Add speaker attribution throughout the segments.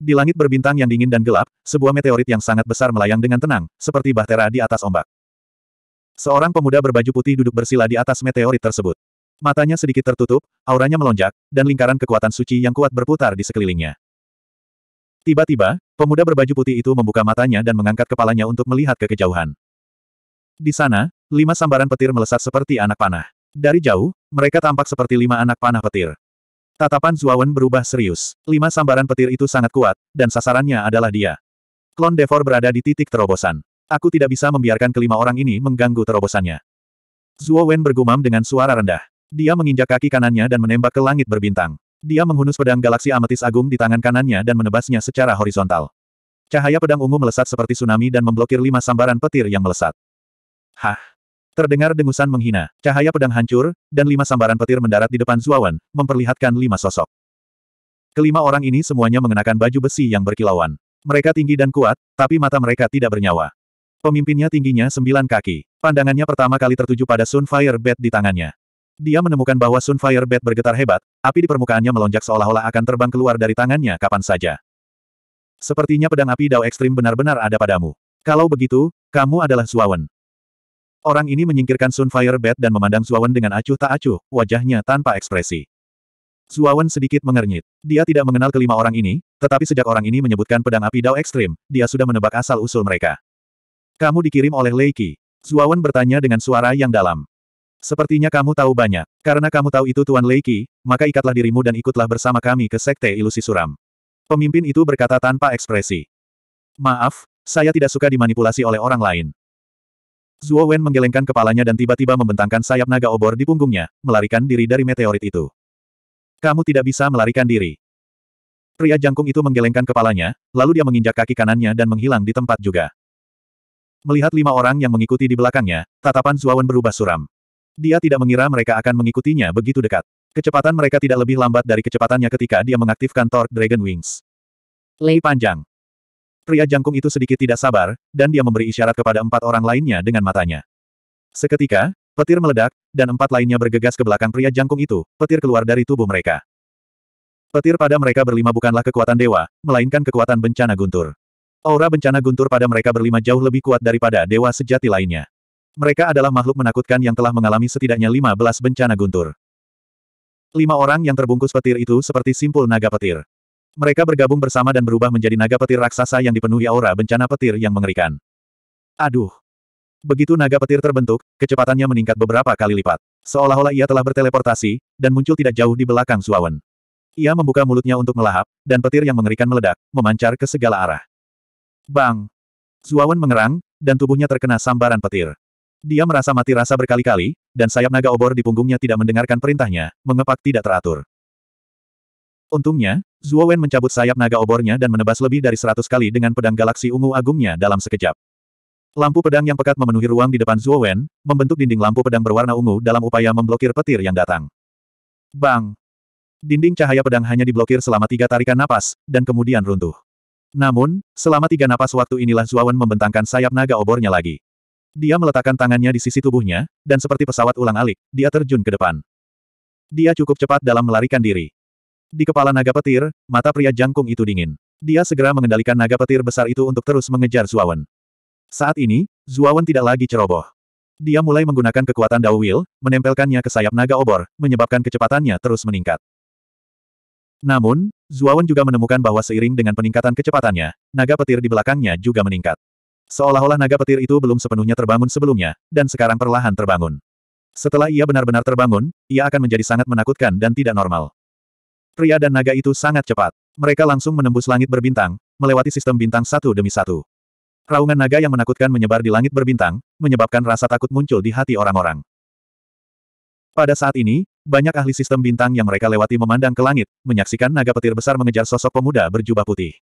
Speaker 1: Di langit berbintang yang dingin dan gelap, sebuah meteorit yang sangat besar melayang dengan tenang, seperti bahtera di atas ombak. Seorang pemuda berbaju putih duduk bersila di atas meteorit tersebut. Matanya sedikit tertutup, auranya melonjak, dan lingkaran kekuatan suci yang kuat berputar di sekelilingnya. Tiba-tiba, pemuda berbaju putih itu membuka matanya dan mengangkat kepalanya untuk melihat ke kejauhan. Di sana, lima sambaran petir melesat seperti anak panah. Dari jauh, mereka tampak seperti lima anak panah petir. Tatapan Zuawan berubah serius. Lima sambaran petir itu sangat kuat, dan sasarannya adalah dia. Klon Devor berada di titik terobosan. Aku tidak bisa membiarkan kelima orang ini mengganggu terobosannya. Zuo bergumam dengan suara rendah. Dia menginjak kaki kanannya dan menembak ke langit berbintang. Dia menghunus pedang galaksi ametis agung di tangan kanannya dan menebasnya secara horizontal. Cahaya pedang ungu melesat seperti tsunami dan memblokir lima sambaran petir yang melesat. Hah! Terdengar dengusan menghina, cahaya pedang hancur, dan lima sambaran petir mendarat di depan Zuawan, memperlihatkan lima sosok. Kelima orang ini semuanya mengenakan baju besi yang berkilauan. Mereka tinggi dan kuat, tapi mata mereka tidak bernyawa. Pemimpinnya tingginya sembilan kaki. Pandangannya pertama kali tertuju pada Sunfire Bat di tangannya. Dia menemukan bahwa Sunfire Bat bergetar hebat, api di permukaannya melonjak seolah-olah akan terbang keluar dari tangannya kapan saja. Sepertinya pedang api Dao Ekstrim benar-benar ada padamu. Kalau begitu, kamu adalah Zuawan. Orang ini menyingkirkan Sunfire Bat dan memandang Zuawan dengan acuh tak acuh, wajahnya tanpa ekspresi. Zuawan sedikit mengernyit. Dia tidak mengenal kelima orang ini, tetapi sejak orang ini menyebutkan pedang api Dao Ekstrim, dia sudah menebak asal-usul mereka. Kamu dikirim oleh Leiki. Zuawan bertanya dengan suara yang dalam. Sepertinya kamu tahu banyak. Karena kamu tahu itu Tuan Leiki, maka ikatlah dirimu dan ikutlah bersama kami ke Sekte Ilusi Suram. Pemimpin itu berkata tanpa ekspresi. Maaf, saya tidak suka dimanipulasi oleh orang lain. Zuo Wen menggelengkan kepalanya dan tiba-tiba membentangkan sayap naga obor di punggungnya, melarikan diri dari meteorit itu. Kamu tidak bisa melarikan diri. Pria jangkung itu menggelengkan kepalanya, lalu dia menginjak kaki kanannya dan menghilang di tempat juga. Melihat lima orang yang mengikuti di belakangnya, tatapan Wen berubah suram. Dia tidak mengira mereka akan mengikutinya begitu dekat. Kecepatan mereka tidak lebih lambat dari kecepatannya ketika dia mengaktifkan Torque Dragon Wings. Lei panjang. Pria jangkung itu sedikit tidak sabar, dan dia memberi isyarat kepada empat orang lainnya dengan matanya. Seketika, petir meledak, dan empat lainnya bergegas ke belakang pria jangkung itu, petir keluar dari tubuh mereka. Petir pada mereka berlima bukanlah kekuatan dewa, melainkan kekuatan bencana guntur. Aura bencana guntur pada mereka berlima jauh lebih kuat daripada dewa sejati lainnya. Mereka adalah makhluk menakutkan yang telah mengalami setidaknya lima belas bencana guntur. Lima orang yang terbungkus petir itu seperti simpul naga petir. Mereka bergabung bersama dan berubah menjadi naga petir raksasa yang dipenuhi aura bencana petir yang mengerikan. Aduh! Begitu naga petir terbentuk, kecepatannya meningkat beberapa kali lipat. Seolah-olah ia telah berteleportasi, dan muncul tidak jauh di belakang Suawen. Ia membuka mulutnya untuk melahap, dan petir yang mengerikan meledak, memancar ke segala arah. Bang! Suawen mengerang, dan tubuhnya terkena sambaran petir. Dia merasa mati rasa berkali-kali, dan sayap naga obor di punggungnya tidak mendengarkan perintahnya, mengepak tidak teratur. Untungnya, Zuo Wen mencabut sayap naga obornya dan menebas lebih dari seratus kali dengan pedang galaksi ungu agungnya dalam sekejap. Lampu pedang yang pekat memenuhi ruang di depan Zuo Wen, membentuk dinding lampu pedang berwarna ungu dalam upaya memblokir petir yang datang. Bang! Dinding cahaya pedang hanya diblokir selama tiga tarikan napas, dan kemudian runtuh. Namun, selama tiga napas waktu inilah Zuo Wen membentangkan sayap naga obornya lagi. Dia meletakkan tangannya di sisi tubuhnya, dan seperti pesawat ulang-alik, dia terjun ke depan. Dia cukup cepat dalam melarikan diri. Di kepala naga petir, mata pria jangkung itu dingin. Dia segera mengendalikan naga petir besar itu untuk terus mengejar Zuawan. Saat ini, Zuawan tidak lagi ceroboh. Dia mulai menggunakan kekuatan Dao Will, menempelkannya ke sayap naga obor, menyebabkan kecepatannya terus meningkat. Namun, Zuawan juga menemukan bahwa seiring dengan peningkatan kecepatannya, naga petir di belakangnya juga meningkat. Seolah-olah naga petir itu belum sepenuhnya terbangun sebelumnya, dan sekarang perlahan terbangun. Setelah ia benar-benar terbangun, ia akan menjadi sangat menakutkan dan tidak normal. Pria dan naga itu sangat cepat. Mereka langsung menembus langit berbintang, melewati sistem bintang satu demi satu. Raungan naga yang menakutkan menyebar di langit berbintang, menyebabkan rasa takut muncul di hati orang-orang. Pada saat ini, banyak ahli sistem bintang yang mereka lewati memandang ke langit, menyaksikan naga petir besar mengejar sosok pemuda berjubah putih.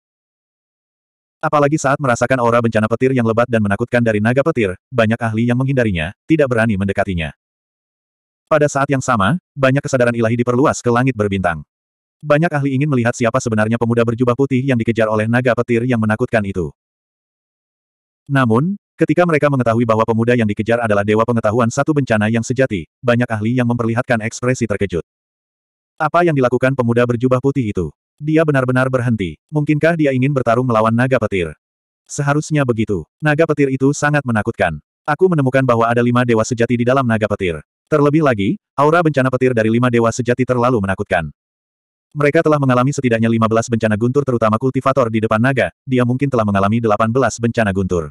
Speaker 1: Apalagi saat merasakan aura bencana petir yang lebat dan menakutkan dari naga petir, banyak ahli yang menghindarinya, tidak berani mendekatinya. Pada saat yang sama, banyak kesadaran ilahi diperluas ke langit berbintang. Banyak ahli ingin melihat siapa sebenarnya pemuda berjubah putih yang dikejar oleh naga petir yang menakutkan itu. Namun, ketika mereka mengetahui bahwa pemuda yang dikejar adalah dewa pengetahuan satu bencana yang sejati, banyak ahli yang memperlihatkan ekspresi terkejut. Apa yang dilakukan pemuda berjubah putih itu? Dia benar-benar berhenti. Mungkinkah dia ingin bertarung melawan naga petir? Seharusnya begitu. Naga petir itu sangat menakutkan. Aku menemukan bahwa ada lima dewa sejati di dalam naga petir. Terlebih lagi, aura bencana petir dari lima dewa sejati terlalu menakutkan. Mereka telah mengalami setidaknya 15 bencana guntur terutama kultivator di depan naga, dia mungkin telah mengalami 18 bencana guntur.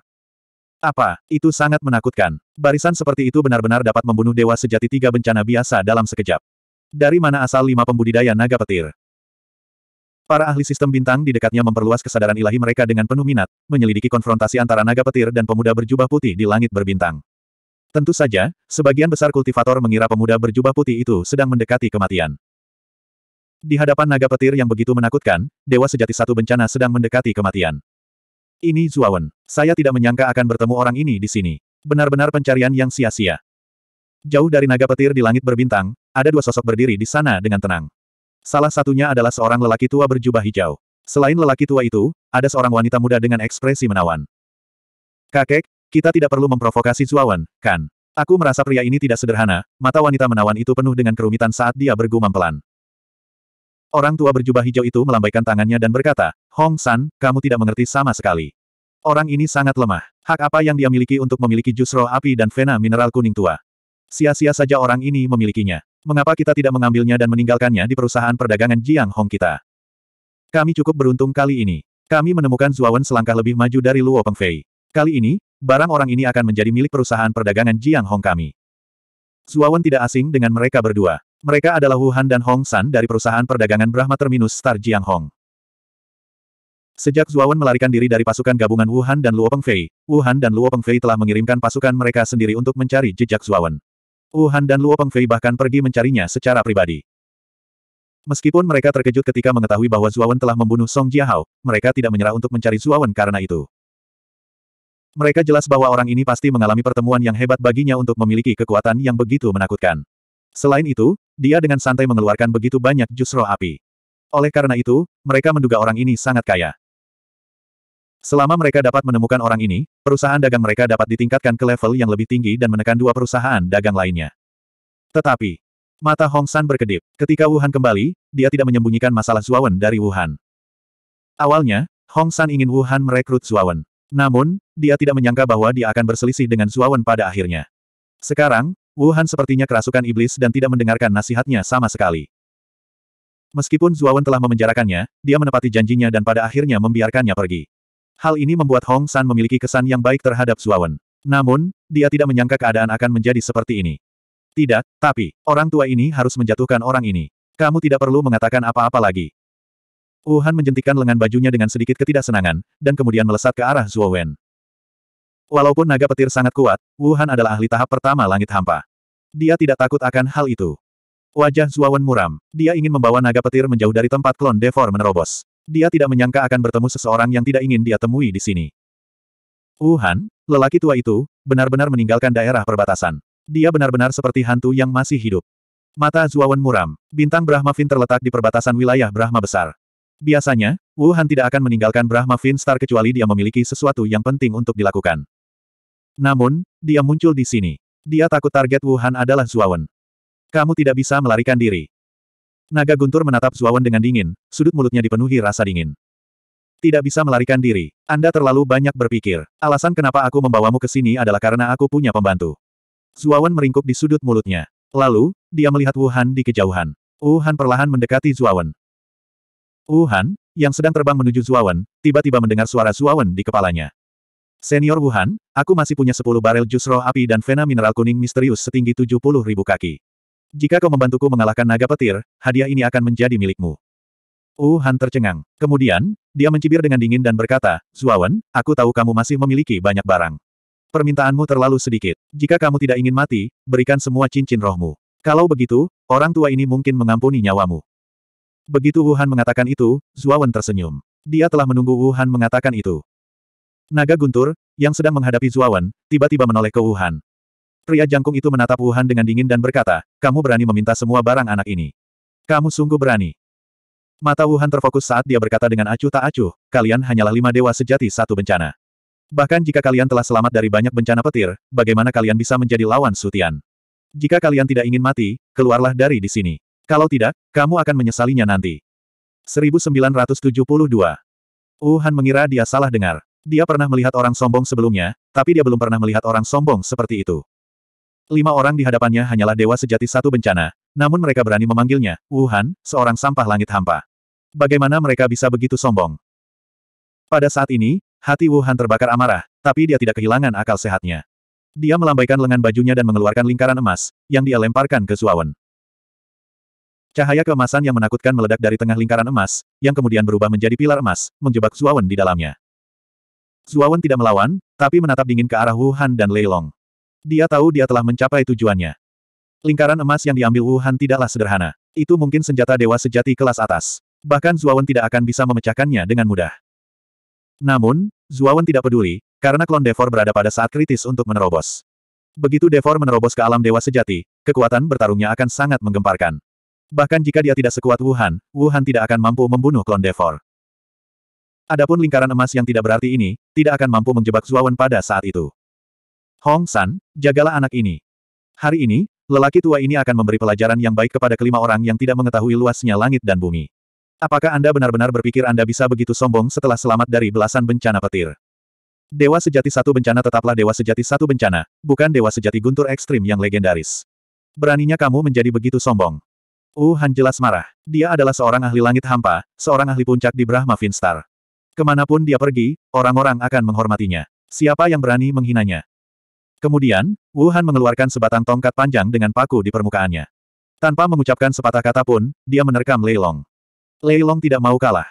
Speaker 1: Apa, itu sangat menakutkan. Barisan seperti itu benar-benar dapat membunuh dewa sejati tiga bencana biasa dalam sekejap. Dari mana asal lima pembudidaya naga petir? Para ahli sistem bintang di dekatnya memperluas kesadaran ilahi mereka dengan penuh minat, menyelidiki konfrontasi antara naga petir dan pemuda berjubah putih di langit berbintang. Tentu saja, sebagian besar kultivator mengira pemuda berjubah putih itu sedang mendekati kematian. Di hadapan naga petir yang begitu menakutkan, Dewa Sejati Satu Bencana sedang mendekati kematian. Ini Zuawan. Saya tidak menyangka akan bertemu orang ini di sini. Benar-benar pencarian yang sia-sia. Jauh dari naga petir di langit berbintang, ada dua sosok berdiri di sana dengan tenang. Salah satunya adalah seorang lelaki tua berjubah hijau. Selain lelaki tua itu, ada seorang wanita muda dengan ekspresi menawan. Kakek, kita tidak perlu memprovokasi Zuawan, kan? Aku merasa pria ini tidak sederhana, mata wanita menawan itu penuh dengan kerumitan saat dia bergumam pelan. Orang tua berjubah hijau itu melambaikan tangannya dan berkata, Hong San, kamu tidak mengerti sama sekali. Orang ini sangat lemah. Hak apa yang dia miliki untuk memiliki jus roh api dan vena mineral kuning tua? Sia-sia saja orang ini memilikinya. Mengapa kita tidak mengambilnya dan meninggalkannya di perusahaan perdagangan Jiang Hong kita? Kami cukup beruntung kali ini. Kami menemukan Zuawan selangkah lebih maju dari Luo Pengfei. Kali ini, barang orang ini akan menjadi milik perusahaan perdagangan Jiang Hong kami. Suawan tidak asing dengan mereka berdua. Mereka adalah Wuhan dan Hong San dari perusahaan perdagangan Brahma Terminus Star Jiang Hong. Sejak Zuawan melarikan diri dari pasukan gabungan Wuhan dan Luo Pengfei, Wuhan dan Luo Pengfei telah mengirimkan pasukan mereka sendiri untuk mencari jejak Zuawan. Wuhan dan Luo Pengfei bahkan pergi mencarinya secara pribadi. Meskipun mereka terkejut ketika mengetahui bahwa Zuawan telah membunuh Song Jiahao, mereka tidak menyerah untuk mencari Zuawan karena itu. Mereka jelas bahwa orang ini pasti mengalami pertemuan yang hebat baginya untuk memiliki kekuatan yang begitu menakutkan. Selain itu, dia dengan santai mengeluarkan begitu banyak jus roh api. Oleh karena itu, mereka menduga orang ini sangat kaya. Selama mereka dapat menemukan orang ini, perusahaan dagang mereka dapat ditingkatkan ke level yang lebih tinggi dan menekan dua perusahaan dagang lainnya. Tetapi, mata Hong San berkedip. Ketika Wuhan kembali, dia tidak menyembunyikan masalah Zuawan dari Wuhan. Awalnya, Hong San ingin Wuhan merekrut Zuawan. Namun, dia tidak menyangka bahwa dia akan berselisih dengan Zuawan pada akhirnya. Sekarang, Wuhan sepertinya kerasukan iblis dan tidak mendengarkan nasihatnya sama sekali. Meskipun Zuawan telah memenjarakannya, dia menepati janjinya dan pada akhirnya membiarkannya pergi. Hal ini membuat Hong San memiliki kesan yang baik terhadap Zuawan. Namun, dia tidak menyangka keadaan akan menjadi seperti ini. Tidak, tapi, orang tua ini harus menjatuhkan orang ini. Kamu tidak perlu mengatakan apa-apa lagi. Wuhan menjentikan lengan bajunya dengan sedikit ketidaksenangan, dan kemudian melesat ke arah Zuo Wen. Walaupun naga petir sangat kuat, Wuhan adalah ahli tahap pertama langit hampa. Dia tidak takut akan hal itu. Wajah Zuo Wen muram. Dia ingin membawa naga petir menjauh dari tempat klon Devor menerobos. Dia tidak menyangka akan bertemu seseorang yang tidak ingin dia temui di sini. Wuhan, lelaki tua itu, benar-benar meninggalkan daerah perbatasan. Dia benar-benar seperti hantu yang masih hidup. Mata Zuawan muram. Bintang Brahma Fin terletak di perbatasan wilayah Brahma Besar. Biasanya, Wuhan tidak akan meninggalkan Brahma Finstar kecuali dia memiliki sesuatu yang penting untuk dilakukan. Namun, dia muncul di sini. Dia takut target Wuhan adalah Zuawan. Kamu tidak bisa melarikan diri. Naga Guntur menatap Zuawan dengan dingin, sudut mulutnya dipenuhi rasa dingin. Tidak bisa melarikan diri. Anda terlalu banyak berpikir. Alasan kenapa aku membawamu ke sini adalah karena aku punya pembantu. Zuawan meringkuk di sudut mulutnya. Lalu, dia melihat Wuhan di kejauhan. Wuhan perlahan mendekati Zuawan. Wuhan, yang sedang terbang menuju Zuawan, tiba-tiba mendengar suara Zuawan di kepalanya. Senior Wuhan, aku masih punya 10 barel jus roh api dan vena mineral kuning misterius setinggi puluh ribu kaki. Jika kau membantuku mengalahkan naga petir, hadiah ini akan menjadi milikmu. Wuhan tercengang. Kemudian, dia mencibir dengan dingin dan berkata, Zuawan, aku tahu kamu masih memiliki banyak barang. Permintaanmu terlalu sedikit. Jika kamu tidak ingin mati, berikan semua cincin rohmu. Kalau begitu, orang tua ini mungkin mengampuni nyawamu. Begitu Wuhan mengatakan itu, Zuawan tersenyum. Dia telah menunggu Wuhan mengatakan itu. Naga guntur, yang sedang menghadapi Zuawan, tiba-tiba menoleh ke Wuhan. Pria jangkung itu menatap Wuhan dengan dingin dan berkata, kamu berani meminta semua barang anak ini. Kamu sungguh berani. Mata Wuhan terfokus saat dia berkata dengan acuh tak acuh, kalian hanyalah lima dewa sejati satu bencana. Bahkan jika kalian telah selamat dari banyak bencana petir, bagaimana kalian bisa menjadi lawan Sutian? Jika kalian tidak ingin mati, keluarlah dari di sini. Kalau tidak, kamu akan menyesalinya nanti. 1972. Wuhan mengira dia salah dengar. Dia pernah melihat orang sombong sebelumnya, tapi dia belum pernah melihat orang sombong seperti itu. Lima orang di hadapannya hanyalah dewa sejati satu bencana, namun mereka berani memanggilnya, Wuhan, seorang sampah langit hampa. Bagaimana mereka bisa begitu sombong? Pada saat ini, hati Wuhan terbakar amarah, tapi dia tidak kehilangan akal sehatnya. Dia melambaikan lengan bajunya dan mengeluarkan lingkaran emas, yang dia lemparkan ke Zuawan. Cahaya keemasan yang menakutkan meledak dari tengah lingkaran emas, yang kemudian berubah menjadi pilar emas, menjebak Zuawan di dalamnya. Zuawan tidak melawan, tapi menatap dingin ke arah Wuhan dan Leilong. Dia tahu dia telah mencapai tujuannya. Lingkaran emas yang diambil Wuhan tidaklah sederhana. Itu mungkin senjata dewa sejati kelas atas. Bahkan Zuawan tidak akan bisa memecahkannya dengan mudah. Namun, Zuawan tidak peduli, karena klon Devor berada pada saat kritis untuk menerobos. Begitu Devor menerobos ke alam dewa sejati, kekuatan bertarungnya akan sangat menggemparkan. Bahkan jika dia tidak sekuat Wuhan, Wuhan tidak akan mampu membunuh klon Devor. Adapun lingkaran emas yang tidak berarti ini, tidak akan mampu menjebak Zuawan pada saat itu. Hong San, jagalah anak ini. Hari ini, lelaki tua ini akan memberi pelajaran yang baik kepada kelima orang yang tidak mengetahui luasnya langit dan bumi. Apakah Anda benar-benar berpikir Anda bisa begitu sombong setelah selamat dari belasan bencana petir? Dewa sejati satu bencana tetaplah dewa sejati satu bencana, bukan dewa sejati guntur ekstrim yang legendaris. Beraninya kamu menjadi begitu sombong. Wuhan Han jelas marah. Dia adalah seorang ahli langit hampa, seorang ahli puncak di Brahma Finstar. Kemanapun dia pergi, orang-orang akan menghormatinya. Siapa yang berani menghinanya? Kemudian, Wu Han mengeluarkan sebatang tongkat panjang dengan paku di permukaannya. Tanpa mengucapkan sepatah kata pun, dia menerkam Lei Long. Lei Long tidak mau kalah.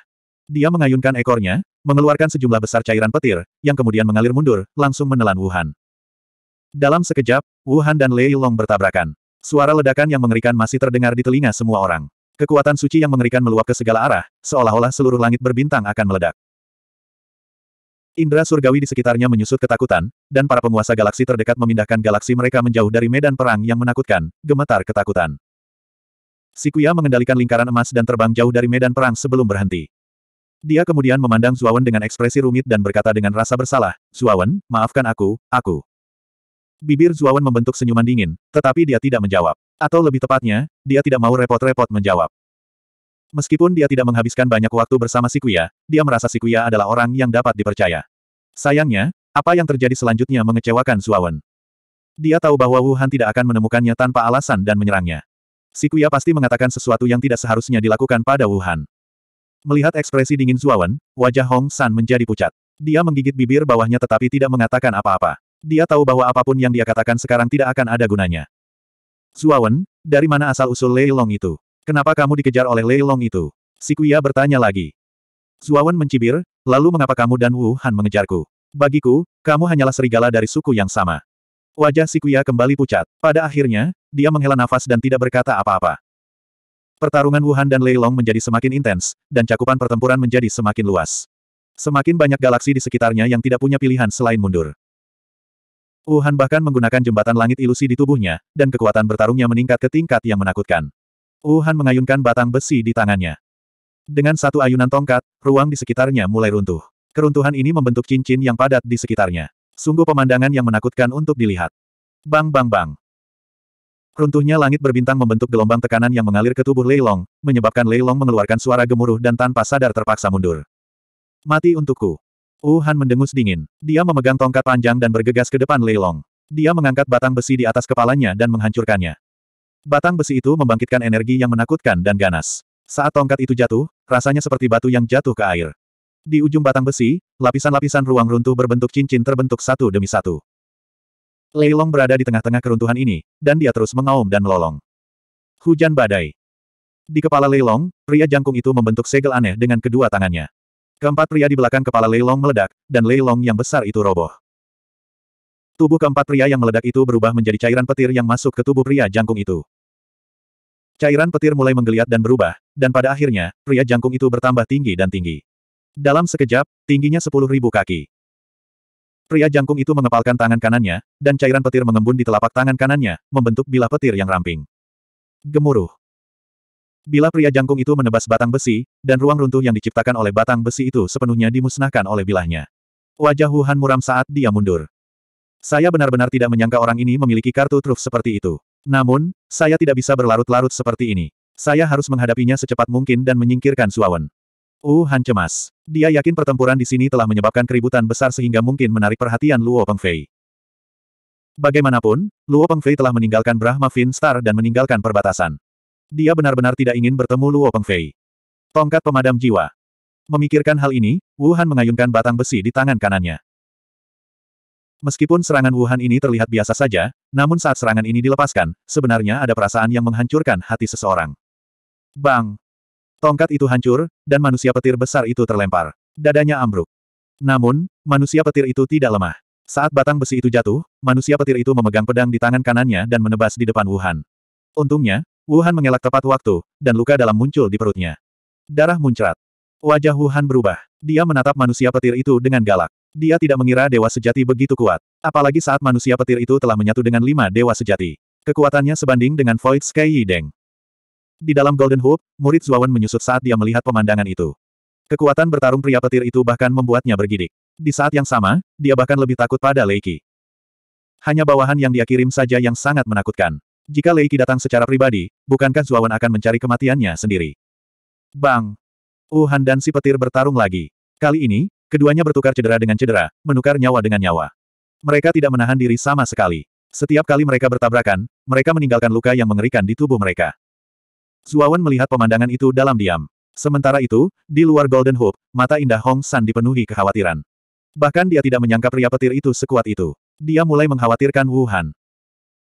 Speaker 1: Dia mengayunkan ekornya, mengeluarkan sejumlah besar cairan petir, yang kemudian mengalir mundur, langsung menelan Wuhan. Dalam sekejap, Wuhan dan Lei Long bertabrakan. Suara ledakan yang mengerikan masih terdengar di telinga semua orang. Kekuatan suci yang mengerikan meluap ke segala arah, seolah-olah seluruh langit berbintang akan meledak. Indra surgawi di sekitarnya menyusut ketakutan, dan para penguasa galaksi terdekat memindahkan galaksi mereka menjauh dari medan perang yang menakutkan, gemetar ketakutan. Sikuya mengendalikan lingkaran emas dan terbang jauh dari medan perang sebelum berhenti. Dia kemudian memandang Zuawan dengan ekspresi rumit dan berkata dengan rasa bersalah, Zuawan, maafkan aku, aku. Bibir Zuawan membentuk senyuman dingin, tetapi dia tidak menjawab. Atau lebih tepatnya, dia tidak mau repot-repot menjawab. Meskipun dia tidak menghabiskan banyak waktu bersama Sikuya, dia merasa Sikuya adalah orang yang dapat dipercaya. Sayangnya, apa yang terjadi selanjutnya mengecewakan Zuawan. Dia tahu bahwa Wuhan tidak akan menemukannya tanpa alasan dan menyerangnya. Sikuya pasti mengatakan sesuatu yang tidak seharusnya dilakukan pada Wuhan. Melihat ekspresi dingin Zuawan, wajah Hong San menjadi pucat. Dia menggigit bibir bawahnya tetapi tidak mengatakan apa-apa. Dia tahu bahwa apapun yang dia katakan sekarang tidak akan ada gunanya. Zuawan, dari mana asal-usul Lei Long itu? Kenapa kamu dikejar oleh Lei Long itu? Kuya bertanya lagi. Zuawan mencibir, lalu mengapa kamu dan Wu Han mengejarku? Bagiku, kamu hanyalah serigala dari suku yang sama. Wajah si Kuya kembali pucat. Pada akhirnya, dia menghela nafas dan tidak berkata apa-apa. Pertarungan Wuhan dan Lei Long menjadi semakin intens, dan cakupan pertempuran menjadi semakin luas. Semakin banyak galaksi di sekitarnya yang tidak punya pilihan selain mundur. Wuhan bahkan menggunakan jembatan langit ilusi di tubuhnya, dan kekuatan bertarungnya meningkat ke tingkat yang menakutkan. Wuhan mengayunkan batang besi di tangannya. Dengan satu ayunan tongkat, ruang di sekitarnya mulai runtuh. Keruntuhan ini membentuk cincin yang padat di sekitarnya. Sungguh pemandangan yang menakutkan untuk dilihat. Bang bang bang. Runtuhnya langit berbintang membentuk gelombang tekanan yang mengalir ke tubuh Leilong, menyebabkan Leilong mengeluarkan suara gemuruh dan tanpa sadar terpaksa mundur. Mati untukku. Wuhan oh, mendengus dingin. Dia memegang tongkat panjang dan bergegas ke depan Leilong. Dia mengangkat batang besi di atas kepalanya dan menghancurkannya. Batang besi itu membangkitkan energi yang menakutkan dan ganas. Saat tongkat itu jatuh, rasanya seperti batu yang jatuh ke air. Di ujung batang besi, lapisan-lapisan ruang runtuh berbentuk cincin terbentuk satu demi satu. Leilong berada di tengah-tengah keruntuhan ini, dan dia terus mengaum dan melolong. Hujan badai. Di kepala Leilong, pria jangkung itu membentuk segel aneh dengan kedua tangannya. Keempat pria di belakang kepala Leilong meledak, dan Leilong yang besar itu roboh. Tubuh keempat pria yang meledak itu berubah menjadi cairan petir yang masuk ke tubuh pria jangkung itu. Cairan petir mulai menggeliat dan berubah, dan pada akhirnya, pria jangkung itu bertambah tinggi dan tinggi. Dalam sekejap, tingginya sepuluh ribu kaki. Pria jangkung itu mengepalkan tangan kanannya, dan cairan petir mengembun di telapak tangan kanannya, membentuk bilah petir yang ramping. Gemuruh. Bila pria jangkung itu menebas batang besi, dan ruang runtuh yang diciptakan oleh batang besi itu sepenuhnya dimusnahkan oleh bilahnya. Wajah Wuhan muram saat dia mundur. Saya benar-benar tidak menyangka orang ini memiliki kartu truf seperti itu. Namun, saya tidak bisa berlarut-larut seperti ini. Saya harus menghadapinya secepat mungkin dan menyingkirkan Suawan. Wuhan cemas. Dia yakin pertempuran di sini telah menyebabkan keributan besar sehingga mungkin menarik perhatian Luo Pengfei. Bagaimanapun, Luo Pengfei telah meninggalkan Brahma Fin Star dan meninggalkan perbatasan. Dia benar-benar tidak ingin bertemu Luo Pengfei. Tongkat pemadam jiwa. Memikirkan hal ini, Wuhan mengayunkan batang besi di tangan kanannya. Meskipun serangan Wuhan ini terlihat biasa saja, namun saat serangan ini dilepaskan, sebenarnya ada perasaan yang menghancurkan hati seseorang. Bang! Tongkat itu hancur, dan manusia petir besar itu terlempar. Dadanya ambruk. Namun, manusia petir itu tidak lemah. Saat batang besi itu jatuh, manusia petir itu memegang pedang di tangan kanannya dan menebas di depan Wuhan. Untungnya, Wuhan mengelak tepat waktu, dan luka dalam muncul di perutnya. Darah muncrat. Wajah Wuhan berubah. Dia menatap manusia petir itu dengan galak. Dia tidak mengira dewa sejati begitu kuat. Apalagi saat manusia petir itu telah menyatu dengan lima dewa sejati. Kekuatannya sebanding dengan Void Sky Yideng. Di dalam Golden Hoop, murid Zuawan menyusut saat dia melihat pemandangan itu. Kekuatan bertarung pria petir itu bahkan membuatnya bergidik. Di saat yang sama, dia bahkan lebih takut pada Leiki. Hanya bawahan yang dia kirim saja yang sangat menakutkan. Jika Lei Qi datang secara pribadi, bukankah Zuawan akan mencari kematiannya sendiri? Bang! Wuhan dan si petir bertarung lagi. Kali ini, keduanya bertukar cedera dengan cedera, menukar nyawa dengan nyawa. Mereka tidak menahan diri sama sekali. Setiap kali mereka bertabrakan, mereka meninggalkan luka yang mengerikan di tubuh mereka. Zuawan melihat pemandangan itu dalam diam. Sementara itu, di luar Golden Hope, mata indah Hong San dipenuhi kekhawatiran. Bahkan dia tidak menyangka pria petir itu sekuat itu. Dia mulai mengkhawatirkan Wuhan.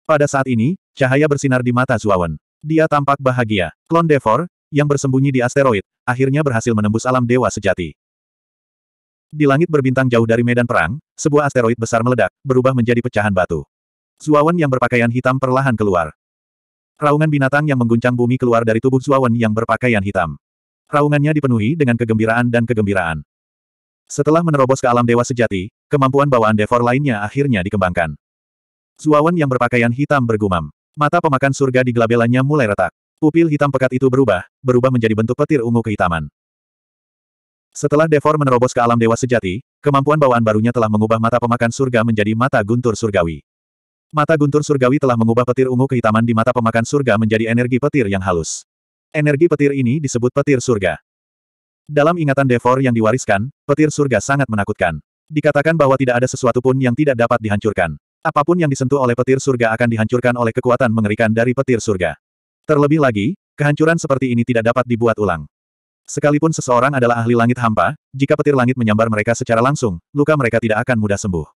Speaker 1: Pada saat ini, Cahaya bersinar di mata Zuawan. Dia tampak bahagia. Klon Devor, yang bersembunyi di asteroid, akhirnya berhasil menembus alam dewa sejati. Di langit berbintang jauh dari medan perang, sebuah asteroid besar meledak, berubah menjadi pecahan batu. Zuawan yang berpakaian hitam perlahan keluar. Raungan binatang yang mengguncang bumi keluar dari tubuh Zuawan yang berpakaian hitam. Raungannya dipenuhi dengan kegembiraan dan kegembiraan. Setelah menerobos ke alam dewa sejati, kemampuan bawaan Devor lainnya akhirnya dikembangkan. Zuawan yang berpakaian hitam bergumam. Mata pemakan surga di gelabelannya mulai retak. Pupil hitam pekat itu berubah, berubah menjadi bentuk petir ungu kehitaman. Setelah Devor menerobos ke alam dewa sejati, kemampuan bawaan barunya telah mengubah mata pemakan surga menjadi mata guntur surgawi. Mata guntur surgawi telah mengubah petir ungu kehitaman di mata pemakan surga menjadi energi petir yang halus. Energi petir ini disebut petir surga. Dalam ingatan Devor yang diwariskan, petir surga sangat menakutkan. Dikatakan bahwa tidak ada sesuatu pun yang tidak dapat dihancurkan. Apapun yang disentuh oleh petir surga akan dihancurkan oleh kekuatan mengerikan dari petir surga. Terlebih lagi, kehancuran seperti ini tidak dapat dibuat ulang. Sekalipun seseorang adalah ahli langit hampa, jika petir langit menyambar mereka secara langsung, luka mereka tidak akan mudah sembuh.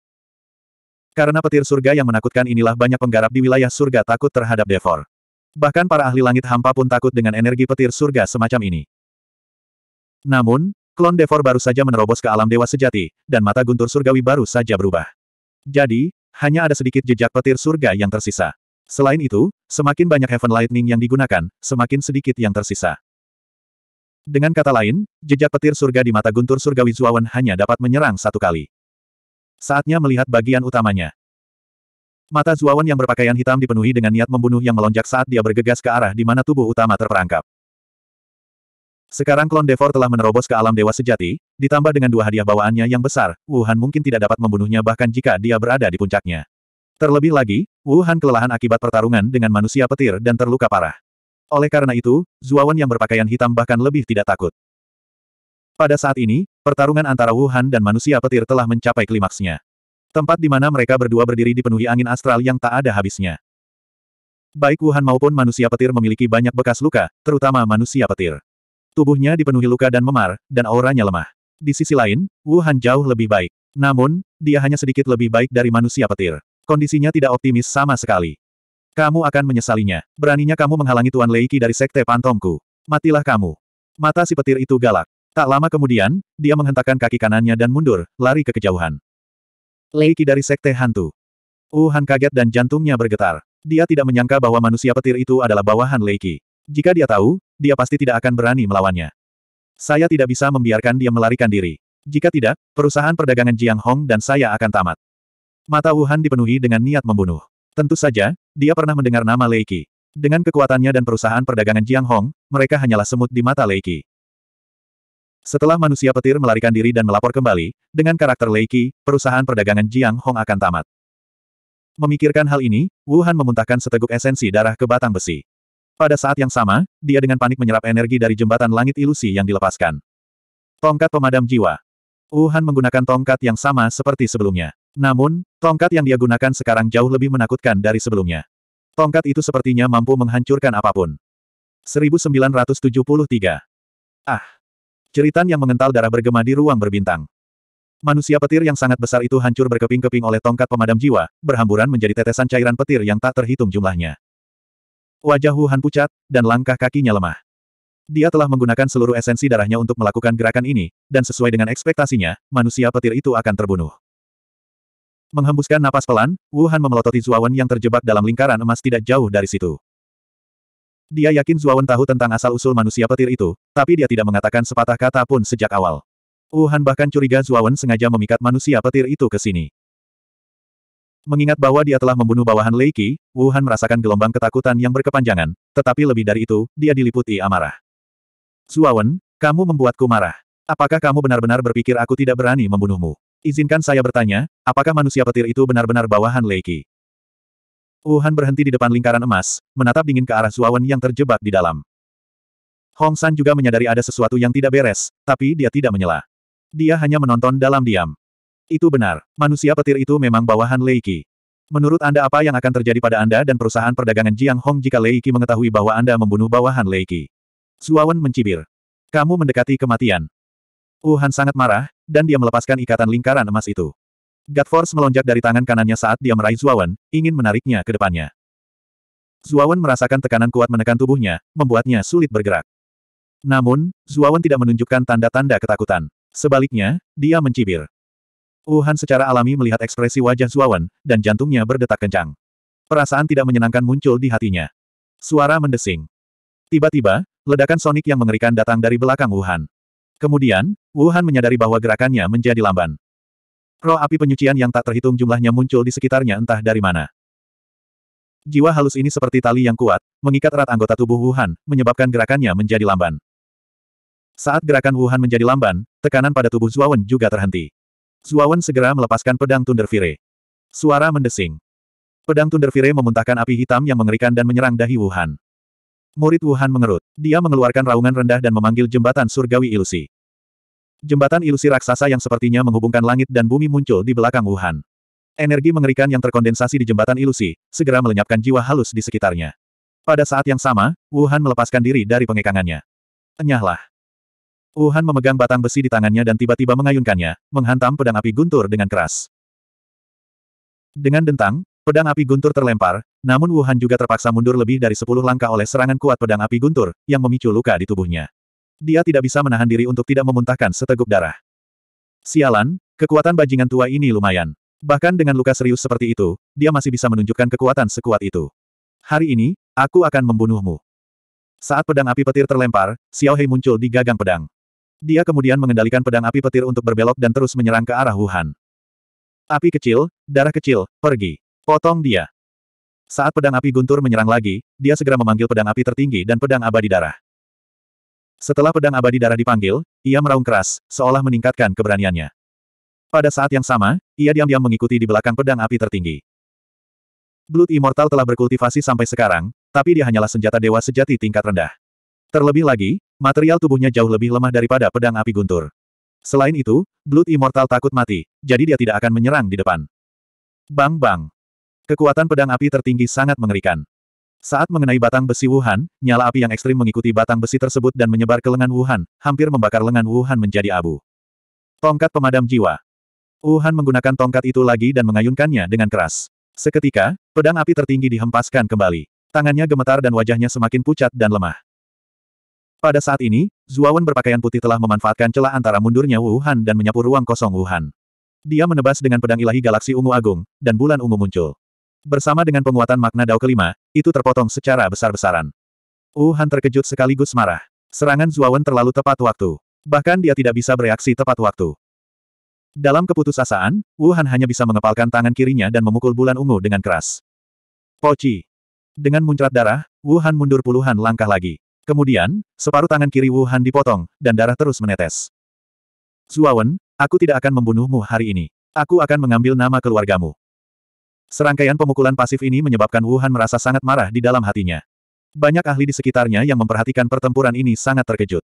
Speaker 1: Karena petir surga yang menakutkan inilah banyak penggarap di wilayah surga takut terhadap Devor. Bahkan para ahli langit hampa pun takut dengan energi petir surga semacam ini. Namun, klon Devor baru saja menerobos ke alam dewa sejati, dan mata guntur surgawi baru saja berubah. Jadi, hanya ada sedikit jejak petir surga yang tersisa. Selain itu, semakin banyak Heaven Lightning yang digunakan, semakin sedikit yang tersisa. Dengan kata lain, jejak petir surga di mata guntur surgawi Zuawan hanya dapat menyerang satu kali. Saatnya melihat bagian utamanya. Mata Zuawan yang berpakaian hitam dipenuhi dengan niat membunuh yang melonjak saat dia bergegas ke arah di mana tubuh utama terperangkap. Sekarang klon Devor telah menerobos ke alam dewa sejati, ditambah dengan dua hadiah bawaannya yang besar, Wuhan mungkin tidak dapat membunuhnya bahkan jika dia berada di puncaknya. Terlebih lagi, Wuhan kelelahan akibat pertarungan dengan manusia petir dan terluka parah. Oleh karena itu, Zuawan yang berpakaian hitam bahkan lebih tidak takut. Pada saat ini, pertarungan antara Wuhan dan manusia petir telah mencapai klimaksnya. Tempat di mana mereka berdua berdiri dipenuhi angin astral yang tak ada habisnya. Baik Wuhan maupun manusia petir memiliki banyak bekas luka, terutama manusia petir. Tubuhnya dipenuhi luka dan memar, dan auranya lemah. Di sisi lain, Wuhan jauh lebih baik. Namun, dia hanya sedikit lebih baik dari manusia petir. Kondisinya tidak optimis sama sekali. Kamu akan menyesalinya. Beraninya kamu menghalangi Tuan Leiki dari sekte pantomku. Matilah kamu. Mata si petir itu galak. Tak lama kemudian, dia menghentakkan kaki kanannya dan mundur, lari ke kejauhan. Leiki dari sekte hantu. Wuhan kaget dan jantungnya bergetar. Dia tidak menyangka bahwa manusia petir itu adalah bawahan Leiki. Jika dia tahu, dia pasti tidak akan berani melawannya. Saya tidak bisa membiarkan dia melarikan diri. Jika tidak, perusahaan perdagangan Jiang Hong dan saya akan tamat. Mata Wuhan dipenuhi dengan niat membunuh. Tentu saja, dia pernah mendengar nama Lei Qi. Dengan kekuatannya dan perusahaan perdagangan Jiang Hong, mereka hanyalah semut di mata Lei Qi. Setelah manusia petir melarikan diri dan melapor kembali, dengan karakter Lei Qi, perusahaan perdagangan Jiang Hong akan tamat. Memikirkan hal ini, Wuhan memuntahkan seteguk esensi darah ke batang besi. Pada saat yang sama, dia dengan panik menyerap energi dari jembatan langit ilusi yang dilepaskan. Tongkat pemadam jiwa. Wuhan menggunakan tongkat yang sama seperti sebelumnya. Namun, tongkat yang dia gunakan sekarang jauh lebih menakutkan dari sebelumnya. Tongkat itu sepertinya mampu menghancurkan apapun. 1973. Ah. Ceritan yang mengental darah bergema di ruang berbintang. Manusia petir yang sangat besar itu hancur berkeping-keping oleh tongkat pemadam jiwa, berhamburan menjadi tetesan cairan petir yang tak terhitung jumlahnya. Wajah Wuhan pucat, dan langkah kakinya lemah. Dia telah menggunakan seluruh esensi darahnya untuk melakukan gerakan ini, dan sesuai dengan ekspektasinya, manusia petir itu akan terbunuh. Menghembuskan napas pelan, Wuhan memelototi Zuawan yang terjebak dalam lingkaran emas tidak jauh dari situ. Dia yakin Zuawan tahu tentang asal-usul manusia petir itu, tapi dia tidak mengatakan sepatah kata pun sejak awal. Wuhan bahkan curiga Zuawan sengaja memikat manusia petir itu ke sini. Mengingat bahwa dia telah membunuh bawahan Lei Qi, Wuhan merasakan gelombang ketakutan yang berkepanjangan, tetapi lebih dari itu, dia diliputi amarah. Suawen, kamu membuatku marah. Apakah kamu benar-benar berpikir aku tidak berani membunuhmu? Izinkan saya bertanya, apakah manusia petir itu benar-benar bawahan Lei Qi? Wuhan berhenti di depan lingkaran emas, menatap dingin ke arah Suawen yang terjebak di dalam. Hong San juga menyadari ada sesuatu yang tidak beres, tapi dia tidak menyela. Dia hanya menonton dalam diam. Itu benar. Manusia petir itu memang bawahan Lei Qi. Menurut Anda apa yang akan terjadi pada Anda dan perusahaan perdagangan Jiang Hong jika Lei Qi mengetahui bahwa Anda membunuh bawahan Lei Qi? Zuawan mencibir. Kamu mendekati kematian. Wuhan sangat marah, dan dia melepaskan ikatan lingkaran emas itu. God Force melonjak dari tangan kanannya saat dia meraih Zuawan, ingin menariknya ke depannya. Zuawan merasakan tekanan kuat menekan tubuhnya, membuatnya sulit bergerak. Namun, Zuawan tidak menunjukkan tanda-tanda ketakutan. Sebaliknya, dia mencibir. Wuhan secara alami melihat ekspresi wajah Zuawan, dan jantungnya berdetak kencang. Perasaan tidak menyenangkan muncul di hatinya. Suara mendesing. Tiba-tiba, ledakan sonik yang mengerikan datang dari belakang Wuhan. Kemudian, Wuhan menyadari bahwa gerakannya menjadi lamban. Roh api penyucian yang tak terhitung jumlahnya muncul di sekitarnya entah dari mana. Jiwa halus ini seperti tali yang kuat, mengikat erat anggota tubuh Wuhan, menyebabkan gerakannya menjadi lamban. Saat gerakan Wuhan menjadi lamban, tekanan pada tubuh Zuawan juga terhenti. Suawan segera melepaskan pedang Thunderfire. Suara mendesing. Pedang Thunderfire memuntahkan api hitam yang mengerikan dan menyerang dahi Wuhan. Murid Wuhan mengerut. Dia mengeluarkan raungan rendah dan memanggil jembatan surgawi ilusi. Jembatan ilusi raksasa yang sepertinya menghubungkan langit dan bumi muncul di belakang Wuhan. Energi mengerikan yang terkondensasi di jembatan ilusi, segera melenyapkan jiwa halus di sekitarnya. Pada saat yang sama, Wuhan melepaskan diri dari pengekangannya. Enyahlah. Wuhan memegang batang besi di tangannya dan tiba-tiba mengayunkannya, menghantam pedang api guntur dengan keras. Dengan dentang, pedang api guntur terlempar, namun Wuhan juga terpaksa mundur lebih dari sepuluh langkah oleh serangan kuat pedang api guntur, yang memicu luka di tubuhnya. Dia tidak bisa menahan diri untuk tidak memuntahkan seteguk darah. Sialan, kekuatan bajingan tua ini lumayan. Bahkan dengan luka serius seperti itu, dia masih bisa menunjukkan kekuatan sekuat itu. Hari ini, aku akan membunuhmu. Saat pedang api petir terlempar, Xiao Hei muncul di gagang pedang. Dia kemudian mengendalikan pedang api petir untuk berbelok dan terus menyerang ke arah Wuhan. Api kecil, darah kecil, pergi. Potong dia. Saat pedang api guntur menyerang lagi, dia segera memanggil pedang api tertinggi dan pedang abadi darah. Setelah pedang abadi darah dipanggil, ia meraung keras, seolah meningkatkan keberaniannya. Pada saat yang sama, ia diam-diam mengikuti di belakang pedang api tertinggi. Blood Immortal telah berkultivasi sampai sekarang, tapi dia hanyalah senjata dewa sejati tingkat rendah. Terlebih lagi, material tubuhnya jauh lebih lemah daripada pedang api guntur. Selain itu, Blood Immortal takut mati, jadi dia tidak akan menyerang di depan. Bang-bang. Kekuatan pedang api tertinggi sangat mengerikan. Saat mengenai batang besi Wuhan, nyala api yang ekstrim mengikuti batang besi tersebut dan menyebar ke lengan Wuhan, hampir membakar lengan Wuhan menjadi abu. Tongkat pemadam jiwa. Wuhan menggunakan tongkat itu lagi dan mengayunkannya dengan keras. Seketika, pedang api tertinggi dihempaskan kembali. Tangannya gemetar dan wajahnya semakin pucat dan lemah. Pada saat ini, Zuawan berpakaian putih telah memanfaatkan celah antara mundurnya Wuhan dan menyapu ruang kosong Wuhan. Dia menebas dengan pedang ilahi galaksi ungu agung, dan bulan ungu muncul. Bersama dengan penguatan makna dao kelima, itu terpotong secara besar-besaran. Wuhan terkejut sekaligus marah. Serangan Zuawan terlalu tepat waktu. Bahkan dia tidak bisa bereaksi tepat waktu. Dalam keputusasaan, Wuhan hanya bisa mengepalkan tangan kirinya dan memukul bulan ungu dengan keras. Poci. Dengan muncrat darah, Wuhan mundur puluhan langkah lagi. Kemudian, separuh tangan kiri Wuhan dipotong, dan darah terus menetes. Zuawan, aku tidak akan membunuhmu hari ini. Aku akan mengambil nama keluargamu. Serangkaian pemukulan pasif ini menyebabkan Wuhan merasa sangat marah di dalam hatinya. Banyak ahli di sekitarnya yang memperhatikan pertempuran ini sangat terkejut.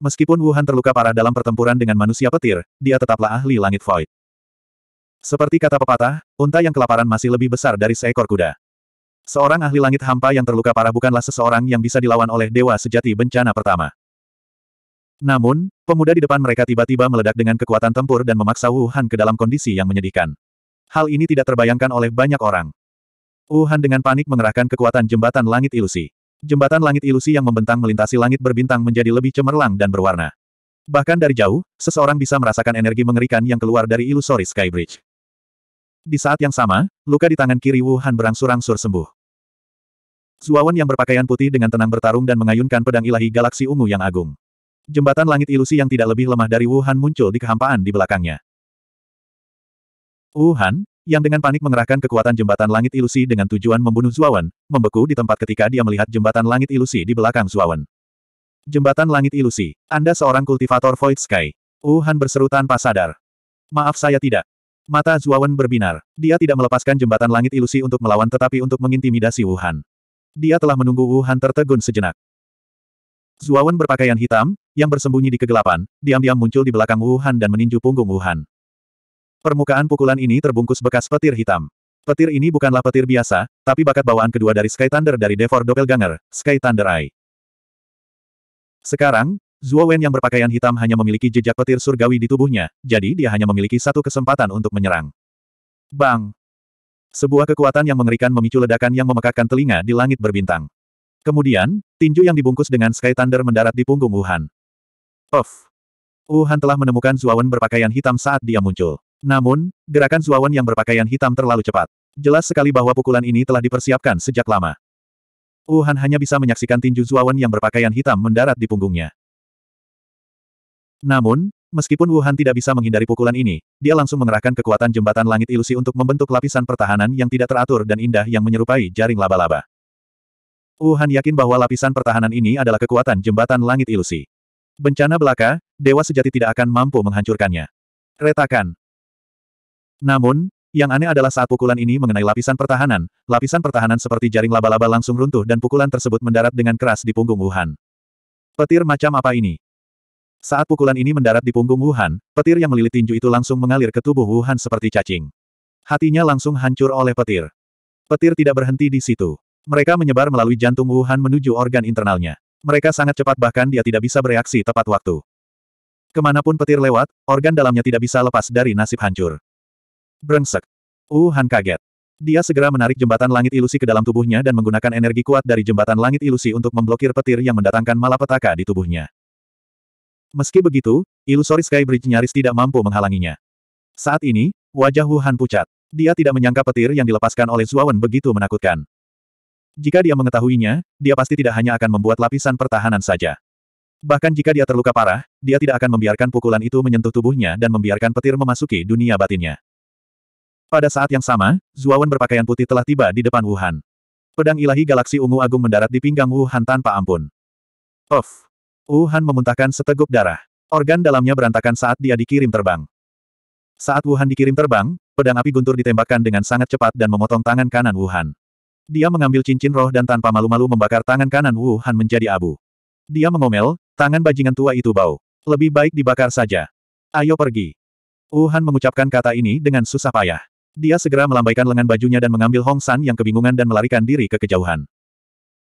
Speaker 1: Meskipun Wuhan terluka parah dalam pertempuran dengan manusia petir, dia tetaplah ahli langit void. Seperti kata pepatah, unta yang kelaparan masih lebih besar dari seekor kuda. Seorang ahli langit hampa yang terluka parah bukanlah seseorang yang bisa dilawan oleh dewa sejati bencana pertama. Namun, pemuda di depan mereka tiba-tiba meledak dengan kekuatan tempur dan memaksa Wuhan ke dalam kondisi yang menyedihkan. Hal ini tidak terbayangkan oleh banyak orang. Wuhan dengan panik mengerahkan kekuatan jembatan langit ilusi. Jembatan langit ilusi yang membentang melintasi langit berbintang menjadi lebih cemerlang dan berwarna. Bahkan dari jauh, seseorang bisa merasakan energi mengerikan yang keluar dari ilusori Skybridge. Di saat yang sama, luka di tangan kiri Wuhan berangsur-angsur sembuh. Zuawan yang berpakaian putih dengan tenang bertarung dan mengayunkan pedang ilahi galaksi ungu yang agung. Jembatan langit ilusi yang tidak lebih lemah dari Wuhan muncul di kehampaan di belakangnya. Wuhan, yang dengan panik mengerahkan kekuatan jembatan langit ilusi dengan tujuan membunuh Zuawan, membeku di tempat ketika dia melihat jembatan langit ilusi di belakang Zuawan. Jembatan langit ilusi, Anda seorang kultivator Void Sky. Wuhan berseru tanpa sadar. Maaf saya tidak. Mata Zuawan berbinar. Dia tidak melepaskan jembatan langit ilusi untuk melawan tetapi untuk mengintimidasi Wuhan dia telah menunggu Wuhan tertegun sejenak. Zuawan berpakaian hitam, yang bersembunyi di kegelapan, diam-diam muncul di belakang Wuhan dan meninju punggung Wuhan. Permukaan pukulan ini terbungkus bekas petir hitam. Petir ini bukanlah petir biasa, tapi bakat bawaan kedua dari Sky Thunder dari Devor Doppelganger, Sky Thunder Eye. Sekarang, Zuo Wen yang berpakaian hitam hanya memiliki jejak petir surgawi di tubuhnya, jadi dia hanya memiliki satu kesempatan untuk menyerang. Bang! Sebuah kekuatan yang mengerikan memicu ledakan yang memekakkan telinga di langit berbintang. Kemudian, tinju yang dibungkus dengan Sky Thunder mendarat di punggung Wuhan. Of, Wuhan telah menemukan Zuawan berpakaian hitam saat dia muncul. Namun, gerakan Zuawan yang berpakaian hitam terlalu cepat. Jelas sekali bahwa pukulan ini telah dipersiapkan sejak lama. Wuhan hanya bisa menyaksikan tinju Zuawan yang berpakaian hitam mendarat di punggungnya. Namun, Meskipun Wuhan tidak bisa menghindari pukulan ini, dia langsung mengerahkan kekuatan jembatan langit ilusi untuk membentuk lapisan pertahanan yang tidak teratur dan indah yang menyerupai jaring laba-laba. Wuhan yakin bahwa lapisan pertahanan ini adalah kekuatan jembatan langit ilusi. Bencana belaka, dewa sejati tidak akan mampu menghancurkannya. Retakan. Namun, yang aneh adalah saat pukulan ini mengenai lapisan pertahanan, lapisan pertahanan seperti jaring laba-laba langsung runtuh dan pukulan tersebut mendarat dengan keras di punggung Wuhan. Petir macam apa ini? Saat pukulan ini mendarat di punggung Wuhan, petir yang melilit tinju itu langsung mengalir ke tubuh Wuhan seperti cacing. Hatinya langsung hancur oleh petir. Petir tidak berhenti di situ. Mereka menyebar melalui jantung Wuhan menuju organ internalnya. Mereka sangat cepat bahkan dia tidak bisa bereaksi tepat waktu. Kemanapun petir lewat, organ dalamnya tidak bisa lepas dari nasib hancur. Brengsek. Wuhan kaget. Dia segera menarik jembatan langit ilusi ke dalam tubuhnya dan menggunakan energi kuat dari jembatan langit ilusi untuk memblokir petir yang mendatangkan malapetaka di tubuhnya. Meski begitu, Illusory Skybridge nyaris tidak mampu menghalanginya. Saat ini, wajah Wuhan pucat. Dia tidak menyangka petir yang dilepaskan oleh Zuawan begitu menakutkan. Jika dia mengetahuinya, dia pasti tidak hanya akan membuat lapisan pertahanan saja. Bahkan jika dia terluka parah, dia tidak akan membiarkan pukulan itu menyentuh tubuhnya dan membiarkan petir memasuki dunia batinnya. Pada saat yang sama, Zuawan berpakaian putih telah tiba di depan Wuhan. Pedang ilahi galaksi ungu agung mendarat di pinggang Wuhan tanpa ampun. Of! Wuhan memuntahkan seteguk darah. Organ dalamnya berantakan saat dia dikirim terbang. Saat Wuhan dikirim terbang, pedang api guntur ditembakkan dengan sangat cepat dan memotong tangan kanan Wuhan. Dia mengambil cincin roh dan tanpa malu-malu membakar tangan kanan Wuhan menjadi abu. Dia mengomel, tangan bajingan tua itu bau. Lebih baik dibakar saja. Ayo pergi. Wuhan mengucapkan kata ini dengan susah payah. Dia segera melambaikan lengan bajunya dan mengambil Hong San yang kebingungan dan melarikan diri ke kejauhan.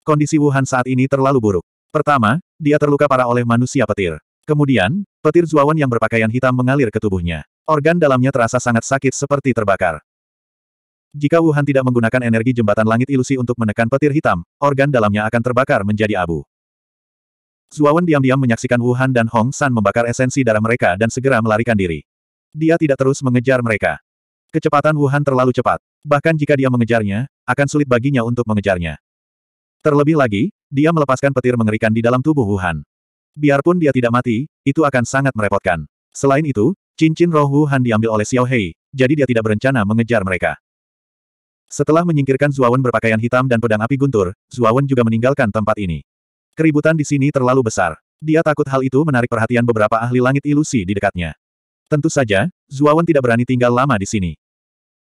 Speaker 1: Kondisi Wuhan saat ini terlalu buruk. Pertama, dia terluka parah oleh manusia petir. Kemudian, petir Zuawan yang berpakaian hitam mengalir ke tubuhnya. Organ dalamnya terasa sangat sakit seperti terbakar. Jika Wuhan tidak menggunakan energi jembatan langit ilusi untuk menekan petir hitam, organ dalamnya akan terbakar menjadi abu. Zuawan diam-diam menyaksikan Wuhan dan Hong San membakar esensi darah mereka dan segera melarikan diri. Dia tidak terus mengejar mereka. Kecepatan Wuhan terlalu cepat. Bahkan jika dia mengejarnya, akan sulit baginya untuk mengejarnya. Terlebih lagi, dia melepaskan petir mengerikan di dalam tubuh Wuhan. Biarpun dia tidak mati, itu akan sangat merepotkan. Selain itu, cincin roh Wuhan diambil oleh Xiao Hei, jadi dia tidak berencana mengejar mereka. Setelah menyingkirkan Zuawan berpakaian hitam dan pedang api guntur, Zuawan juga meninggalkan tempat ini. Keributan di sini terlalu besar. Dia takut hal itu menarik perhatian beberapa ahli langit ilusi di dekatnya. Tentu saja, Zuawan tidak berani tinggal lama di sini.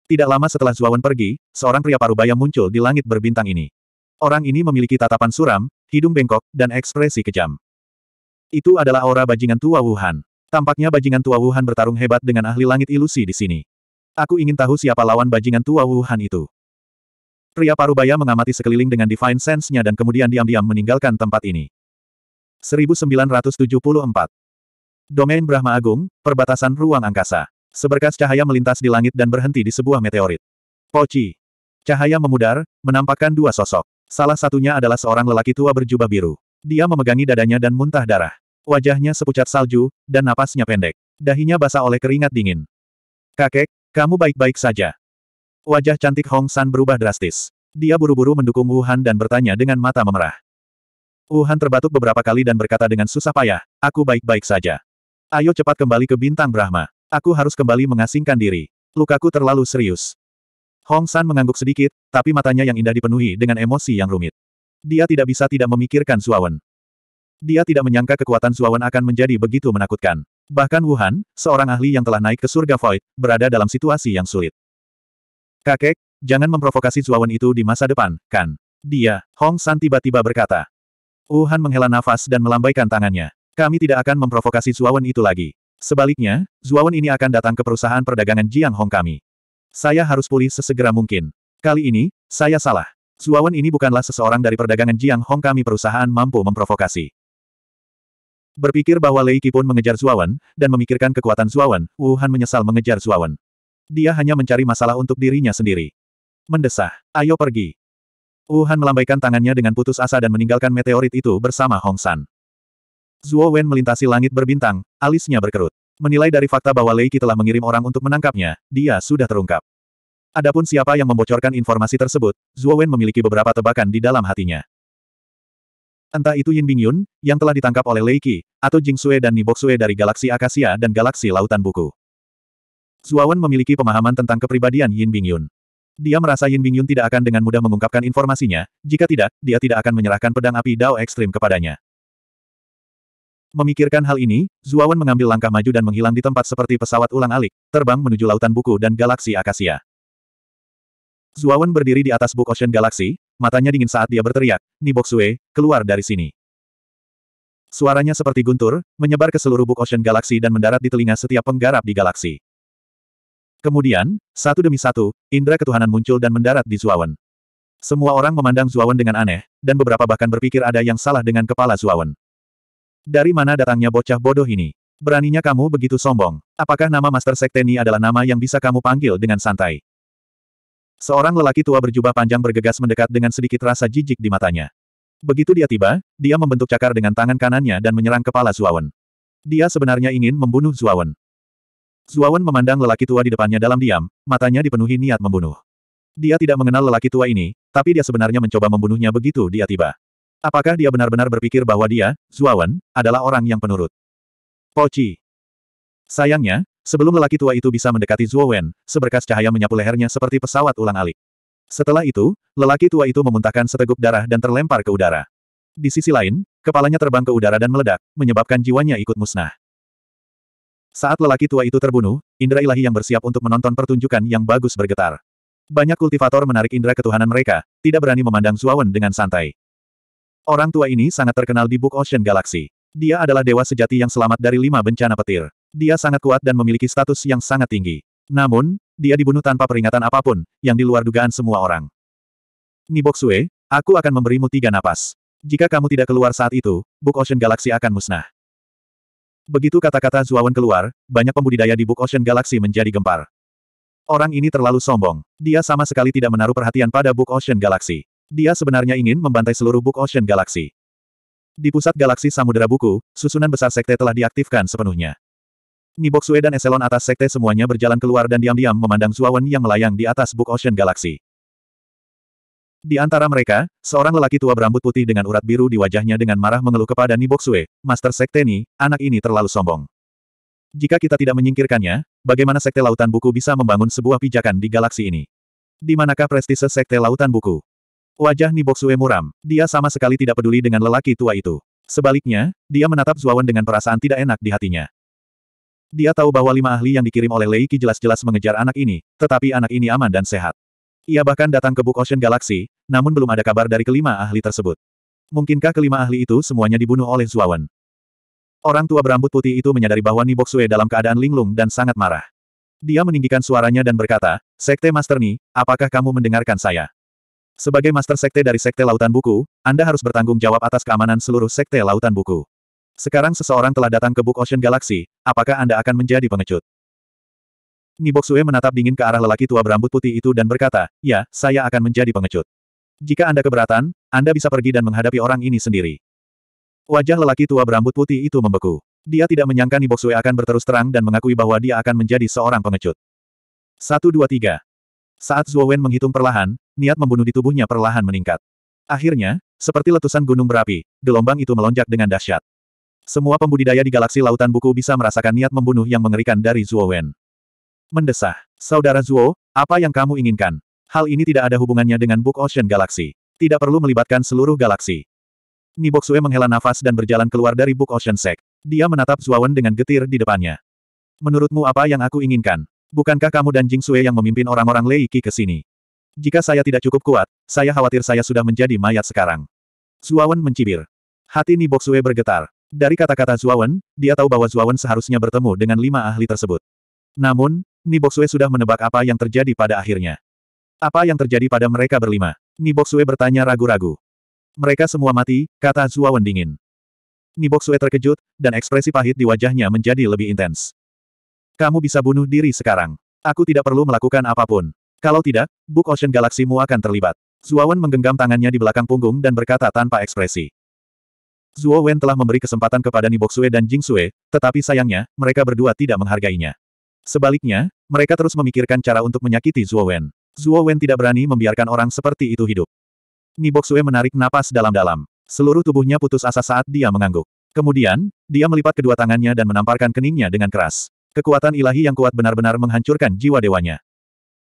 Speaker 1: Tidak lama setelah Zuawan pergi, seorang pria parubaya muncul di langit berbintang ini. Orang ini memiliki tatapan suram, hidung bengkok, dan ekspresi kejam. Itu adalah aura bajingan tua Wuhan. Tampaknya bajingan tua Wuhan bertarung hebat dengan ahli langit ilusi di sini. Aku ingin tahu siapa lawan bajingan tua Wuhan itu. Pria Parubaya mengamati sekeliling dengan divine sense-nya dan kemudian diam-diam meninggalkan tempat ini. 1974. Domain Brahma Agung, perbatasan ruang angkasa. Seberkas cahaya melintas di langit dan berhenti di sebuah meteorit. Poci. Cahaya memudar, menampakkan dua sosok. Salah satunya adalah seorang lelaki tua berjubah biru. Dia memegangi dadanya dan muntah darah. Wajahnya sepucat salju, dan napasnya pendek. Dahinya basah oleh keringat dingin. Kakek, kamu baik-baik saja. Wajah cantik Hong San berubah drastis. Dia buru-buru mendukung Wuhan dan bertanya dengan mata memerah. Wuhan terbatuk beberapa kali dan berkata dengan susah payah, aku baik-baik saja. Ayo cepat kembali ke bintang Brahma. Aku harus kembali mengasingkan diri. Lukaku terlalu serius. Hong San mengangguk sedikit, tapi matanya yang indah dipenuhi dengan emosi yang rumit. Dia tidak bisa tidak memikirkan Suawen. Dia tidak menyangka kekuatan Suawen akan menjadi begitu menakutkan. Bahkan Wuhan, seorang ahli yang telah naik ke surga Void, berada dalam situasi yang sulit. Kakek, jangan memprovokasi Suawen itu di masa depan, kan? Dia, Hong San tiba-tiba berkata. Wuhan menghela nafas dan melambaikan tangannya. Kami tidak akan memprovokasi Suawen itu lagi. Sebaliknya, Zuawan ini akan datang ke perusahaan perdagangan Jiang Hong kami. Saya harus pulih sesegera mungkin. Kali ini, saya salah. Zuawan ini bukanlah seseorang dari perdagangan Jiang Hong kami perusahaan mampu memprovokasi. Berpikir bahwa Lei Qi pun mengejar Zuawan, dan memikirkan kekuatan Zuawan, Wuhan menyesal mengejar Zuawan. Dia hanya mencari masalah untuk dirinya sendiri. Mendesah, ayo pergi. Wuhan melambaikan tangannya dengan putus asa dan meninggalkan meteorit itu bersama Hong San. Zuo Wen melintasi langit berbintang, alisnya berkerut. Menilai dari fakta bahwa Leiki telah mengirim orang untuk menangkapnya, dia sudah terungkap. Adapun siapa yang membocorkan informasi tersebut, Zhuo Wen memiliki beberapa tebakan di dalam hatinya. Entah itu Yin Bingyun, yang telah ditangkap oleh Leiki, atau Jing Sue dan Nibok Sue dari galaksi Akasia dan galaksi Lautan Buku. Wen memiliki pemahaman tentang kepribadian Yin Bingyun. Dia merasa Yin Bingyun tidak akan dengan mudah mengungkapkan informasinya, jika tidak, dia tidak akan menyerahkan pedang api Dao Ekstrim kepadanya. Memikirkan hal ini, Zuawan mengambil langkah maju dan menghilang di tempat seperti pesawat ulang-alik, terbang menuju lautan buku dan galaksi Akasia. Zuawan berdiri di atas Book Ocean Galaxy, matanya dingin saat dia berteriak, Niboksue, keluar dari sini. Suaranya seperti guntur, menyebar ke seluruh Book Ocean Galaxy dan mendarat di telinga setiap penggarap di galaksi. Kemudian, satu demi satu, indera ketuhanan muncul dan mendarat di Zuawan. Semua orang memandang Zuawan dengan aneh, dan beberapa bahkan berpikir ada yang salah dengan kepala Zuawan. Dari mana datangnya bocah bodoh ini? Beraninya kamu begitu sombong. Apakah nama Master Sekteni adalah nama yang bisa kamu panggil dengan santai? Seorang lelaki tua berjubah panjang bergegas mendekat dengan sedikit rasa jijik di matanya. Begitu dia tiba, dia membentuk cakar dengan tangan kanannya dan menyerang kepala Zuawan. Dia sebenarnya ingin membunuh Zuawan. Zuawan memandang lelaki tua di depannya dalam diam, matanya dipenuhi niat membunuh. Dia tidak mengenal lelaki tua ini, tapi dia sebenarnya mencoba membunuhnya begitu dia tiba. Apakah dia benar-benar berpikir bahwa dia, Zuawan, adalah orang yang penurut? Poci. Sayangnya, sebelum lelaki tua itu bisa mendekati Zuowen, seberkas cahaya menyapu lehernya seperti pesawat ulang-alik. Setelah itu, lelaki tua itu memuntahkan seteguk darah dan terlempar ke udara. Di sisi lain, kepalanya terbang ke udara dan meledak, menyebabkan jiwanya ikut musnah. Saat lelaki tua itu terbunuh, indera ilahi yang bersiap untuk menonton pertunjukan yang bagus bergetar. Banyak kultivator menarik indera ketuhanan mereka, tidak berani memandang Zuawan dengan santai. Orang tua ini sangat terkenal di Book Ocean Galaxy. Dia adalah dewa sejati yang selamat dari lima bencana petir. Dia sangat kuat dan memiliki status yang sangat tinggi. Namun, dia dibunuh tanpa peringatan apapun, yang di luar dugaan semua orang. Niboksue, aku akan memberimu tiga napas. Jika kamu tidak keluar saat itu, Book Ocean Galaxy akan musnah. Begitu kata-kata Zuawan keluar, banyak pembudidaya di Book Ocean Galaxy menjadi gempar. Orang ini terlalu sombong. Dia sama sekali tidak menaruh perhatian pada Book Ocean Galaxy. Dia sebenarnya ingin membantai seluruh Book Ocean Galaxy. Di pusat galaksi Samudera Buku, susunan besar sekte telah diaktifkan sepenuhnya. Sue dan eselon atas sekte semuanya berjalan keluar dan diam-diam memandang Zuawan yang melayang di atas Book Ocean Galaxy. Di antara mereka, seorang lelaki tua berambut putih dengan urat biru di wajahnya dengan marah mengeluh kepada Sue, Master Sekte Ni, anak ini terlalu sombong. Jika kita tidak menyingkirkannya, bagaimana Sekte Lautan Buku bisa membangun sebuah pijakan di galaksi ini? Di manakah prestise Sekte Lautan Buku? Wajah Niboksue muram, dia sama sekali tidak peduli dengan lelaki tua itu. Sebaliknya, dia menatap Zuawan dengan perasaan tidak enak di hatinya. Dia tahu bahwa lima ahli yang dikirim oleh Leiki jelas-jelas mengejar anak ini, tetapi anak ini aman dan sehat. Ia bahkan datang ke Book Ocean Galaxy, namun belum ada kabar dari kelima ahli tersebut. Mungkinkah kelima ahli itu semuanya dibunuh oleh Zuawan? Orang tua berambut putih itu menyadari bahwa Niboksue dalam keadaan linglung dan sangat marah. Dia meninggikan suaranya dan berkata, Sekte Master Ni, apakah kamu mendengarkan saya? Sebagai master sekte dari Sekte Lautan Buku, Anda harus bertanggung jawab atas keamanan seluruh Sekte Lautan Buku. Sekarang seseorang telah datang ke Book Ocean Galaxy, apakah Anda akan menjadi pengecut? Niboksue menatap dingin ke arah lelaki tua berambut putih itu dan berkata, ya, saya akan menjadi pengecut. Jika Anda keberatan, Anda bisa pergi dan menghadapi orang ini sendiri. Wajah lelaki tua berambut putih itu membeku. Dia tidak menyangka Niboksue akan berterus terang dan mengakui bahwa dia akan menjadi seorang pengecut. 1 2 3 saat Zuo Wen menghitung perlahan, niat membunuh di tubuhnya perlahan meningkat. Akhirnya, seperti letusan gunung berapi, gelombang itu melonjak dengan dahsyat. Semua pembudidaya di galaksi lautan buku bisa merasakan niat membunuh yang mengerikan dari Zuo Wen. Mendesah. Saudara Zhuo, apa yang kamu inginkan? Hal ini tidak ada hubungannya dengan Book Ocean Galaxy. Tidak perlu melibatkan seluruh galaksi. Niboksue menghela nafas dan berjalan keluar dari Book Ocean Sek. Dia menatap Zuo Wen dengan getir di depannya. Menurutmu apa yang aku inginkan? Bukankah kamu dan Jing Sui yang memimpin orang-orang Lei Qi ke sini? Jika saya tidak cukup kuat, saya khawatir saya sudah menjadi mayat sekarang. Zuawan mencibir. Hati Nibok Sui bergetar. Dari kata-kata Zuawan, dia tahu bahwa Zuawan seharusnya bertemu dengan lima ahli tersebut. Namun, Nibok Sui sudah menebak apa yang terjadi pada akhirnya. Apa yang terjadi pada mereka berlima? Nibok Sui bertanya ragu-ragu. Mereka semua mati, kata Zuawan dingin. Nibok Sue terkejut, dan ekspresi pahit di wajahnya menjadi lebih intens. Kamu bisa bunuh diri sekarang. Aku tidak perlu melakukan apapun. Kalau tidak, Book Ocean galaxy mu akan terlibat. Zuowen menggenggam tangannya di belakang punggung dan berkata tanpa ekspresi. Zuo Wen telah memberi kesempatan kepada Niboxue dan Jingsue, tetapi sayangnya, mereka berdua tidak menghargainya. Sebaliknya, mereka terus memikirkan cara untuk menyakiti Zuo Wen. Zuo Wen tidak berani membiarkan orang seperti itu hidup. Niboxue menarik napas dalam-dalam. Seluruh tubuhnya putus asa saat dia mengangguk. Kemudian, dia melipat kedua tangannya dan menamparkan keningnya dengan keras. Kekuatan ilahi yang kuat benar-benar menghancurkan jiwa dewanya.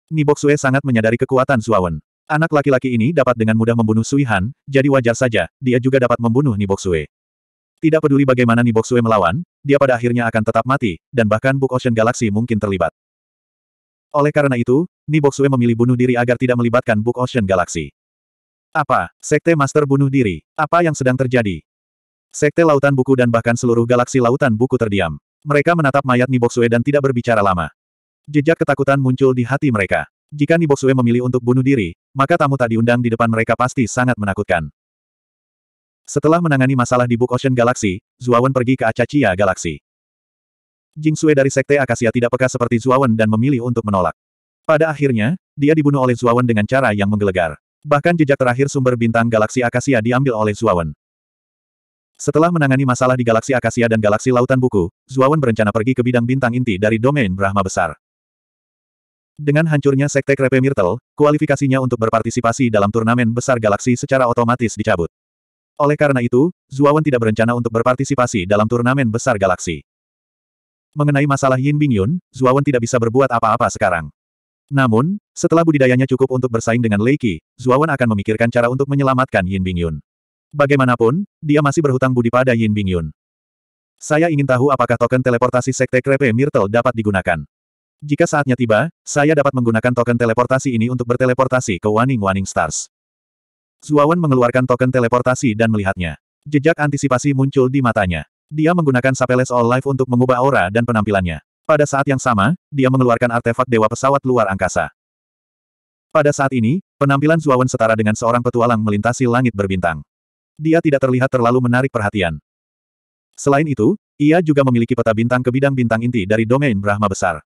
Speaker 1: Niboksue sangat menyadari kekuatan Suawen. Anak laki-laki ini dapat dengan mudah membunuh Suihan, jadi wajar saja, dia juga dapat membunuh Niboksue. Tidak peduli bagaimana Niboksue melawan, dia pada akhirnya akan tetap mati, dan bahkan Book Ocean Galaxy mungkin terlibat. Oleh karena itu, Niboksue memilih bunuh diri agar tidak melibatkan Book Ocean Galaxy. Apa? Sekte Master bunuh diri? Apa yang sedang terjadi? Sekte Lautan Buku dan bahkan seluruh galaksi Lautan Buku terdiam. Mereka menatap mayat Niboksue dan tidak berbicara lama. Jejak ketakutan muncul di hati mereka. Jika Niboksue memilih untuk bunuh diri, maka tamu tak diundang di depan mereka pasti sangat menakutkan. Setelah menangani masalah di Book Ocean Galaxy, Zuawan pergi ke Acacia Galaxy. Jingsue dari Sekte Akasia tidak peka seperti Zuawan dan memilih untuk menolak. Pada akhirnya, dia dibunuh oleh Zuawan dengan cara yang menggelegar. Bahkan jejak terakhir sumber bintang galaksi Akasia diambil oleh Zuawan. Setelah menangani masalah di galaksi Akasia dan galaksi Lautan Buku, Zuawan berencana pergi ke bidang bintang inti dari domain Brahma Besar. Dengan hancurnya Sekte Krepe Myrtle, kualifikasinya untuk berpartisipasi dalam turnamen besar galaksi secara otomatis dicabut. Oleh karena itu, Zuawan tidak berencana untuk berpartisipasi dalam turnamen besar galaksi. Mengenai masalah Yin Bingyun, Zuawan tidak bisa berbuat apa-apa sekarang. Namun, setelah budidayanya cukup untuk bersaing dengan Leiki, Qi, Zuawan akan memikirkan cara untuk menyelamatkan Yin Bingyun. Bagaimanapun, dia masih berhutang budi pada Yin Bingyun. Saya ingin tahu apakah token teleportasi Sekte Krepe Myrtle dapat digunakan. Jika saatnya tiba, saya dapat menggunakan token teleportasi ini untuk berteleportasi ke Waning Waning Stars. Zuawan mengeluarkan token teleportasi dan melihatnya. Jejak antisipasi muncul di matanya. Dia menggunakan Sapeles All Life untuk mengubah aura dan penampilannya. Pada saat yang sama, dia mengeluarkan artefak dewa pesawat luar angkasa. Pada saat ini, penampilan Zuawan setara dengan seorang petualang melintasi langit berbintang. Dia tidak terlihat terlalu menarik perhatian. Selain itu, ia juga memiliki peta bintang ke bidang bintang inti dari domain Brahma Besar.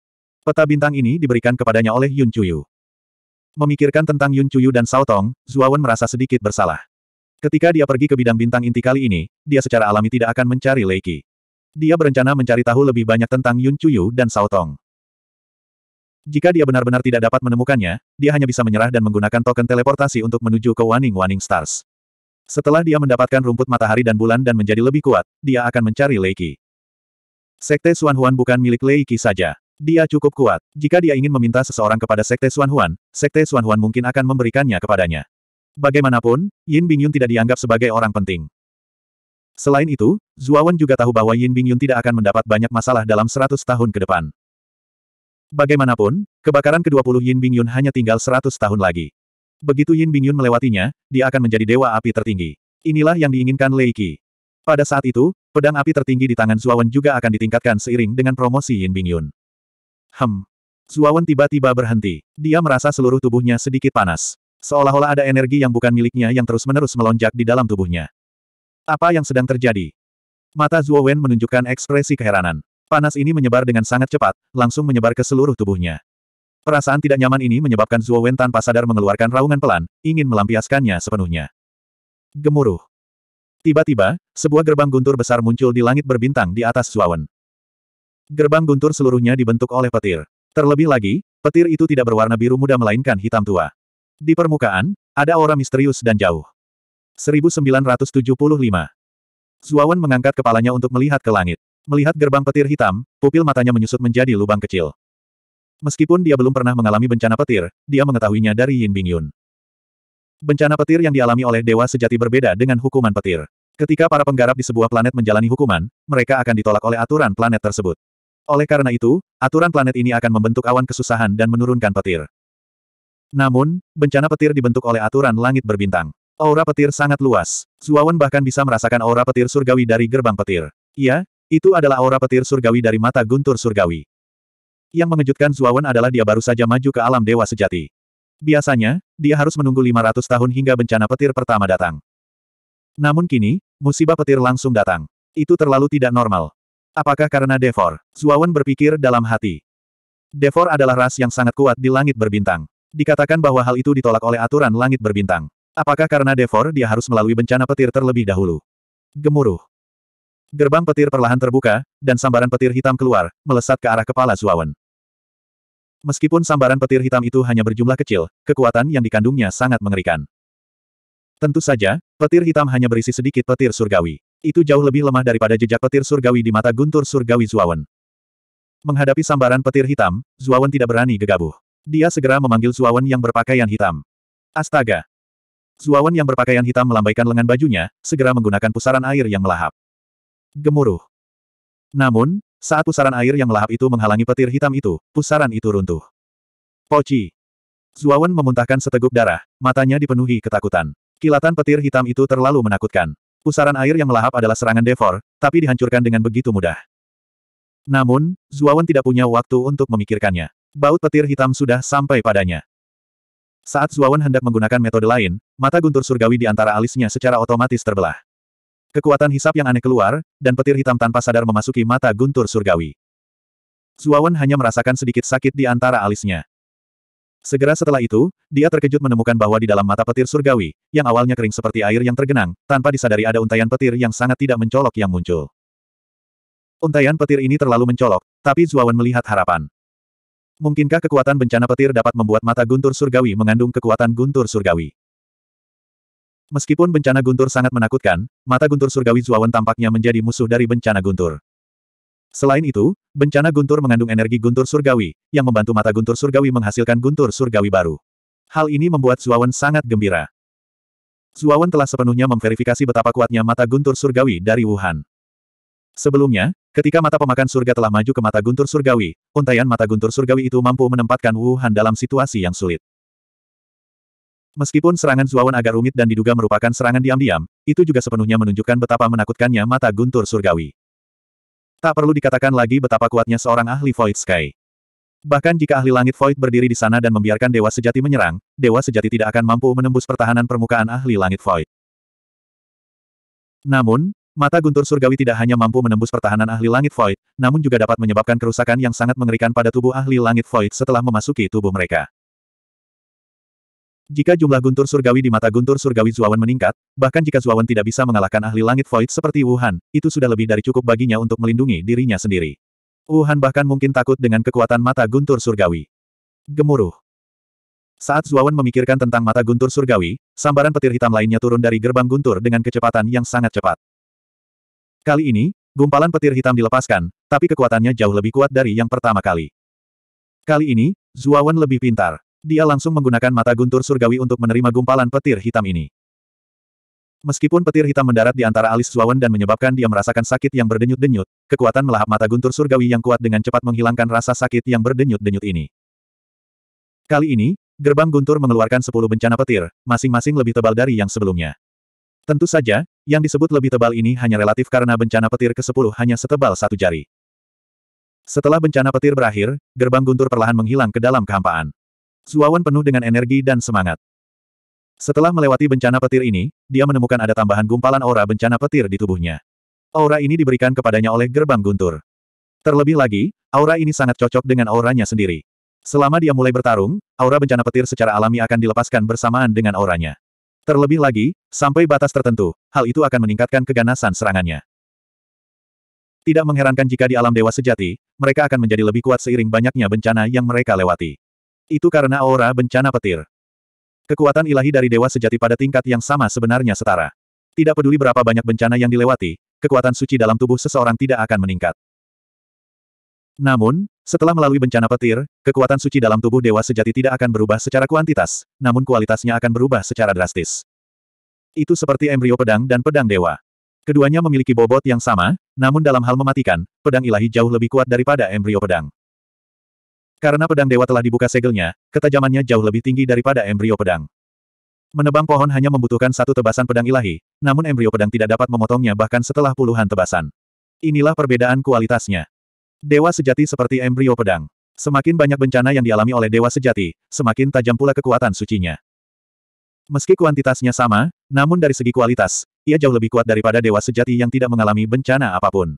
Speaker 1: Peta bintang ini diberikan kepadanya oleh Yun Chuyu. Memikirkan tentang Yun Chuyu dan Sao Tong, Zuawan merasa sedikit bersalah. Ketika dia pergi ke bidang bintang inti kali ini, dia secara alami tidak akan mencari Leiki. Dia berencana mencari tahu lebih banyak tentang Yun Chuyu dan Sao Tong. Jika dia benar-benar tidak dapat menemukannya, dia hanya bisa menyerah dan menggunakan token teleportasi untuk menuju ke Waning Waning Stars. Setelah dia mendapatkan rumput matahari dan bulan dan menjadi lebih kuat, dia akan mencari Leiki. Sekte Xuan Huan bukan milik Leiki saja. Dia cukup kuat. Jika dia ingin meminta seseorang kepada Sekte Xuan Huan, Sekte Xuan Huan mungkin akan memberikannya kepadanya. Bagaimanapun, Yin Bingyun tidak dianggap sebagai orang penting. Selain itu, Zuawan juga tahu bahwa Yin Bingyun tidak akan mendapat banyak masalah dalam 100 tahun ke depan. Bagaimanapun, kebakaran ke-20 Yin Bingyun hanya tinggal 100 tahun lagi. Begitu Yin Bingyun melewatinya, dia akan menjadi dewa api tertinggi. Inilah yang diinginkan Lei Qi. Pada saat itu, pedang api tertinggi di tangan Zuawan juga akan ditingkatkan seiring dengan promosi Yin Bingyun. Hem. Zuawan tiba-tiba berhenti. Dia merasa seluruh tubuhnya sedikit panas. Seolah-olah ada energi yang bukan miliknya yang terus-menerus melonjak di dalam tubuhnya. Apa yang sedang terjadi? Mata Zuawan menunjukkan ekspresi keheranan. Panas ini menyebar dengan sangat cepat, langsung menyebar ke seluruh tubuhnya. Perasaan tidak nyaman ini menyebabkan Zuo Wen tanpa sadar mengeluarkan raungan pelan, ingin melampiaskannya sepenuhnya. Gemuruh. Tiba-tiba, sebuah gerbang guntur besar muncul di langit berbintang di atas Zuo Wen. Gerbang guntur seluruhnya dibentuk oleh petir. Terlebih lagi, petir itu tidak berwarna biru muda melainkan hitam tua. Di permukaan, ada aura misterius dan jauh. 1975. Wen mengangkat kepalanya untuk melihat ke langit. Melihat gerbang petir hitam, pupil matanya menyusut menjadi lubang kecil. Meskipun dia belum pernah mengalami bencana petir, dia mengetahuinya dari Yin Bingyun. Bencana petir yang dialami oleh dewa sejati berbeda dengan hukuman petir. Ketika para penggarap di sebuah planet menjalani hukuman, mereka akan ditolak oleh aturan planet tersebut. Oleh karena itu, aturan planet ini akan membentuk awan kesusahan dan menurunkan petir. Namun, bencana petir dibentuk oleh aturan langit berbintang. Aura petir sangat luas. Zuawan bahkan bisa merasakan aura petir surgawi dari gerbang petir. Iya, itu adalah aura petir surgawi dari mata guntur surgawi. Yang mengejutkan Zuawan adalah dia baru saja maju ke alam dewa sejati. Biasanya, dia harus menunggu 500 tahun hingga bencana petir pertama datang. Namun kini, musibah petir langsung datang. Itu terlalu tidak normal. Apakah karena Devor? Zuawan berpikir dalam hati. Devor adalah ras yang sangat kuat di langit berbintang. Dikatakan bahwa hal itu ditolak oleh aturan langit berbintang. Apakah karena Devor dia harus melalui bencana petir terlebih dahulu? Gemuruh. Gerbang petir perlahan terbuka, dan sambaran petir hitam keluar, melesat ke arah kepala Zuawan. Meskipun sambaran petir hitam itu hanya berjumlah kecil, kekuatan yang dikandungnya sangat mengerikan. Tentu saja, petir hitam hanya berisi sedikit petir surgawi. Itu jauh lebih lemah daripada jejak petir surgawi di mata guntur surgawi Zuawan. Menghadapi sambaran petir hitam, Zuawan tidak berani gegabah. Dia segera memanggil Zuawan yang berpakaian hitam. Astaga! Zuawan yang berpakaian hitam melambaikan lengan bajunya, segera menggunakan pusaran air yang melahap. Gemuruh. Namun, saat pusaran air yang melahap itu menghalangi petir hitam itu, pusaran itu runtuh. Poci. Zuawan memuntahkan seteguk darah, matanya dipenuhi ketakutan. Kilatan petir hitam itu terlalu menakutkan. Pusaran air yang melahap adalah serangan Devor, tapi dihancurkan dengan begitu mudah. Namun, Zuawan tidak punya waktu untuk memikirkannya. Baut petir hitam sudah sampai padanya. Saat Zuawan hendak menggunakan metode lain, mata guntur surgawi di antara alisnya secara otomatis terbelah. Kekuatan hisap yang aneh keluar, dan petir hitam tanpa sadar memasuki mata guntur surgawi. Zuawan hanya merasakan sedikit sakit di antara alisnya. Segera setelah itu, dia terkejut menemukan bahwa di dalam mata petir surgawi, yang awalnya kering seperti air yang tergenang, tanpa disadari ada untayan petir yang sangat tidak mencolok yang muncul. Untayan petir ini terlalu mencolok, tapi Zuawan melihat harapan. Mungkinkah kekuatan bencana petir dapat membuat mata guntur surgawi mengandung kekuatan guntur surgawi? Meskipun bencana guntur sangat menakutkan, mata guntur surgawi Zuawan tampaknya menjadi musuh dari bencana guntur. Selain itu, bencana guntur mengandung energi guntur surgawi, yang membantu mata guntur surgawi menghasilkan guntur surgawi baru. Hal ini membuat Zuawan sangat gembira. Zuawan telah sepenuhnya memverifikasi betapa kuatnya mata guntur surgawi dari Wuhan. Sebelumnya, ketika mata pemakan surga telah maju ke mata guntur surgawi, untaian mata guntur surgawi itu mampu menempatkan Wuhan dalam situasi yang sulit. Meskipun serangan Zuawan agak rumit dan diduga merupakan serangan diam-diam, itu juga sepenuhnya menunjukkan betapa menakutkannya mata guntur surgawi. Tak perlu dikatakan lagi betapa kuatnya seorang ahli Void Sky. Bahkan jika ahli langit Void berdiri di sana dan membiarkan Dewa Sejati menyerang, Dewa Sejati tidak akan mampu menembus pertahanan permukaan ahli langit Void. Namun, mata guntur surgawi tidak hanya mampu menembus pertahanan ahli langit Void, namun juga dapat menyebabkan kerusakan yang sangat mengerikan pada tubuh ahli langit Void setelah memasuki tubuh mereka. Jika jumlah guntur surgawi di mata guntur surgawi Zuawan meningkat, bahkan jika Zuawan tidak bisa mengalahkan ahli langit void seperti Wuhan, itu sudah lebih dari cukup baginya untuk melindungi dirinya sendiri. Wuhan bahkan mungkin takut dengan kekuatan mata guntur surgawi. Gemuruh. Saat Zuawan memikirkan tentang mata guntur surgawi, sambaran petir hitam lainnya turun dari gerbang guntur dengan kecepatan yang sangat cepat. Kali ini, gumpalan petir hitam dilepaskan, tapi kekuatannya jauh lebih kuat dari yang pertama kali. Kali ini, Zuawan lebih pintar. Dia langsung menggunakan mata guntur surgawi untuk menerima gumpalan petir hitam ini. Meskipun petir hitam mendarat di antara alis Zuawan dan menyebabkan dia merasakan sakit yang berdenyut-denyut, kekuatan melahap mata guntur surgawi yang kuat dengan cepat menghilangkan rasa sakit yang berdenyut-denyut ini. Kali ini, gerbang guntur mengeluarkan sepuluh bencana petir, masing-masing lebih tebal dari yang sebelumnya. Tentu saja, yang disebut lebih tebal ini hanya relatif karena bencana petir ke-10 hanya setebal satu jari. Setelah bencana petir berakhir, gerbang guntur perlahan menghilang ke dalam kehampaan. Suawan penuh dengan energi dan semangat. Setelah melewati bencana petir ini, dia menemukan ada tambahan gumpalan aura bencana petir di tubuhnya. Aura ini diberikan kepadanya oleh gerbang guntur. Terlebih lagi, aura ini sangat cocok dengan auranya sendiri. Selama dia mulai bertarung, aura bencana petir secara alami akan dilepaskan bersamaan dengan auranya. Terlebih lagi, sampai batas tertentu, hal itu akan meningkatkan keganasan serangannya. Tidak mengherankan jika di alam dewa sejati, mereka akan menjadi lebih kuat seiring banyaknya bencana yang mereka lewati. Itu karena aura bencana petir. Kekuatan ilahi dari dewa sejati pada tingkat yang sama sebenarnya setara. Tidak peduli berapa banyak bencana yang dilewati, kekuatan suci dalam tubuh seseorang tidak akan meningkat. Namun, setelah melalui bencana petir, kekuatan suci dalam tubuh dewa sejati tidak akan berubah secara kuantitas, namun kualitasnya akan berubah secara drastis. Itu seperti embrio pedang dan pedang dewa. Keduanya memiliki bobot yang sama, namun dalam hal mematikan, pedang ilahi jauh lebih kuat daripada embrio pedang. Karena pedang dewa telah dibuka segelnya, ketajamannya jauh lebih tinggi daripada embrio pedang. Menebang pohon hanya membutuhkan satu tebasan pedang ilahi, namun embrio pedang tidak dapat memotongnya bahkan setelah puluhan tebasan. Inilah perbedaan kualitasnya. Dewa sejati seperti embrio pedang. Semakin banyak bencana yang dialami oleh dewa sejati, semakin tajam pula kekuatan sucinya. Meski kuantitasnya sama, namun dari segi kualitas, ia jauh lebih kuat daripada dewa sejati yang tidak mengalami bencana apapun.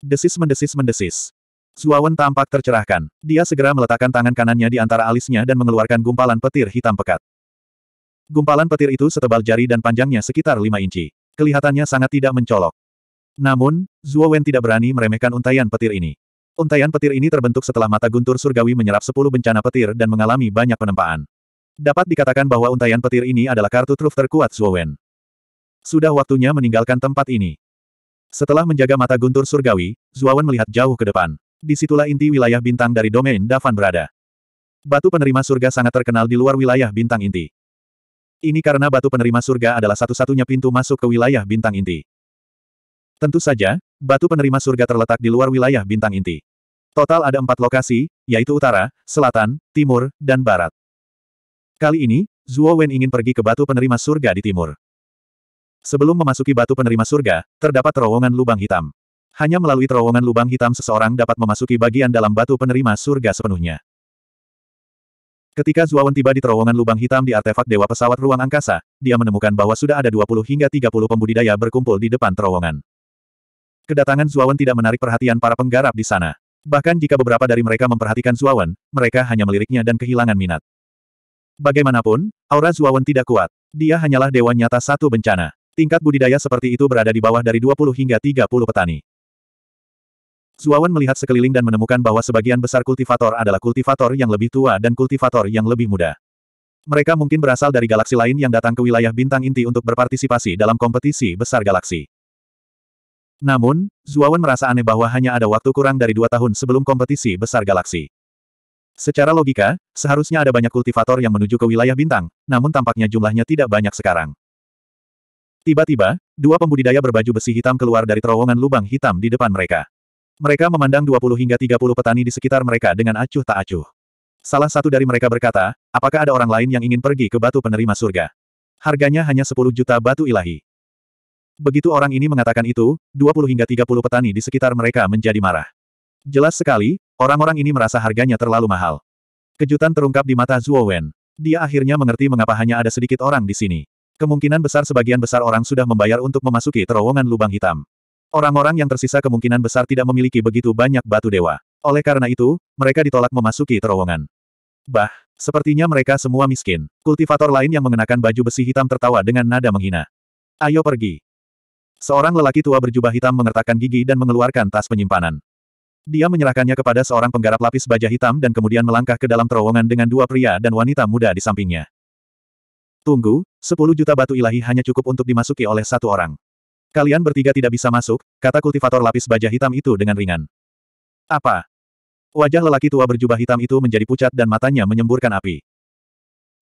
Speaker 1: Desis mendesis mendesis. Suawan tampak tercerahkan. Dia segera meletakkan tangan kanannya di antara alisnya dan mengeluarkan gumpalan petir hitam pekat. Gumpalan petir itu setebal jari dan panjangnya sekitar 5 inci. Kelihatannya sangat tidak mencolok. Namun, Zhuo tidak berani meremehkan untaian petir ini. Untaian petir ini terbentuk setelah mata guntur surgawi menyerap 10 bencana petir dan mengalami banyak penempaan. Dapat dikatakan bahwa untaian petir ini adalah kartu truf terkuat Zhuo Sudah waktunya meninggalkan tempat ini. Setelah menjaga mata guntur surgawi, Zuawan melihat jauh ke depan disitulah inti wilayah bintang dari domain Davan berada. Batu penerima surga sangat terkenal di luar wilayah bintang inti. Ini karena batu penerima surga adalah satu-satunya pintu masuk ke wilayah bintang inti. Tentu saja, batu penerima surga terletak di luar wilayah bintang inti. Total ada empat lokasi, yaitu utara, selatan, timur, dan barat. Kali ini, Zhuo Wen ingin pergi ke batu penerima surga di timur. Sebelum memasuki batu penerima surga, terdapat terowongan lubang hitam. Hanya melalui terowongan lubang hitam seseorang dapat memasuki bagian dalam batu penerima surga sepenuhnya. Ketika Zuawan tiba di terowongan lubang hitam di artefak Dewa Pesawat Ruang Angkasa, dia menemukan bahwa sudah ada 20 hingga 30 pembudidaya berkumpul di depan terowongan. Kedatangan Zuawan tidak menarik perhatian para penggarap di sana. Bahkan jika beberapa dari mereka memperhatikan Zuawan, mereka hanya meliriknya dan kehilangan minat. Bagaimanapun, aura Zuawan tidak kuat. Dia hanyalah dewa nyata satu bencana. Tingkat budidaya seperti itu berada di bawah dari 20 hingga 30 petani. Zuawan melihat sekeliling dan menemukan bahwa sebagian besar kultivator adalah kultivator yang lebih tua dan kultivator yang lebih muda. Mereka mungkin berasal dari galaksi lain yang datang ke wilayah bintang inti untuk berpartisipasi dalam kompetisi besar galaksi. Namun, Zuawan merasa aneh bahwa hanya ada waktu kurang dari dua tahun sebelum kompetisi besar galaksi. Secara logika, seharusnya ada banyak kultivator yang menuju ke wilayah bintang, namun tampaknya jumlahnya tidak banyak sekarang. Tiba-tiba, dua pembudidaya berbaju besi hitam keluar dari terowongan lubang hitam di depan mereka. Mereka memandang 20 hingga 30 petani di sekitar mereka dengan acuh tak acuh. Salah satu dari mereka berkata, apakah ada orang lain yang ingin pergi ke batu penerima surga? Harganya hanya 10 juta batu ilahi. Begitu orang ini mengatakan itu, 20 hingga 30 petani di sekitar mereka menjadi marah. Jelas sekali, orang-orang ini merasa harganya terlalu mahal. Kejutan terungkap di mata Zhuo Wen. Dia akhirnya mengerti mengapa hanya ada sedikit orang di sini. Kemungkinan besar sebagian besar orang sudah membayar untuk memasuki terowongan lubang hitam. Orang-orang yang tersisa kemungkinan besar tidak memiliki begitu banyak batu dewa. Oleh karena itu, mereka ditolak memasuki terowongan. Bah, sepertinya mereka semua miskin. Kultivator lain yang mengenakan baju besi hitam tertawa dengan nada menghina. Ayo pergi. Seorang lelaki tua berjubah hitam mengertakkan gigi dan mengeluarkan tas penyimpanan. Dia menyerahkannya kepada seorang penggarap lapis baja hitam dan kemudian melangkah ke dalam terowongan dengan dua pria dan wanita muda di sampingnya. Tunggu, 10 juta batu ilahi hanya cukup untuk dimasuki oleh satu orang. Kalian bertiga tidak bisa masuk, kata kultivator lapis baja hitam itu dengan ringan. Apa? Wajah lelaki tua berjubah hitam itu menjadi pucat dan matanya menyemburkan api.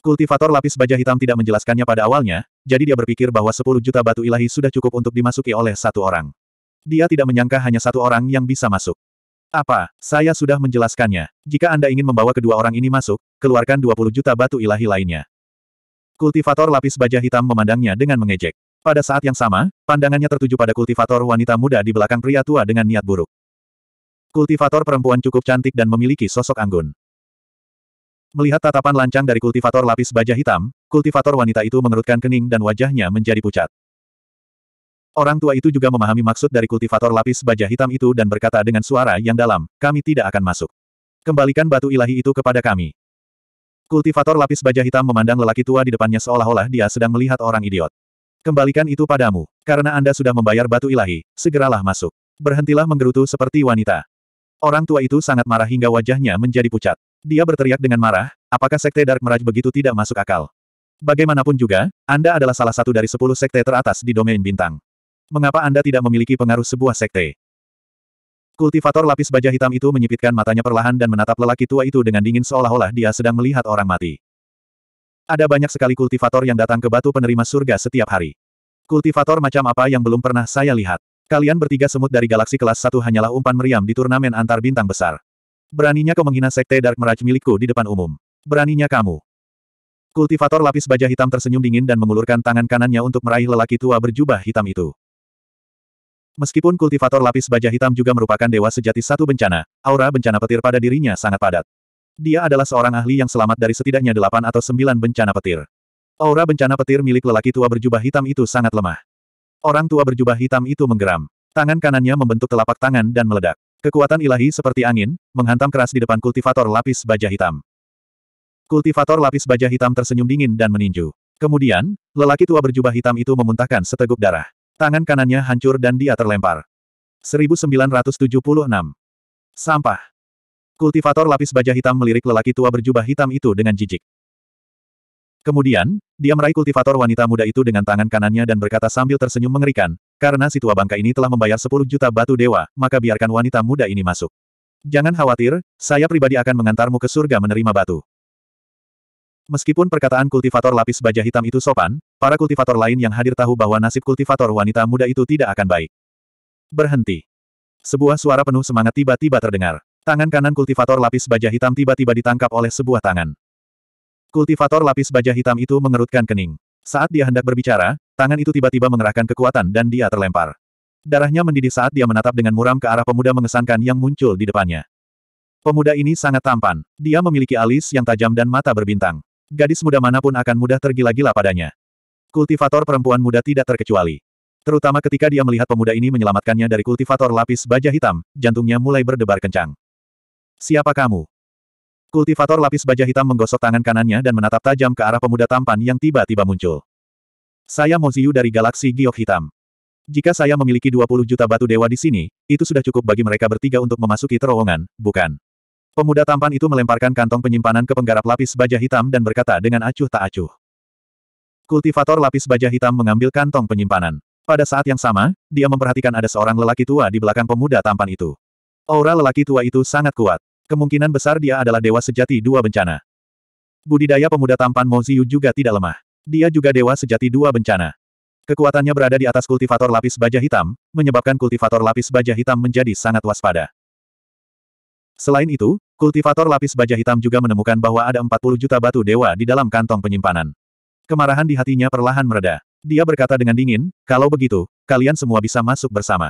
Speaker 1: Kultivator lapis baja hitam tidak menjelaskannya pada awalnya, jadi dia berpikir bahwa 10 juta batu ilahi sudah cukup untuk dimasuki oleh satu orang. Dia tidak menyangka hanya satu orang yang bisa masuk. Apa, saya sudah menjelaskannya. Jika Anda ingin membawa kedua orang ini masuk, keluarkan 20 juta batu ilahi lainnya. Kultivator lapis baja hitam memandangnya dengan mengejek. Pada saat yang sama, pandangannya tertuju pada kultivator wanita muda di belakang pria tua dengan niat buruk. Kultivator perempuan cukup cantik dan memiliki sosok anggun. Melihat tatapan lancang dari kultivator lapis baja hitam, kultivator wanita itu mengerutkan kening dan wajahnya menjadi pucat. Orang tua itu juga memahami maksud dari kultivator lapis baja hitam itu dan berkata dengan suara yang dalam, kami tidak akan masuk. Kembalikan batu ilahi itu kepada kami. Kultivator lapis baja hitam memandang lelaki tua di depannya seolah-olah dia sedang melihat orang idiot. Kembalikan itu padamu. Karena Anda sudah membayar batu ilahi, segeralah masuk. Berhentilah menggerutu seperti wanita. Orang tua itu sangat marah hingga wajahnya menjadi pucat. Dia berteriak dengan marah, apakah sekte Dark Meraj begitu tidak masuk akal? Bagaimanapun juga, Anda adalah salah satu dari sepuluh sekte teratas di domain bintang. Mengapa Anda tidak memiliki pengaruh sebuah sekte? Kultivator lapis baja hitam itu menyipitkan matanya perlahan dan menatap lelaki tua itu dengan dingin seolah-olah dia sedang melihat orang mati. Ada banyak sekali kultivator yang datang ke batu penerima surga setiap hari. Kultivator macam apa yang belum pernah saya lihat. Kalian bertiga semut dari galaksi kelas 1 hanyalah umpan meriam di turnamen antar bintang besar. Beraninya kau menghina sekte Dark Mirage milikku di depan umum. Beraninya kamu. Kultivator lapis baja hitam tersenyum dingin dan mengulurkan tangan kanannya untuk meraih lelaki tua berjubah hitam itu. Meskipun kultivator lapis baja hitam juga merupakan dewa sejati satu bencana, aura bencana petir pada dirinya sangat padat. Dia adalah seorang ahli yang selamat dari setidaknya delapan atau sembilan bencana petir. Aura bencana petir milik lelaki tua berjubah hitam itu sangat lemah. Orang tua berjubah hitam itu menggeram. Tangan kanannya membentuk telapak tangan dan meledak. Kekuatan ilahi seperti angin, menghantam keras di depan kultivator lapis baja hitam. Kultivator lapis baja hitam tersenyum dingin dan meninju. Kemudian, lelaki tua berjubah hitam itu memuntahkan seteguk darah. Tangan kanannya hancur dan dia terlempar. 1976. Sampah. Kultivator lapis baja hitam melirik lelaki tua berjubah hitam itu dengan jijik. Kemudian, dia meraih kultivator wanita muda itu dengan tangan kanannya dan berkata sambil tersenyum mengerikan, karena si tua bangka ini telah membayar 10 juta batu dewa, maka biarkan wanita muda ini masuk. Jangan khawatir, saya pribadi akan mengantarmu ke surga menerima batu. Meskipun perkataan kultivator lapis baja hitam itu sopan, para kultivator lain yang hadir tahu bahwa nasib kultivator wanita muda itu tidak akan baik. Berhenti. Sebuah suara penuh semangat tiba-tiba terdengar. Tangan kanan kultivator lapis baja hitam tiba-tiba ditangkap oleh sebuah tangan. Kultivator lapis baja hitam itu mengerutkan kening. Saat dia hendak berbicara, tangan itu tiba-tiba mengerahkan kekuatan dan dia terlempar. Darahnya mendidih saat dia menatap dengan muram ke arah pemuda mengesankan yang muncul di depannya. Pemuda ini sangat tampan. Dia memiliki alis yang tajam dan mata berbintang. Gadis muda manapun akan mudah tergila-gila padanya. Kultivator perempuan muda tidak terkecuali. Terutama ketika dia melihat pemuda ini menyelamatkannya dari kultivator lapis baja hitam, jantungnya mulai berdebar kencang. Siapa kamu? Kultivator lapis baja hitam menggosok tangan kanannya dan menatap tajam ke arah pemuda tampan yang tiba-tiba muncul. Saya Moziu dari galaksi Giok Hitam. Jika saya memiliki 20 juta batu dewa di sini, itu sudah cukup bagi mereka bertiga untuk memasuki terowongan, bukan? Pemuda tampan itu melemparkan kantong penyimpanan ke penggarap lapis baja hitam dan berkata dengan acuh tak acuh. Kultivator lapis baja hitam mengambil kantong penyimpanan. Pada saat yang sama, dia memperhatikan ada seorang lelaki tua di belakang pemuda tampan itu. Aura lelaki tua itu sangat kuat. Kemungkinan besar dia adalah dewa sejati dua bencana. Budidaya pemuda tampan Mo Ziyu juga tidak lemah. Dia juga dewa sejati dua bencana. Kekuatannya berada di atas kultivator lapis baja hitam, menyebabkan kultivator lapis baja hitam menjadi sangat waspada. Selain itu, kultivator lapis baja hitam juga menemukan bahwa ada 40 juta batu dewa di dalam kantong penyimpanan. Kemarahan di hatinya perlahan mereda. Dia berkata dengan dingin, kalau begitu, kalian semua bisa masuk bersama.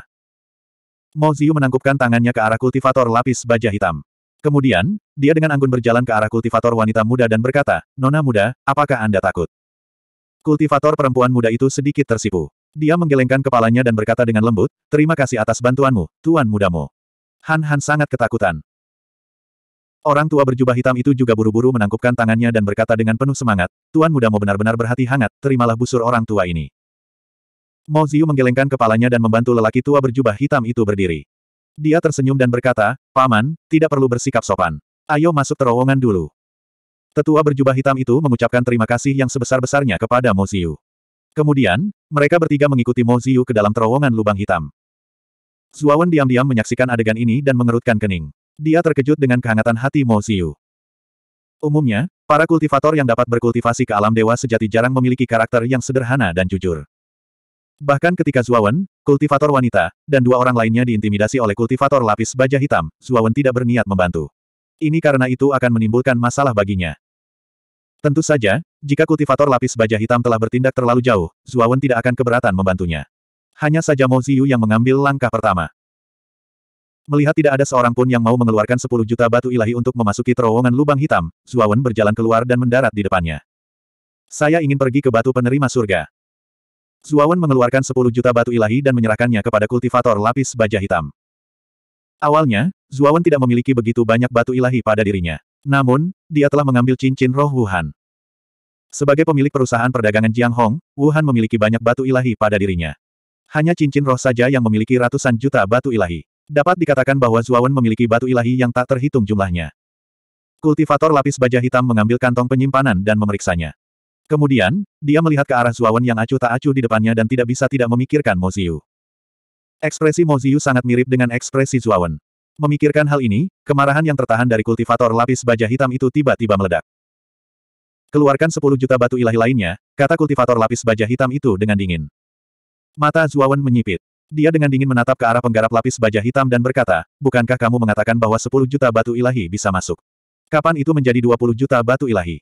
Speaker 1: Mo Ziyu menangkupkan tangannya ke arah kultivator lapis baja hitam. Kemudian, dia dengan anggun berjalan ke arah kultivator wanita muda dan berkata, Nona muda, apakah Anda takut? Kultivator perempuan muda itu sedikit tersipu. Dia menggelengkan kepalanya dan berkata dengan lembut, Terima kasih atas bantuanmu, Tuan mudamu. Han Han sangat ketakutan. Orang tua berjubah hitam itu juga buru-buru menangkupkan tangannya dan berkata dengan penuh semangat, Tuan mudamu benar-benar berhati hangat, terimalah busur orang tua ini. Mo Ziyu menggelengkan kepalanya dan membantu lelaki tua berjubah hitam itu berdiri. Dia tersenyum dan berkata, Paman, tidak perlu bersikap sopan. Ayo masuk terowongan dulu. Tetua berjubah hitam itu mengucapkan terima kasih yang sebesar-besarnya kepada Mo Ziyu. Kemudian, mereka bertiga mengikuti Mo Ziyu ke dalam terowongan lubang hitam. Zuawan diam-diam menyaksikan adegan ini dan mengerutkan kening. Dia terkejut dengan kehangatan hati Mo Ziyu. Umumnya, para kultivator yang dapat berkultivasi ke alam dewa sejati jarang memiliki karakter yang sederhana dan jujur. Bahkan ketika Zuawan, kultivator wanita, dan dua orang lainnya diintimidasi oleh kultivator lapis baja hitam, Zuawan tidak berniat membantu. Ini karena itu akan menimbulkan masalah baginya. Tentu saja, jika kultivator lapis baja hitam telah bertindak terlalu jauh, Zuawan tidak akan keberatan membantunya. Hanya saja Mo Ziyu yang mengambil langkah pertama. Melihat tidak ada seorang pun yang mau mengeluarkan 10 juta batu ilahi untuk memasuki terowongan lubang hitam, Zuawan berjalan keluar dan mendarat di depannya. Saya ingin pergi ke batu penerima surga. Zuawan mengeluarkan 10 juta batu ilahi dan menyerahkannya kepada kultivator lapis baja hitam. Awalnya, Zuawan tidak memiliki begitu banyak batu ilahi pada dirinya. Namun, dia telah mengambil cincin roh Wuhan. Sebagai pemilik perusahaan perdagangan Jiang Hong, Wuhan memiliki banyak batu ilahi pada dirinya. Hanya cincin roh saja yang memiliki ratusan juta batu ilahi. Dapat dikatakan bahwa Zuawan memiliki batu ilahi yang tak terhitung jumlahnya. Kultivator lapis baja hitam mengambil kantong penyimpanan dan memeriksanya. Kemudian, dia melihat ke arah Zuawan yang acuh tak acuh di depannya dan tidak bisa tidak memikirkan Moziu. Ekspresi Moziu sangat mirip dengan ekspresi Zuawan. Memikirkan hal ini, kemarahan yang tertahan dari kultivator lapis baja hitam itu tiba-tiba meledak. Keluarkan 10 juta batu ilahi lainnya, kata kultivator lapis baja hitam itu dengan dingin. Mata Zuawan menyipit. Dia dengan dingin menatap ke arah penggarap lapis baja hitam dan berkata, bukankah kamu mengatakan bahwa 10 juta batu ilahi bisa masuk? Kapan itu menjadi 20 juta batu ilahi?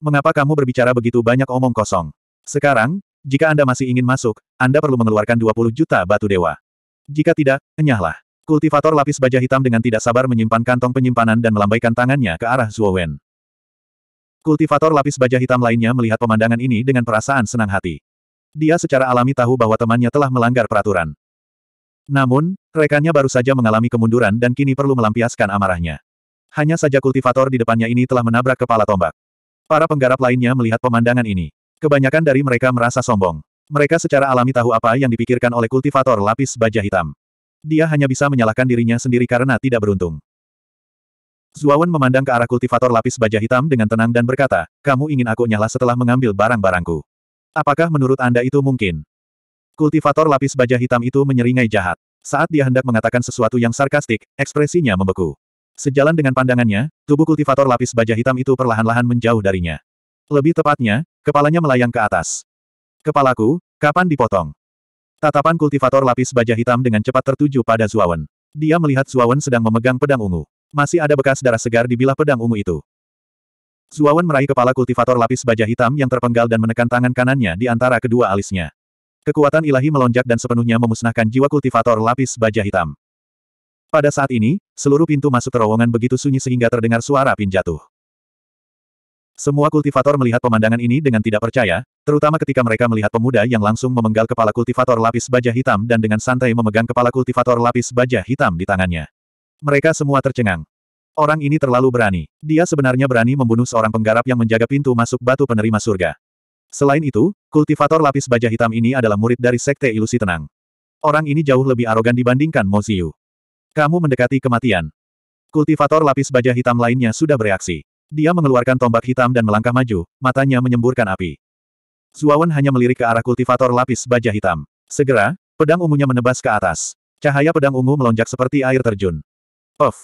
Speaker 1: Mengapa kamu berbicara begitu banyak omong kosong? Sekarang, jika Anda masih ingin masuk, Anda perlu mengeluarkan 20 juta batu dewa. Jika tidak, enyahlah. Kultivator lapis baja hitam dengan tidak sabar menyimpan kantong penyimpanan dan melambaikan tangannya ke arah Wen. Kultivator lapis baja hitam lainnya melihat pemandangan ini dengan perasaan senang hati. Dia secara alami tahu bahwa temannya telah melanggar peraturan. Namun, rekannya baru saja mengalami kemunduran dan kini perlu melampiaskan amarahnya. Hanya saja kultivator di depannya ini telah menabrak kepala tombak. Para penggarap lainnya melihat pemandangan ini. Kebanyakan dari mereka merasa sombong. Mereka secara alami tahu apa yang dipikirkan oleh kultivator lapis baja hitam. Dia hanya bisa menyalahkan dirinya sendiri karena tidak beruntung. Zuawan memandang ke arah kultivator lapis baja hitam dengan tenang dan berkata, kamu ingin aku nyala setelah mengambil barang-barangku. Apakah menurut Anda itu mungkin? Kultivator lapis baja hitam itu menyeringai jahat. Saat dia hendak mengatakan sesuatu yang sarkastik, ekspresinya membeku. Sejalan dengan pandangannya, tubuh kultivator lapis baja hitam itu perlahan-lahan menjauh darinya. Lebih tepatnya, kepalanya melayang ke atas. Kepalaku, kapan dipotong? Tatapan kultivator lapis baja hitam dengan cepat tertuju pada Zuawan. Dia melihat Zuawan sedang memegang pedang ungu. Masih ada bekas darah segar di bilah pedang ungu itu. Zuawan meraih kepala kultivator lapis baja hitam yang terpenggal dan menekan tangan kanannya di antara kedua alisnya. Kekuatan ilahi melonjak dan sepenuhnya memusnahkan jiwa kultivator lapis baja hitam. Pada saat ini, seluruh pintu masuk terowongan begitu sunyi sehingga terdengar suara pin jatuh. Semua kultivator melihat pemandangan ini dengan tidak percaya, terutama ketika mereka melihat pemuda yang langsung memenggal kepala kultivator lapis baja hitam dan dengan santai memegang kepala kultivator lapis baja hitam di tangannya. Mereka semua tercengang. Orang ini terlalu berani. Dia sebenarnya berani membunuh seorang penggarap yang menjaga pintu masuk batu penerima surga. Selain itu, kultivator lapis baja hitam ini adalah murid dari sekte ilusi tenang. Orang ini jauh lebih arogan dibandingkan Moziu. Kamu mendekati kematian. Kultivator lapis baja hitam lainnya sudah bereaksi. Dia mengeluarkan tombak hitam dan melangkah maju, matanya menyemburkan api. Zuawan hanya melirik ke arah kultivator lapis baja hitam. Segera, pedang ungunya menebas ke atas. Cahaya pedang ungu melonjak seperti air terjun. Of.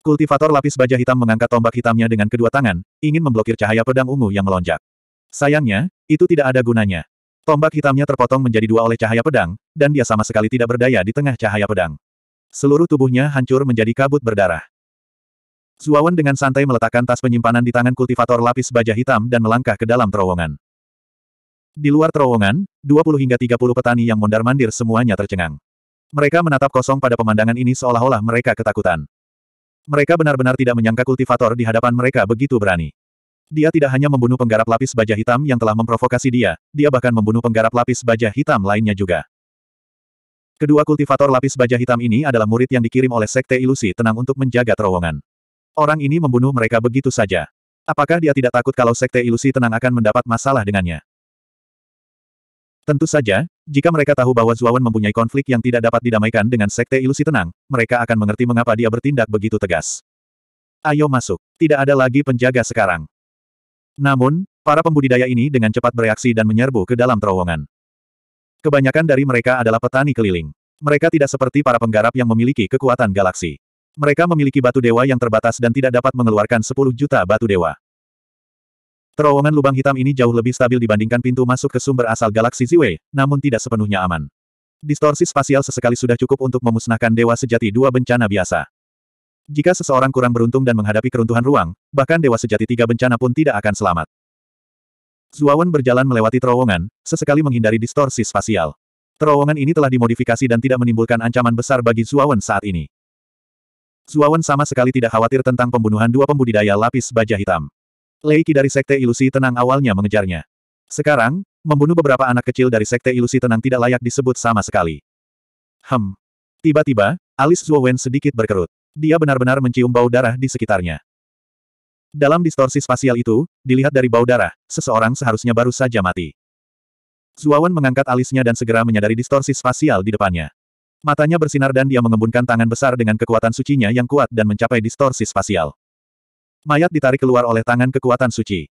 Speaker 1: Kultivator lapis baja hitam mengangkat tombak hitamnya dengan kedua tangan, ingin memblokir cahaya pedang ungu yang melonjak. Sayangnya, itu tidak ada gunanya. Tombak hitamnya terpotong menjadi dua oleh cahaya pedang, dan dia sama sekali tidak berdaya di tengah cahaya pedang. Seluruh tubuhnya hancur menjadi kabut berdarah. Zuawan dengan santai meletakkan tas penyimpanan di tangan kultivator lapis baja hitam dan melangkah ke dalam terowongan. Di luar terowongan, 20 hingga 30 petani yang mondar-mandir semuanya tercengang. Mereka menatap kosong pada pemandangan ini seolah-olah mereka ketakutan. Mereka benar-benar tidak menyangka kultivator di hadapan mereka begitu berani. Dia tidak hanya membunuh penggarap lapis baja hitam yang telah memprovokasi dia, dia bahkan membunuh penggarap lapis baja hitam lainnya juga. Kedua kultivator lapis baja hitam ini adalah murid yang dikirim oleh Sekte Ilusi Tenang untuk menjaga terowongan. Orang ini membunuh mereka begitu saja. Apakah dia tidak takut kalau Sekte Ilusi Tenang akan mendapat masalah dengannya? Tentu saja, jika mereka tahu bahwa Zuawan mempunyai konflik yang tidak dapat didamaikan dengan Sekte Ilusi Tenang, mereka akan mengerti mengapa dia bertindak begitu tegas. Ayo masuk. Tidak ada lagi penjaga sekarang. Namun, para pembudidaya ini dengan cepat bereaksi dan menyerbu ke dalam terowongan. Kebanyakan dari mereka adalah petani keliling. Mereka tidak seperti para penggarap yang memiliki kekuatan galaksi. Mereka memiliki batu dewa yang terbatas dan tidak dapat mengeluarkan 10 juta batu dewa. Terowongan lubang hitam ini jauh lebih stabil dibandingkan pintu masuk ke sumber asal galaksi Ziwei, namun tidak sepenuhnya aman. Distorsi spasial sesekali sudah cukup untuk memusnahkan dewa sejati dua bencana biasa. Jika seseorang kurang beruntung dan menghadapi keruntuhan ruang, bahkan dewa sejati tiga bencana pun tidak akan selamat. Zuawan berjalan melewati terowongan, sesekali menghindari distorsi spasial. Terowongan ini telah dimodifikasi dan tidak menimbulkan ancaman besar bagi Zuawan saat ini. Zuawan sama sekali tidak khawatir tentang pembunuhan dua pembudidaya lapis baja hitam. Leiki dari Sekte Ilusi Tenang awalnya mengejarnya. Sekarang, membunuh beberapa anak kecil dari Sekte Ilusi Tenang tidak layak disebut sama sekali. Hem. Tiba-tiba, alis Zuawan sedikit berkerut. Dia benar-benar mencium bau darah di sekitarnya. Dalam distorsi spasial itu, dilihat dari bau darah, seseorang seharusnya baru saja mati. Zuawan mengangkat alisnya dan segera menyadari distorsi spasial di depannya. Matanya bersinar dan dia mengembunkan tangan besar dengan kekuatan sucinya yang kuat dan mencapai distorsi spasial. Mayat ditarik keluar oleh tangan kekuatan suci.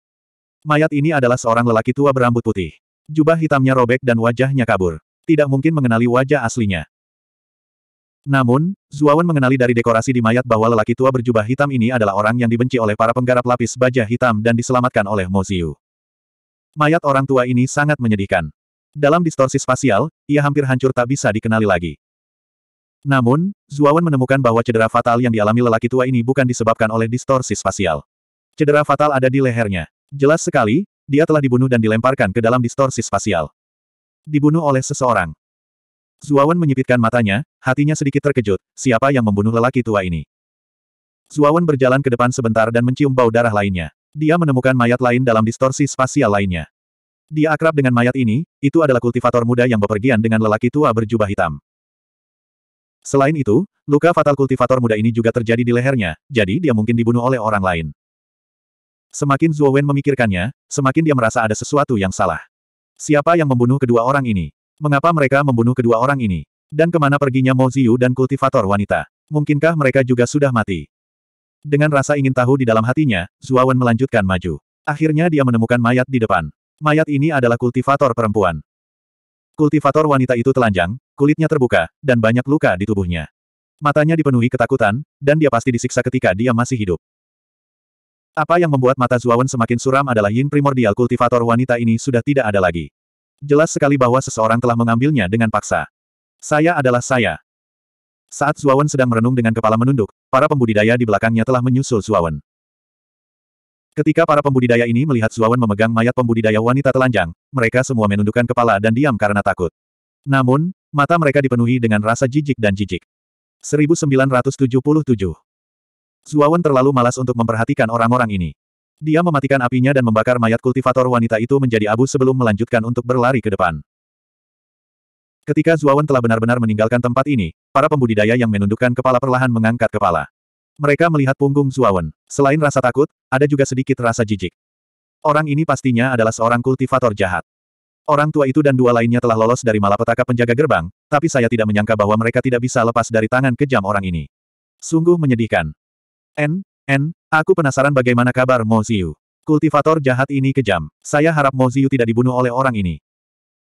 Speaker 1: Mayat ini adalah seorang lelaki tua berambut putih. Jubah hitamnya robek dan wajahnya kabur. Tidak mungkin mengenali wajah aslinya. Namun, Zuawan mengenali dari dekorasi di mayat bahwa lelaki tua berjubah hitam ini adalah orang yang dibenci oleh para penggarap lapis baja hitam dan diselamatkan oleh Moziu. Mayat orang tua ini sangat menyedihkan. Dalam distorsi spasial, ia hampir hancur tak bisa dikenali lagi. Namun, Zuawan menemukan bahwa cedera fatal yang dialami lelaki tua ini bukan disebabkan oleh distorsi spasial. Cedera fatal ada di lehernya. Jelas sekali, dia telah dibunuh dan dilemparkan ke dalam distorsi spasial. Dibunuh oleh seseorang. Zuawan menyipitkan matanya, hatinya sedikit terkejut, siapa yang membunuh lelaki tua ini? Zuawan berjalan ke depan sebentar dan mencium bau darah lainnya. Dia menemukan mayat lain dalam distorsi spasial lainnya. Dia akrab dengan mayat ini, itu adalah kultivator muda yang bepergian dengan lelaki tua berjubah hitam. Selain itu, luka fatal kultivator muda ini juga terjadi di lehernya, jadi dia mungkin dibunuh oleh orang lain. Semakin Wen memikirkannya, semakin dia merasa ada sesuatu yang salah. Siapa yang membunuh kedua orang ini? Mengapa mereka membunuh kedua orang ini? Dan kemana perginya Mo Ziyu dan kultivator wanita? Mungkinkah mereka juga sudah mati? Dengan rasa ingin tahu di dalam hatinya, Zuawan melanjutkan maju. Akhirnya dia menemukan mayat di depan. Mayat ini adalah kultivator perempuan. Kultivator wanita itu telanjang, kulitnya terbuka, dan banyak luka di tubuhnya. Matanya dipenuhi ketakutan, dan dia pasti disiksa ketika dia masih hidup. Apa yang membuat mata Zuawan semakin suram adalah yin primordial kultivator wanita ini sudah tidak ada lagi. Jelas sekali bahwa seseorang telah mengambilnya dengan paksa. Saya adalah saya. Saat Zuawan sedang merenung dengan kepala menunduk, para pembudidaya di belakangnya telah menyusul Zuawan. Ketika para pembudidaya ini melihat Zuawan memegang mayat pembudidaya wanita telanjang, mereka semua menundukkan kepala dan diam karena takut. Namun, mata mereka dipenuhi dengan rasa jijik dan jijik. 1977 Zuawan terlalu malas untuk memperhatikan orang-orang ini. Dia mematikan apinya dan membakar mayat kultivator wanita itu menjadi abu sebelum melanjutkan untuk berlari ke depan. Ketika Zuawan telah benar-benar meninggalkan tempat ini, para pembudidaya yang menundukkan kepala perlahan mengangkat kepala. Mereka melihat punggung Zuawan. Selain rasa takut, ada juga sedikit rasa jijik. Orang ini pastinya adalah seorang kultivator jahat. Orang tua itu dan dua lainnya telah lolos dari malapetaka penjaga gerbang, tapi saya tidak menyangka bahwa mereka tidak bisa lepas dari tangan kejam orang ini. Sungguh menyedihkan. N, N, Aku penasaran bagaimana kabar Mo Ziyu. Kultivator jahat ini kejam. Saya harap Mo Ziyu tidak dibunuh oleh orang ini.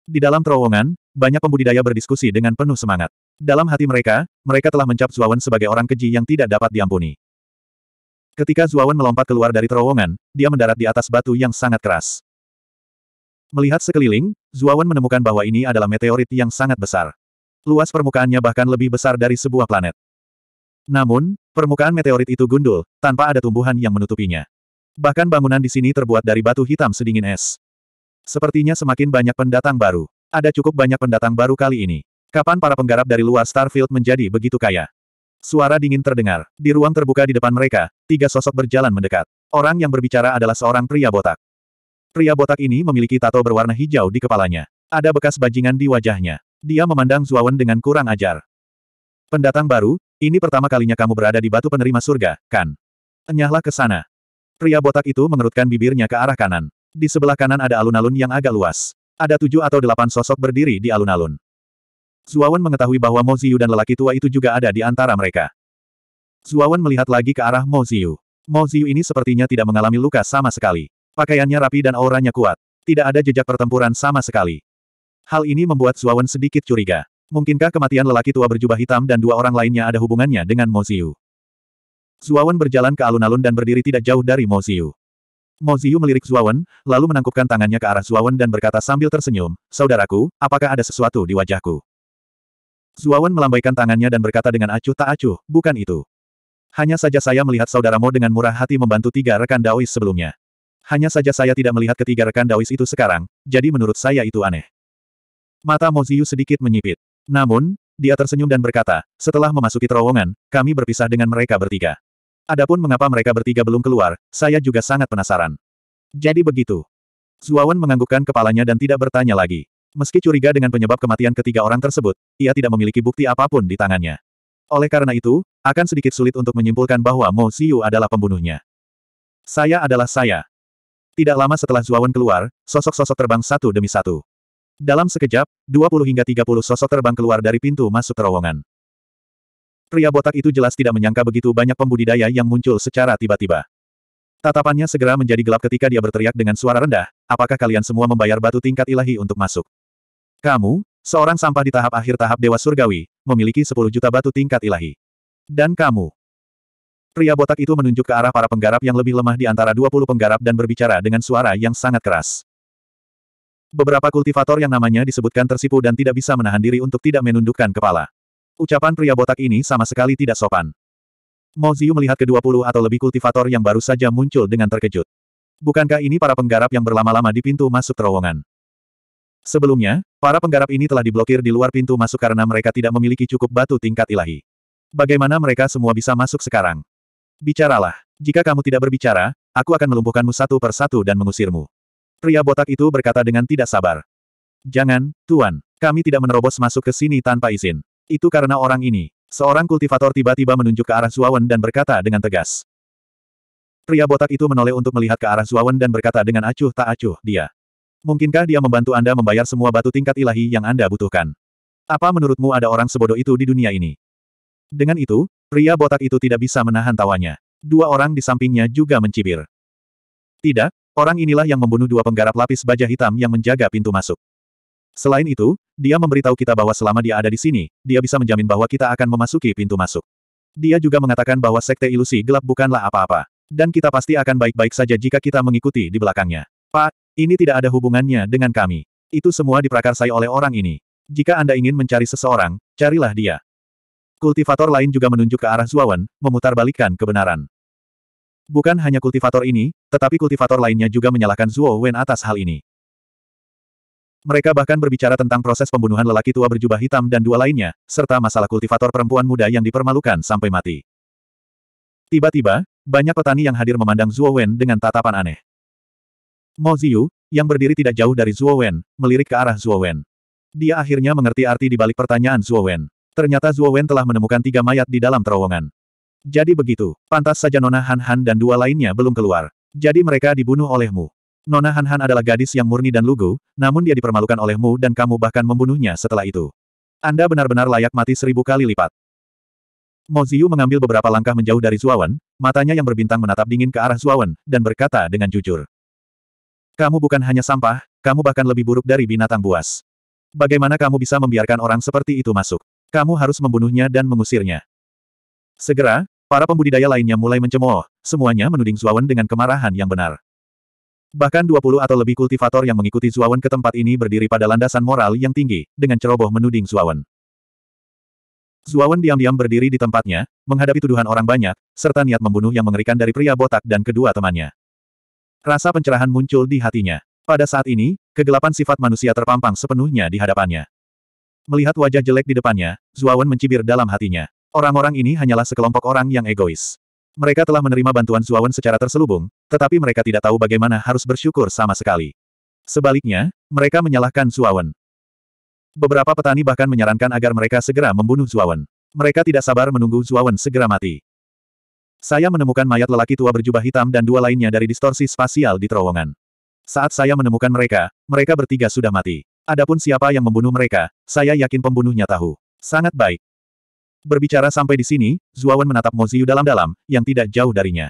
Speaker 1: Di dalam terowongan, banyak pembudidaya berdiskusi dengan penuh semangat. Dalam hati mereka, mereka telah mencap Zuawan sebagai orang keji yang tidak dapat diampuni. Ketika Zuawan melompat keluar dari terowongan, dia mendarat di atas batu yang sangat keras. Melihat sekeliling, Zuawan menemukan bahwa ini adalah meteorit yang sangat besar. Luas permukaannya bahkan lebih besar dari sebuah planet. Namun, permukaan meteorit itu gundul, tanpa ada tumbuhan yang menutupinya. Bahkan bangunan di sini terbuat dari batu hitam sedingin es. Sepertinya semakin banyak pendatang baru. Ada cukup banyak pendatang baru kali ini. Kapan para penggarap dari luar Starfield menjadi begitu kaya? Suara dingin terdengar. Di ruang terbuka di depan mereka, tiga sosok berjalan mendekat. Orang yang berbicara adalah seorang pria botak. Pria botak ini memiliki tato berwarna hijau di kepalanya. Ada bekas bajingan di wajahnya. Dia memandang Zuawan dengan kurang ajar. Pendatang baru, ini pertama kalinya kamu berada di batu penerima surga, kan? Enyahlah ke sana. Pria botak itu mengerutkan bibirnya ke arah kanan. Di sebelah kanan ada alun-alun yang agak luas. Ada tujuh atau delapan sosok berdiri di alun-alun. Zuawan mengetahui bahwa Mo Ziyu dan lelaki tua itu juga ada di antara mereka. Zuawan melihat lagi ke arah Mo Ziyu. Mo Ziyu ini sepertinya tidak mengalami luka sama sekali. Pakaiannya rapi dan auranya kuat. Tidak ada jejak pertempuran sama sekali. Hal ini membuat Zuawan sedikit curiga. Mungkinkah kematian lelaki tua berjubah hitam dan dua orang lainnya ada hubungannya dengan Moziu? Zuawan berjalan ke alun-alun dan berdiri tidak jauh dari Moziu. Moziu melirik Zuawan, lalu menangkupkan tangannya ke arah Zuawan dan berkata sambil tersenyum, Saudaraku, apakah ada sesuatu di wajahku? Zuawan melambaikan tangannya dan berkata dengan acuh tak acuh, bukan itu. Hanya saja saya melihat saudaramu dengan murah hati membantu tiga rekan Daois sebelumnya. Hanya saja saya tidak melihat ketiga rekan Daois itu sekarang, jadi menurut saya itu aneh. Mata Moziu sedikit menyipit. Namun, dia tersenyum dan berkata, setelah memasuki terowongan, kami berpisah dengan mereka bertiga. Adapun mengapa mereka bertiga belum keluar, saya juga sangat penasaran. Jadi begitu. Zuawan menganggukkan kepalanya dan tidak bertanya lagi. Meski curiga dengan penyebab kematian ketiga orang tersebut, ia tidak memiliki bukti apapun di tangannya. Oleh karena itu, akan sedikit sulit untuk menyimpulkan bahwa Mo Xiu adalah pembunuhnya. Saya adalah saya. Tidak lama setelah Zuawan keluar, sosok-sosok terbang satu demi satu. Dalam sekejap, 20 hingga 30 sosok terbang keluar dari pintu masuk terowongan. Pria botak itu jelas tidak menyangka begitu banyak pembudidaya yang muncul secara tiba-tiba. Tatapannya segera menjadi gelap ketika dia berteriak dengan suara rendah, apakah kalian semua membayar batu tingkat ilahi untuk masuk? Kamu, seorang sampah di tahap akhir tahap Dewa Surgawi, memiliki 10 juta batu tingkat ilahi. Dan kamu. Pria botak itu menunjuk ke arah para penggarap yang lebih lemah di antara 20 penggarap dan berbicara dengan suara yang sangat keras. Beberapa kultivator yang namanya disebutkan tersipu dan tidak bisa menahan diri untuk tidak menundukkan kepala. Ucapan pria botak ini sama sekali tidak sopan. Mo Ziyu melihat ke-20 atau lebih kultivator yang baru saja muncul dengan terkejut. Bukankah ini para penggarap yang berlama-lama di pintu masuk terowongan? Sebelumnya, para penggarap ini telah diblokir di luar pintu masuk karena mereka tidak memiliki cukup batu tingkat ilahi. Bagaimana mereka semua bisa masuk sekarang? Bicaralah. Jika kamu tidak berbicara, aku akan melumpuhkanmu satu per satu dan mengusirmu. Pria botak itu berkata dengan tidak sabar. Jangan, Tuan. Kami tidak menerobos masuk ke sini tanpa izin. Itu karena orang ini. Seorang kultivator tiba-tiba menunjuk ke arah Zuawan dan berkata dengan tegas. Pria botak itu menoleh untuk melihat ke arah Zuawan dan berkata dengan acuh tak acuh, dia. Mungkinkah dia membantu Anda membayar semua batu tingkat ilahi yang Anda butuhkan? Apa menurutmu ada orang sebodoh itu di dunia ini? Dengan itu, pria botak itu tidak bisa menahan tawanya. Dua orang di sampingnya juga mencibir. Tidak, Orang inilah yang membunuh dua penggarap lapis baja hitam yang menjaga pintu masuk. Selain itu, dia memberitahu kita bahwa selama dia ada di sini, dia bisa menjamin bahwa kita akan memasuki pintu masuk. Dia juga mengatakan bahwa sekte ilusi gelap bukanlah apa-apa. Dan kita pasti akan baik-baik saja jika kita mengikuti di belakangnya. Pak, ini tidak ada hubungannya dengan kami. Itu semua diprakarsai oleh orang ini. Jika Anda ingin mencari seseorang, carilah dia. Kultivator lain juga menunjuk ke arah Zuawan, memutarbalikkan kebenaran. Bukan hanya kultivator ini, tetapi kultivator lainnya juga menyalahkan Zuo Wen atas hal ini. Mereka bahkan berbicara tentang proses pembunuhan lelaki tua berjubah hitam dan dua lainnya, serta masalah kultivator perempuan muda yang dipermalukan sampai mati. Tiba-tiba, banyak petani yang hadir memandang Zuo Wen dengan tatapan aneh. Mo Ziyu, yang berdiri tidak jauh dari Zuo Wen, melirik ke arah Zuo Wen. Dia akhirnya mengerti arti di balik pertanyaan Zuo Wen. Ternyata Zuo Wen telah menemukan tiga mayat di dalam terowongan. Jadi begitu, pantas saja Nona Han Han dan dua lainnya belum keluar. Jadi mereka dibunuh olehmu. Nona Han Han adalah gadis yang murni dan lugu, namun dia dipermalukan olehmu dan kamu bahkan membunuhnya setelah itu. Anda benar-benar layak mati seribu kali lipat. Mo Ziyu mengambil beberapa langkah menjauh dari Zuawan, matanya yang berbintang menatap dingin ke arah Zuawan, dan berkata dengan jujur. Kamu bukan hanya sampah, kamu bahkan lebih buruk dari binatang buas. Bagaimana kamu bisa membiarkan orang seperti itu masuk? Kamu harus membunuhnya dan mengusirnya. Segera, para pembudidaya lainnya mulai mencemooh, semuanya menuding Zuawan dengan kemarahan yang benar. Bahkan 20 atau lebih kultivator yang mengikuti Zuawan ke tempat ini berdiri pada landasan moral yang tinggi, dengan ceroboh menuding Zuawan. Zuawan diam-diam berdiri di tempatnya, menghadapi tuduhan orang banyak, serta niat membunuh yang mengerikan dari pria botak dan kedua temannya. Rasa pencerahan muncul di hatinya. Pada saat ini, kegelapan sifat manusia terpampang sepenuhnya di hadapannya. Melihat wajah jelek di depannya, Zuawan mencibir dalam hatinya. Orang-orang ini hanyalah sekelompok orang yang egois. Mereka telah menerima bantuan Zuawan secara terselubung, tetapi mereka tidak tahu bagaimana harus bersyukur sama sekali. Sebaliknya, mereka menyalahkan Zuawan. Beberapa petani bahkan menyarankan agar mereka segera membunuh Zuawan. Mereka tidak sabar menunggu Zuawan segera mati. Saya menemukan mayat lelaki tua berjubah hitam dan dua lainnya dari distorsi spasial di terowongan. Saat saya menemukan mereka, mereka bertiga sudah mati. Adapun siapa yang membunuh mereka, saya yakin pembunuhnya tahu. Sangat baik. Berbicara sampai di sini, Zuawan menatap Mo Ziyu dalam-dalam, yang tidak jauh darinya.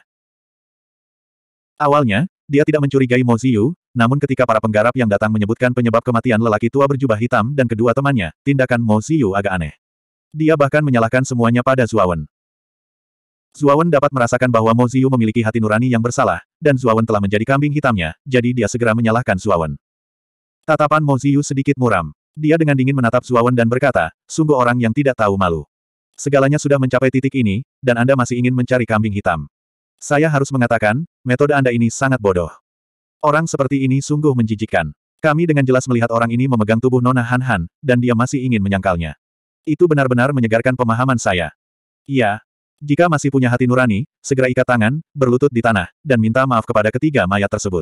Speaker 1: Awalnya, dia tidak mencurigai Mo Ziyu, namun ketika para penggarap yang datang menyebutkan penyebab kematian lelaki tua berjubah hitam dan kedua temannya, tindakan Mo Ziyu agak aneh. Dia bahkan menyalahkan semuanya pada Zuawan. Zuawan dapat merasakan bahwa Mo Ziyu memiliki hati nurani yang bersalah, dan Zuawan telah menjadi kambing hitamnya, jadi dia segera menyalahkan Zuawan. Tatapan Mo Ziyu sedikit muram. Dia dengan dingin menatap Zuawan dan berkata, sungguh orang yang tidak tahu malu. Segalanya sudah mencapai titik ini, dan Anda masih ingin mencari kambing hitam. Saya harus mengatakan, metode Anda ini sangat bodoh. Orang seperti ini sungguh menjijikkan. Kami dengan jelas melihat orang ini memegang tubuh Nona Han-Han, dan dia masih ingin menyangkalnya. Itu benar-benar menyegarkan pemahaman saya. Iya. Jika masih punya hati nurani, segera ikat tangan, berlutut di tanah, dan minta maaf kepada ketiga mayat tersebut.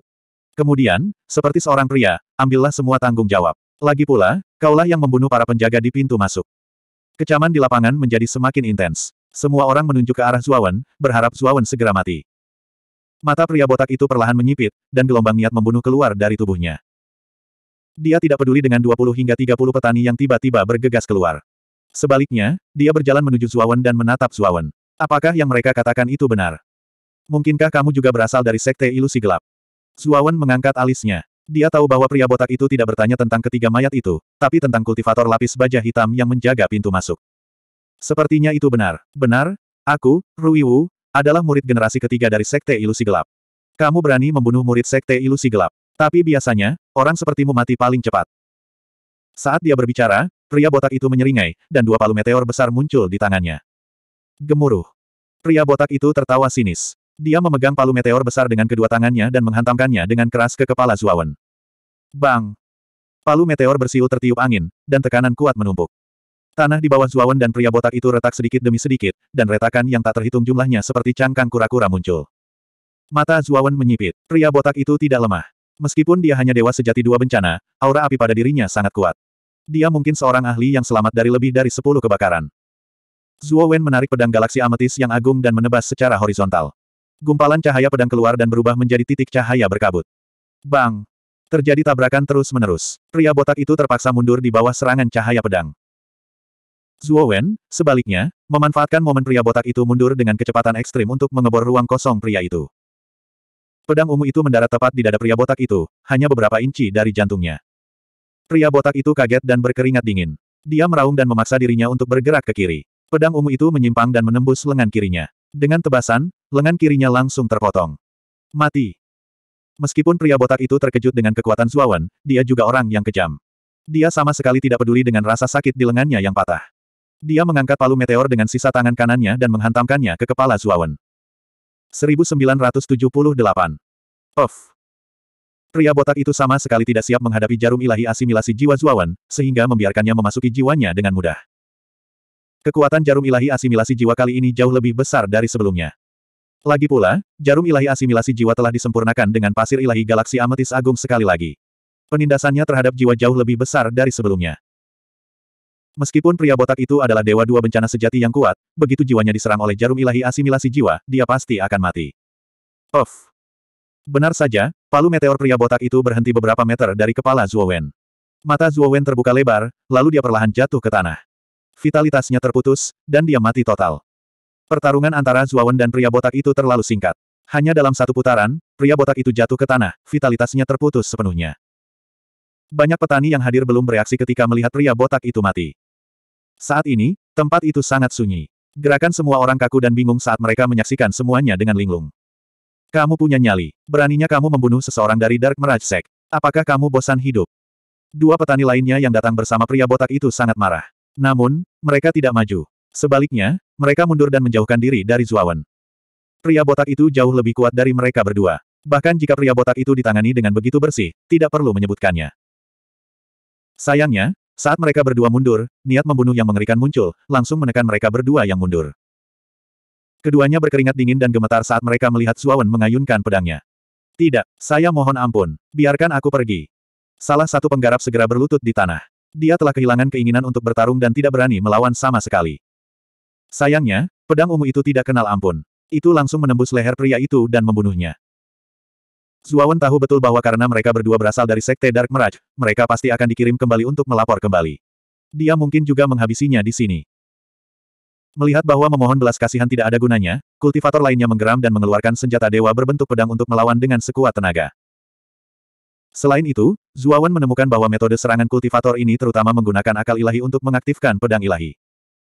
Speaker 1: Kemudian, seperti seorang pria, ambillah semua tanggung jawab. Lagi pula, kaulah yang membunuh para penjaga di pintu masuk. Kecaman di lapangan menjadi semakin intens. Semua orang menunjuk ke arah Zuawan, berharap Zuawan segera mati. Mata pria botak itu perlahan menyipit, dan gelombang niat membunuh keluar dari tubuhnya. Dia tidak peduli dengan 20 hingga 30 petani yang tiba-tiba bergegas keluar. Sebaliknya, dia berjalan menuju Zuawan dan menatap Zuawan. Apakah yang mereka katakan itu benar? Mungkinkah kamu juga berasal dari sekte ilusi gelap? Zuawan mengangkat alisnya. Dia tahu bahwa pria botak itu tidak bertanya tentang ketiga mayat itu, tapi tentang kultivator lapis baja hitam yang menjaga pintu masuk. Sepertinya itu benar. Benar, aku, Rui Wu, adalah murid generasi ketiga dari Sekte Ilusi Gelap. Kamu berani membunuh murid Sekte Ilusi Gelap. Tapi biasanya, orang sepertimu mati paling cepat. Saat dia berbicara, pria botak itu menyeringai, dan dua palu meteor besar muncul di tangannya. Gemuruh. Pria botak itu tertawa sinis. Dia memegang palu meteor besar dengan kedua tangannya dan menghantamkannya dengan keras ke kepala Zuawan. Bang! Palu meteor bersiul tertiup angin, dan tekanan kuat menumpuk. Tanah di bawah Zuawan dan pria botak itu retak sedikit demi sedikit, dan retakan yang tak terhitung jumlahnya seperti cangkang kura-kura muncul. Mata Zuawan menyipit. Pria botak itu tidak lemah. Meskipun dia hanya dewa sejati dua bencana, aura api pada dirinya sangat kuat. Dia mungkin seorang ahli yang selamat dari lebih dari sepuluh kebakaran. Zuo menarik pedang galaksi ametis yang agung dan menebas secara horizontal. Gumpalan cahaya pedang keluar dan berubah menjadi titik cahaya berkabut. Bang! Terjadi tabrakan terus-menerus. Pria botak itu terpaksa mundur di bawah serangan cahaya pedang. Zuo Wen, sebaliknya, memanfaatkan momen pria botak itu mundur dengan kecepatan ekstrim untuk mengebor ruang kosong pria itu. Pedang ungu itu mendarat tepat di dada pria botak itu, hanya beberapa inci dari jantungnya. Pria botak itu kaget dan berkeringat dingin. Dia meraung dan memaksa dirinya untuk bergerak ke kiri. Pedang ungu itu menyimpang dan menembus lengan kirinya. Dengan tebasan, Lengan kirinya langsung terpotong. Mati. Meskipun pria botak itu terkejut dengan kekuatan Zuawan, dia juga orang yang kejam. Dia sama sekali tidak peduli dengan rasa sakit di lengannya yang patah. Dia mengangkat palu meteor dengan sisa tangan kanannya dan menghantamkannya ke kepala Zuawan. 1978. Of. Pria botak itu sama sekali tidak siap menghadapi jarum ilahi asimilasi jiwa Zuawan, sehingga membiarkannya memasuki jiwanya dengan mudah. Kekuatan jarum ilahi asimilasi jiwa kali ini jauh lebih besar dari sebelumnya. Lagi pula, jarum ilahi asimilasi jiwa telah disempurnakan dengan pasir ilahi galaksi ametis agung sekali lagi. Penindasannya terhadap jiwa jauh lebih besar dari sebelumnya. Meskipun pria botak itu adalah dewa dua bencana sejati yang kuat, begitu jiwanya diserang oleh jarum ilahi asimilasi jiwa, dia pasti akan mati. Of. Benar saja, palu meteor pria botak itu berhenti beberapa meter dari kepala Zuo Wen. Mata Zuo Wen terbuka lebar, lalu dia perlahan jatuh ke tanah. Vitalitasnya terputus, dan dia mati total. Pertarungan antara Zuawan dan pria botak itu terlalu singkat. Hanya dalam satu putaran, pria botak itu jatuh ke tanah, vitalitasnya terputus sepenuhnya. Banyak petani yang hadir belum bereaksi ketika melihat pria botak itu mati. Saat ini, tempat itu sangat sunyi. Gerakan semua orang kaku dan bingung saat mereka menyaksikan semuanya dengan linglung. Kamu punya nyali. Beraninya kamu membunuh seseorang dari Dark Mirage Sect. Apakah kamu bosan hidup? Dua petani lainnya yang datang bersama pria botak itu sangat marah. Namun, mereka tidak maju. Sebaliknya, mereka mundur dan menjauhkan diri dari Zuawan. Pria botak itu jauh lebih kuat dari mereka berdua. Bahkan jika pria botak itu ditangani dengan begitu bersih, tidak perlu menyebutkannya. Sayangnya, saat mereka berdua mundur, niat membunuh yang mengerikan muncul, langsung menekan mereka berdua yang mundur. Keduanya berkeringat dingin dan gemetar saat mereka melihat Zuawan mengayunkan pedangnya. Tidak, saya mohon ampun, biarkan aku pergi. Salah satu penggarap segera berlutut di tanah. Dia telah kehilangan keinginan untuk bertarung dan tidak berani melawan sama sekali. Sayangnya, pedang ungu itu tidak kenal ampun. Itu langsung menembus leher pria itu dan membunuhnya. Zuawan tahu betul bahwa karena mereka berdua berasal dari Sekte Dark Mirage, mereka pasti akan dikirim kembali untuk melapor kembali. Dia mungkin juga menghabisinya di sini. Melihat bahwa memohon belas kasihan tidak ada gunanya, kultivator lainnya menggeram dan mengeluarkan senjata dewa berbentuk pedang untuk melawan dengan sekuat tenaga. Selain itu, Zuawan menemukan bahwa metode serangan kultivator ini terutama menggunakan akal ilahi untuk mengaktifkan pedang ilahi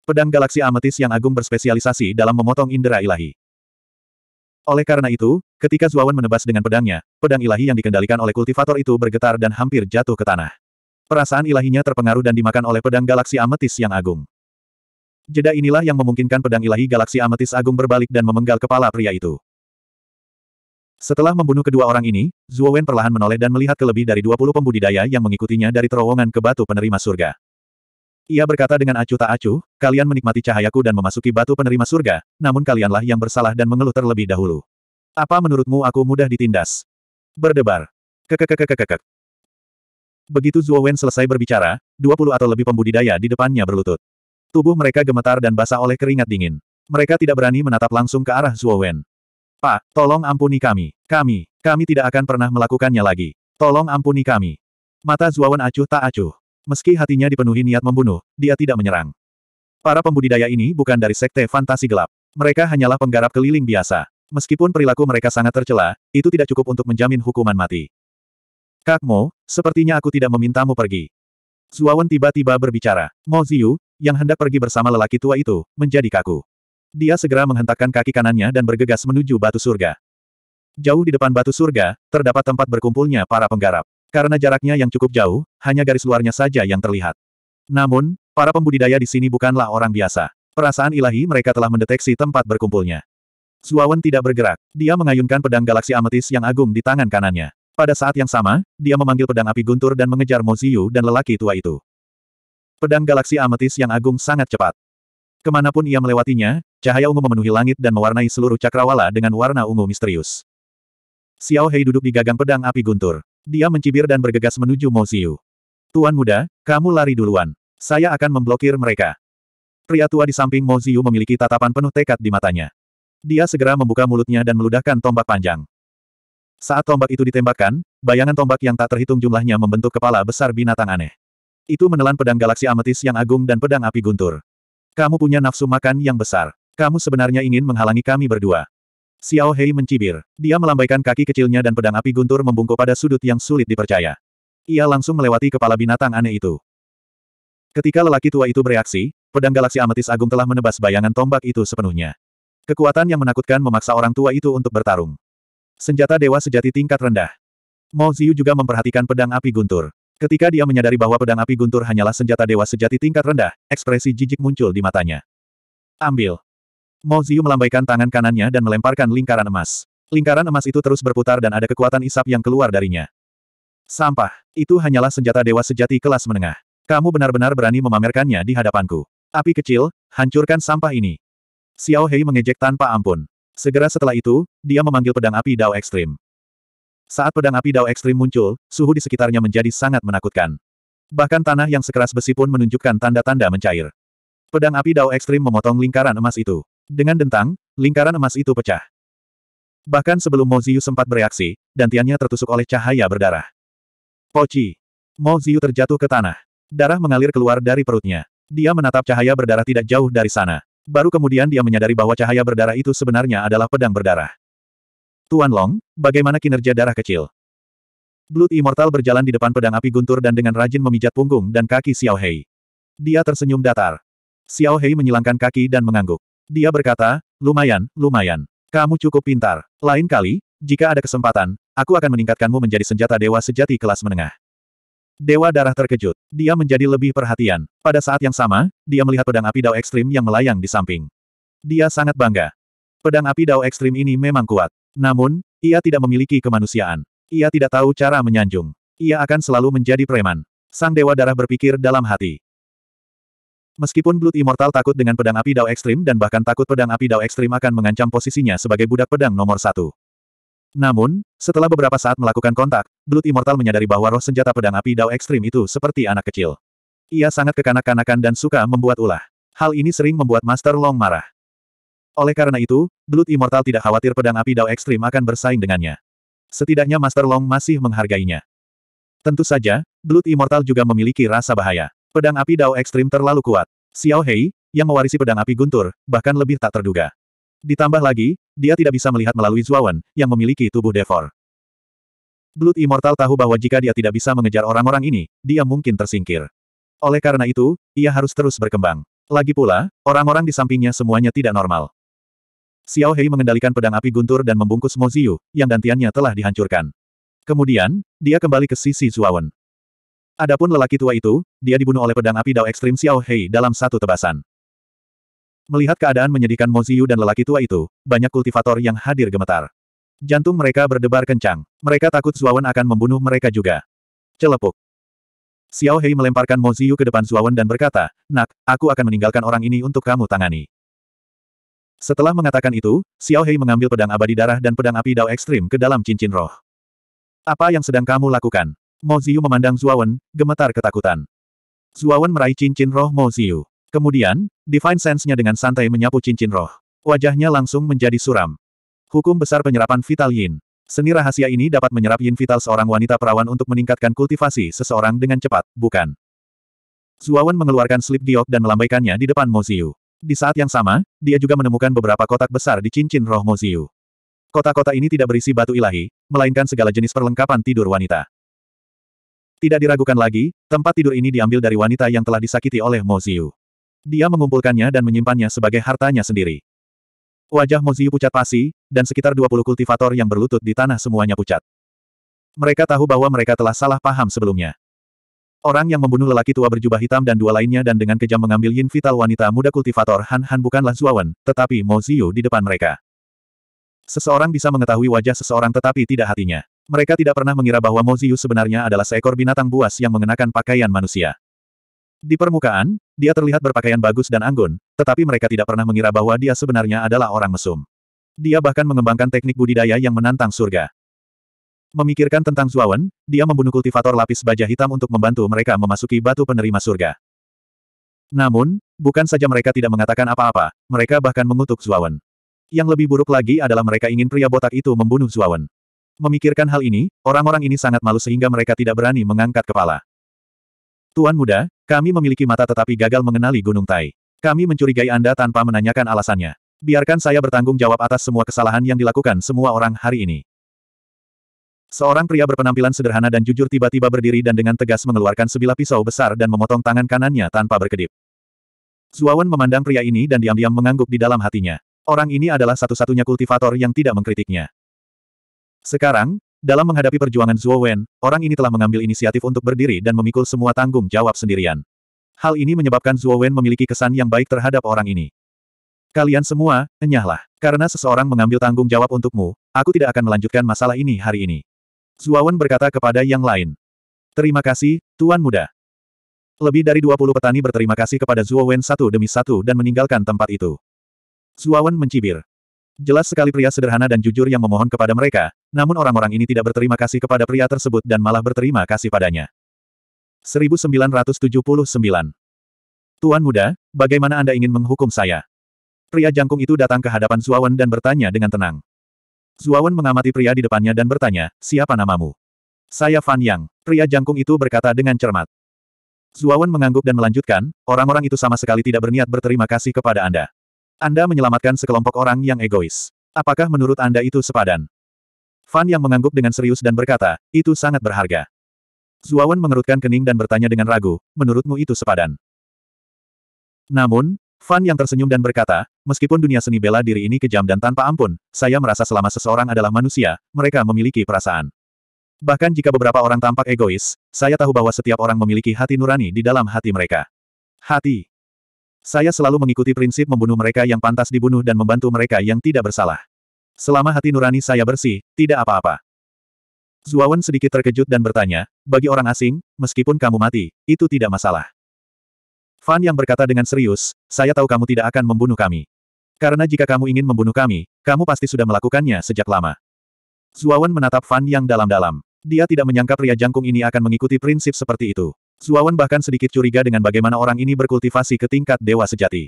Speaker 1: pedang galaksi ametis yang agung berspesialisasi dalam memotong indera ilahi. Oleh karena itu, ketika Zuawan menebas dengan pedangnya, pedang ilahi yang dikendalikan oleh kultivator itu bergetar dan hampir jatuh ke tanah. Perasaan ilahinya terpengaruh dan dimakan oleh pedang galaksi ametis yang agung. Jeda inilah yang memungkinkan pedang ilahi galaksi ametis agung berbalik dan memenggal kepala pria itu. Setelah membunuh kedua orang ini, Zuowen perlahan menoleh dan melihat ke lebih dari 20 pembudidaya yang mengikutinya dari terowongan ke batu penerima surga. Ia berkata dengan acuh tak acuh, kalian menikmati cahayaku dan memasuki batu penerima surga, namun kalianlah yang bersalah dan mengeluh terlebih dahulu. Apa menurutmu aku mudah ditindas? Berdebar. Kekekekekekek. Begitu Zhuo Wen selesai berbicara, 20 atau lebih pembudidaya di depannya berlutut. Tubuh mereka gemetar dan basah oleh keringat dingin. Mereka tidak berani menatap langsung ke arah Zhuo Wen. Pak, tolong ampuni kami. Kami, kami tidak akan pernah melakukannya lagi. Tolong ampuni kami. Mata Zhuo Wen acuh tak acuh. Meski hatinya dipenuhi niat membunuh, dia tidak menyerang. Para pembudidaya ini bukan dari sekte fantasi gelap. Mereka hanyalah penggarap keliling biasa. Meskipun perilaku mereka sangat tercela, itu tidak cukup untuk menjamin hukuman mati. Kak Mo, sepertinya aku tidak memintamu pergi. Zuawan tiba-tiba berbicara. Mo Ziyu, yang hendak pergi bersama lelaki tua itu, menjadi kaku. Dia segera menghentakkan kaki kanannya dan bergegas menuju batu surga. Jauh di depan batu surga, terdapat tempat berkumpulnya para penggarap. Karena jaraknya yang cukup jauh, hanya garis luarnya saja yang terlihat. Namun, para pembudidaya di sini bukanlah orang biasa. Perasaan ilahi mereka telah mendeteksi tempat berkumpulnya. Zuawan tidak bergerak. Dia mengayunkan pedang galaksi ametis yang agung di tangan kanannya. Pada saat yang sama, dia memanggil pedang api guntur dan mengejar Moziyu dan lelaki tua itu. Pedang galaksi ametis yang agung sangat cepat. Kemanapun ia melewatinya, cahaya ungu memenuhi langit dan mewarnai seluruh cakrawala dengan warna ungu misterius. Xiao Hei duduk di gagang pedang api guntur. Dia mencibir dan bergegas menuju Moziu. Tuan muda, kamu lari duluan. Saya akan memblokir mereka. Pria tua di samping Moziu memiliki tatapan penuh tekad di matanya. Dia segera membuka mulutnya dan meludahkan tombak panjang. Saat tombak itu ditembakkan, bayangan tombak yang tak terhitung jumlahnya membentuk kepala besar binatang aneh. Itu menelan pedang galaksi ametis yang agung dan pedang api guntur. Kamu punya nafsu makan yang besar. Kamu sebenarnya ingin menghalangi kami berdua. Xiao Hei mencibir. Dia melambaikan kaki kecilnya dan pedang api guntur membungkuk pada sudut yang sulit dipercaya. Ia langsung melewati kepala binatang aneh itu. Ketika lelaki tua itu bereaksi, pedang galaksi ametis agung telah menebas bayangan tombak itu sepenuhnya. Kekuatan yang menakutkan memaksa orang tua itu untuk bertarung. Senjata dewa sejati tingkat rendah. Mo Ziyu juga memperhatikan pedang api guntur. Ketika dia menyadari bahwa pedang api guntur hanyalah senjata dewa sejati tingkat rendah, ekspresi jijik muncul di matanya. Ambil. Mo Ziyu melambaikan tangan kanannya dan melemparkan lingkaran emas. Lingkaran emas itu terus berputar dan ada kekuatan isap yang keluar darinya. Sampah, itu hanyalah senjata dewa sejati kelas menengah. Kamu benar-benar berani memamerkannya di hadapanku. Api kecil, hancurkan sampah ini. Xiao Hei mengejek tanpa ampun. Segera setelah itu, dia memanggil pedang api Dao Ekstrim. Saat pedang api Dao Ekstrim muncul, suhu di sekitarnya menjadi sangat menakutkan. Bahkan tanah yang sekeras besi pun menunjukkan tanda-tanda mencair. Pedang api Dao Ekstrim memotong lingkaran emas itu. Dengan dentang, lingkaran emas itu pecah. Bahkan sebelum Mo Ziyu sempat bereaksi, dantiannya tertusuk oleh cahaya berdarah. Poci! Mo Ziyu terjatuh ke tanah. Darah mengalir keluar dari perutnya. Dia menatap cahaya berdarah tidak jauh dari sana. Baru kemudian dia menyadari bahwa cahaya berdarah itu sebenarnya adalah pedang berdarah. Tuan Long, bagaimana kinerja darah kecil? Blood Immortal berjalan di depan pedang api guntur dan dengan rajin memijat punggung dan kaki Xiao Hei. Dia tersenyum datar. Xiao Hei menyilangkan kaki dan mengangguk. Dia berkata, lumayan, lumayan. Kamu cukup pintar. Lain kali, jika ada kesempatan, aku akan meningkatkanmu menjadi senjata dewa sejati kelas menengah. Dewa darah terkejut. Dia menjadi lebih perhatian. Pada saat yang sama, dia melihat pedang api dao ekstrim yang melayang di samping. Dia sangat bangga. Pedang api dao ekstrim ini memang kuat. Namun, ia tidak memiliki kemanusiaan. Ia tidak tahu cara menyanjung. Ia akan selalu menjadi preman. Sang Dewa Darah berpikir dalam hati. Meskipun Blood Immortal takut dengan pedang api Dao Ekstrim dan bahkan takut pedang api Dao Ekstrim akan mengancam posisinya sebagai budak pedang nomor satu. Namun, setelah beberapa saat melakukan kontak, Blood Immortal menyadari bahwa roh senjata pedang api Dao Ekstrim itu seperti anak kecil. Ia sangat kekanak-kanakan dan suka membuat ulah. Hal ini sering membuat Master Long marah. Oleh karena itu, Blood Immortal tidak khawatir pedang api Dao Ekstrim akan bersaing dengannya. Setidaknya Master Long masih menghargainya. Tentu saja, Blood Immortal juga memiliki rasa bahaya. Pedang api Dao ekstrim terlalu kuat. Xiao Hei, yang mewarisi pedang api guntur, bahkan lebih tak terduga. Ditambah lagi, dia tidak bisa melihat melalui Zuawan, yang memiliki tubuh Devor. Blood Immortal tahu bahwa jika dia tidak bisa mengejar orang-orang ini, dia mungkin tersingkir. Oleh karena itu, ia harus terus berkembang. Lagi pula, orang-orang di sampingnya semuanya tidak normal. Xiao Hei mengendalikan pedang api guntur dan membungkus Mo Ziyu, yang dantiannya telah dihancurkan. Kemudian, dia kembali ke sisi Zuawan. Adapun lelaki tua itu, dia dibunuh oleh pedang api Dao Ekstrim Xiao Hei dalam satu tebasan. Melihat keadaan menyedihkan Mo Ziyu dan lelaki tua itu, banyak kultivator yang hadir gemetar. Jantung mereka berdebar kencang. Mereka takut Zuawan akan membunuh mereka juga. Celepuk. Xiao Hei melemparkan Ziyu ke depan Zuawan dan berkata, Nak, aku akan meninggalkan orang ini untuk kamu tangani. Setelah mengatakan itu, Xiao Hei mengambil pedang abadi darah dan pedang api Dao Ekstrim ke dalam cincin roh. Apa yang sedang kamu lakukan? Mo Ziyu memandang Zuawan, gemetar ketakutan. Zuawan meraih cincin roh Mo Ziyu. Kemudian, Divine Sense-nya dengan santai menyapu cincin roh. Wajahnya langsung menjadi suram. Hukum besar penyerapan Vital Yin. Seni rahasia ini dapat menyerap yin vital seorang wanita perawan untuk meningkatkan kultivasi seseorang dengan cepat, bukan? Zuawan mengeluarkan slip diok dan melambaikannya di depan Mo Ziyu. Di saat yang sama, dia juga menemukan beberapa kotak besar di cincin roh Ziyu. Kotak-kotak ini tidak berisi batu ilahi, melainkan segala jenis perlengkapan tidur wanita. Tidak diragukan lagi, tempat tidur ini diambil dari wanita yang telah disakiti oleh Mo Ziyu. Dia mengumpulkannya dan menyimpannya sebagai hartanya sendiri. Wajah Mo Ziyu pucat pasi, dan sekitar 20 kultivator yang berlutut di tanah semuanya pucat. Mereka tahu bahwa mereka telah salah paham sebelumnya. Orang yang membunuh lelaki tua berjubah hitam dan dua lainnya dan dengan kejam mengambil yin vital wanita muda kultivator Han Han bukanlah Zuawan, tetapi Mo Ziyu di depan mereka. Seseorang bisa mengetahui wajah seseorang tetapi tidak hatinya. Mereka tidak pernah mengira bahwa Mozius sebenarnya adalah seekor binatang buas yang mengenakan pakaian manusia. Di permukaan, dia terlihat berpakaian bagus dan anggun, tetapi mereka tidak pernah mengira bahwa dia sebenarnya adalah orang mesum. Dia bahkan mengembangkan teknik budidaya yang menantang surga. Memikirkan tentang Zuawan, dia membunuh kultivator lapis baja hitam untuk membantu mereka memasuki batu penerima surga. Namun, bukan saja mereka tidak mengatakan apa-apa, mereka bahkan mengutuk Zuawan. Yang lebih buruk lagi adalah mereka ingin pria botak itu membunuh Zuawan. Memikirkan hal ini, orang-orang ini sangat malu sehingga mereka tidak berani mengangkat kepala. Tuan muda, kami memiliki mata tetapi gagal mengenali Gunung Tai. Kami mencurigai Anda tanpa menanyakan alasannya. Biarkan saya bertanggung jawab atas semua kesalahan yang dilakukan semua orang hari ini. Seorang pria berpenampilan sederhana dan jujur tiba-tiba berdiri dan dengan tegas mengeluarkan sebilah pisau besar dan memotong tangan kanannya tanpa berkedip. Zuawan memandang pria ini dan diam-diam mengangguk di dalam hatinya. Orang ini adalah satu-satunya kultivator yang tidak mengkritiknya. Sekarang, dalam menghadapi perjuangan Zhuo Wen, orang ini telah mengambil inisiatif untuk berdiri dan memikul semua tanggung jawab sendirian. Hal ini menyebabkan Zhuo Wen memiliki kesan yang baik terhadap orang ini. Kalian semua, enyahlah. Karena seseorang mengambil tanggung jawab untukmu, aku tidak akan melanjutkan masalah ini hari ini. Zhuo Wen berkata kepada yang lain. Terima kasih, Tuan Muda. Lebih dari 20 petani berterima kasih kepada Zhuo Wen satu demi satu dan meninggalkan tempat itu. Zhuo Wen mencibir. Jelas sekali pria sederhana dan jujur yang memohon kepada mereka, namun orang-orang ini tidak berterima kasih kepada pria tersebut dan malah berterima kasih padanya. 1979 Tuan muda, bagaimana Anda ingin menghukum saya? Pria jangkung itu datang ke hadapan Zuawan dan bertanya dengan tenang. Zuawan mengamati pria di depannya dan bertanya, siapa namamu? Saya Fan Yang. Pria jangkung itu berkata dengan cermat. Zuawan mengangguk dan melanjutkan, orang-orang itu sama sekali tidak berniat berterima kasih kepada Anda. Anda menyelamatkan sekelompok orang yang egois. Apakah menurut Anda itu sepadan? Fan yang mengangguk dengan serius dan berkata, itu sangat berharga. Zuawan mengerutkan kening dan bertanya dengan ragu, menurutmu itu sepadan? Namun, Fan yang tersenyum dan berkata, meskipun dunia seni bela diri ini kejam dan tanpa ampun, saya merasa selama seseorang adalah manusia, mereka memiliki perasaan. Bahkan jika beberapa orang tampak egois, saya tahu bahwa setiap orang memiliki hati nurani di dalam hati mereka. Hati. Saya selalu mengikuti prinsip membunuh mereka yang pantas dibunuh dan membantu mereka yang tidak bersalah. Selama hati nurani saya bersih, tidak apa-apa. Zuawan sedikit terkejut dan bertanya, bagi orang asing, meskipun kamu mati, itu tidak masalah. Fan yang berkata dengan serius, saya tahu kamu tidak akan membunuh kami. Karena jika kamu ingin membunuh kami, kamu pasti sudah melakukannya sejak lama. Zuawan menatap Fan yang dalam-dalam. Dia tidak menyangka pria jangkung ini akan mengikuti prinsip seperti itu. Zuawan bahkan sedikit curiga dengan bagaimana orang ini berkultivasi ke tingkat dewa sejati.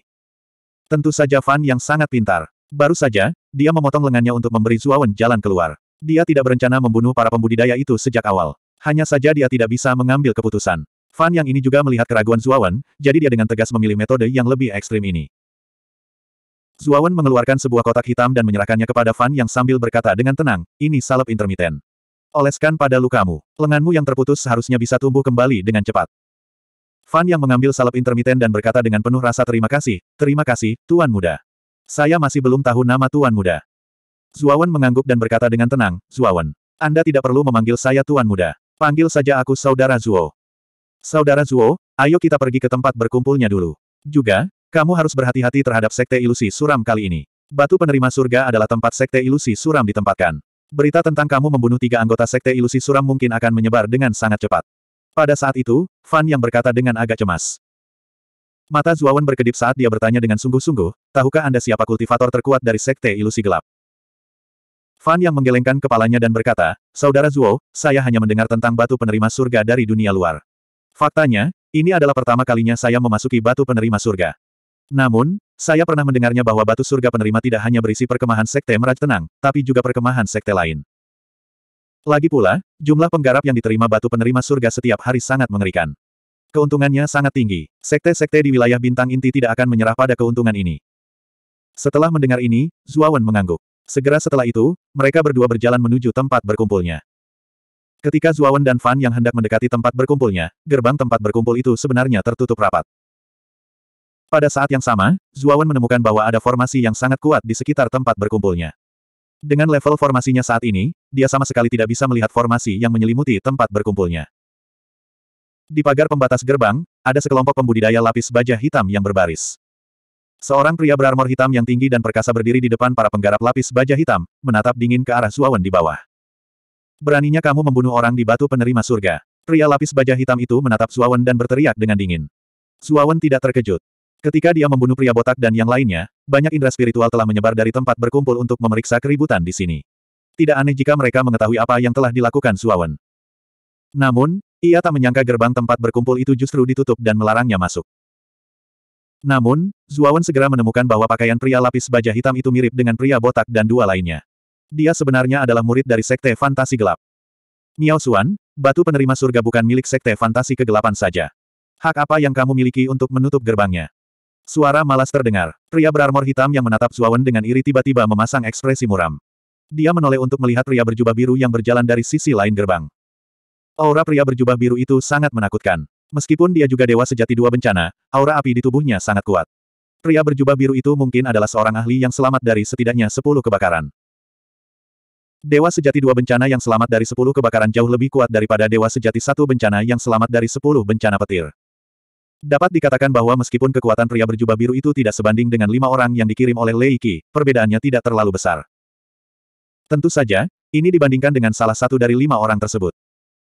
Speaker 1: Tentu saja Fan yang sangat pintar. Baru saja, dia memotong lengannya untuk memberi Zuawan jalan keluar. Dia tidak berencana membunuh para pembudidaya itu sejak awal. Hanya saja dia tidak bisa mengambil keputusan. Fan yang ini juga melihat keraguan Zuawan, jadi dia dengan tegas memilih metode yang lebih ekstrim ini. Zuawan mengeluarkan sebuah kotak hitam dan menyerahkannya kepada Fan yang sambil berkata dengan tenang, ini salep intermiten. Oleskan pada lukamu. Lenganmu yang terputus seharusnya bisa tumbuh kembali dengan cepat. Fan yang mengambil salep intermiten dan berkata dengan penuh rasa terima kasih, terima kasih, Tuan Muda. Saya masih belum tahu nama Tuan Muda. Zuawan mengangguk dan berkata dengan tenang, Zuawan, Anda tidak perlu memanggil saya Tuan Muda. Panggil saja aku Saudara Zuo. Saudara Zuo, ayo kita pergi ke tempat berkumpulnya dulu. Juga, kamu harus berhati-hati terhadap sekte ilusi suram kali ini. Batu penerima surga adalah tempat sekte ilusi suram ditempatkan. Berita tentang kamu membunuh tiga anggota sekte ilusi suram mungkin akan menyebar dengan sangat cepat. Pada saat itu, Fan yang berkata dengan agak cemas. Mata Zuawan berkedip saat dia bertanya dengan sungguh-sungguh, tahukah Anda siapa kultivator terkuat dari Sekte Ilusi Gelap? Fan yang menggelengkan kepalanya dan berkata, Saudara Zuo, saya hanya mendengar tentang batu penerima surga dari dunia luar. Faktanya, ini adalah pertama kalinya saya memasuki batu penerima surga. Namun, saya pernah mendengarnya bahwa batu surga penerima tidak hanya berisi perkemahan Sekte Meraj Tenang, tapi juga perkemahan Sekte lain. Lagi pula, jumlah penggarap yang diterima batu penerima surga setiap hari sangat mengerikan. Keuntungannya sangat tinggi. Sekte-sekte di wilayah bintang inti tidak akan menyerah pada keuntungan ini. Setelah mendengar ini, Zuawan mengangguk. Segera setelah itu, mereka berdua berjalan menuju tempat berkumpulnya. Ketika Zuawan dan Fan yang hendak mendekati tempat berkumpulnya, gerbang tempat berkumpul itu sebenarnya tertutup rapat. Pada saat yang sama, Zuawan menemukan bahwa ada formasi yang sangat kuat di sekitar tempat berkumpulnya. Dengan level formasinya saat ini, dia sama sekali tidak bisa melihat formasi yang menyelimuti tempat berkumpulnya. Di pagar pembatas gerbang, ada sekelompok pembudidaya lapis baja hitam yang berbaris. Seorang pria berarmor hitam yang tinggi dan perkasa berdiri di depan para penggarap lapis baja hitam, menatap dingin ke arah Zuawan di bawah. Beraninya kamu membunuh orang di batu penerima surga. Pria lapis baja hitam itu menatap Zuawan dan berteriak dengan dingin. Zuawan tidak terkejut. Ketika dia membunuh pria botak dan yang lainnya, banyak indera spiritual telah menyebar dari tempat berkumpul untuk memeriksa keributan di sini. Tidak aneh jika mereka mengetahui apa yang telah dilakukan Zuawan. Namun, ia tak menyangka gerbang tempat berkumpul itu justru ditutup dan melarangnya masuk. Namun, Zuawan segera menemukan bahwa pakaian pria lapis baja hitam itu mirip dengan pria botak dan dua lainnya. Dia sebenarnya adalah murid dari Sekte Fantasi Gelap. Miao Xuan, batu penerima surga bukan milik Sekte Fantasi Kegelapan saja. Hak apa yang kamu miliki untuk menutup gerbangnya? Suara malas terdengar. Pria berarmor hitam yang menatap Zuawan dengan iri tiba-tiba memasang ekspresi muram. Dia menoleh untuk melihat pria berjubah biru yang berjalan dari sisi lain gerbang. Aura pria berjubah biru itu sangat menakutkan. Meskipun dia juga dewa sejati dua bencana, aura api di tubuhnya sangat kuat. Pria berjubah biru itu mungkin adalah seorang ahli yang selamat dari setidaknya sepuluh kebakaran. Dewa sejati dua bencana yang selamat dari sepuluh kebakaran jauh lebih kuat daripada dewa sejati satu bencana yang selamat dari sepuluh bencana petir. Dapat dikatakan bahwa meskipun kekuatan pria berjubah biru itu tidak sebanding dengan lima orang yang dikirim oleh Leiki, perbedaannya tidak terlalu besar. Tentu saja, ini dibandingkan dengan salah satu dari lima orang tersebut.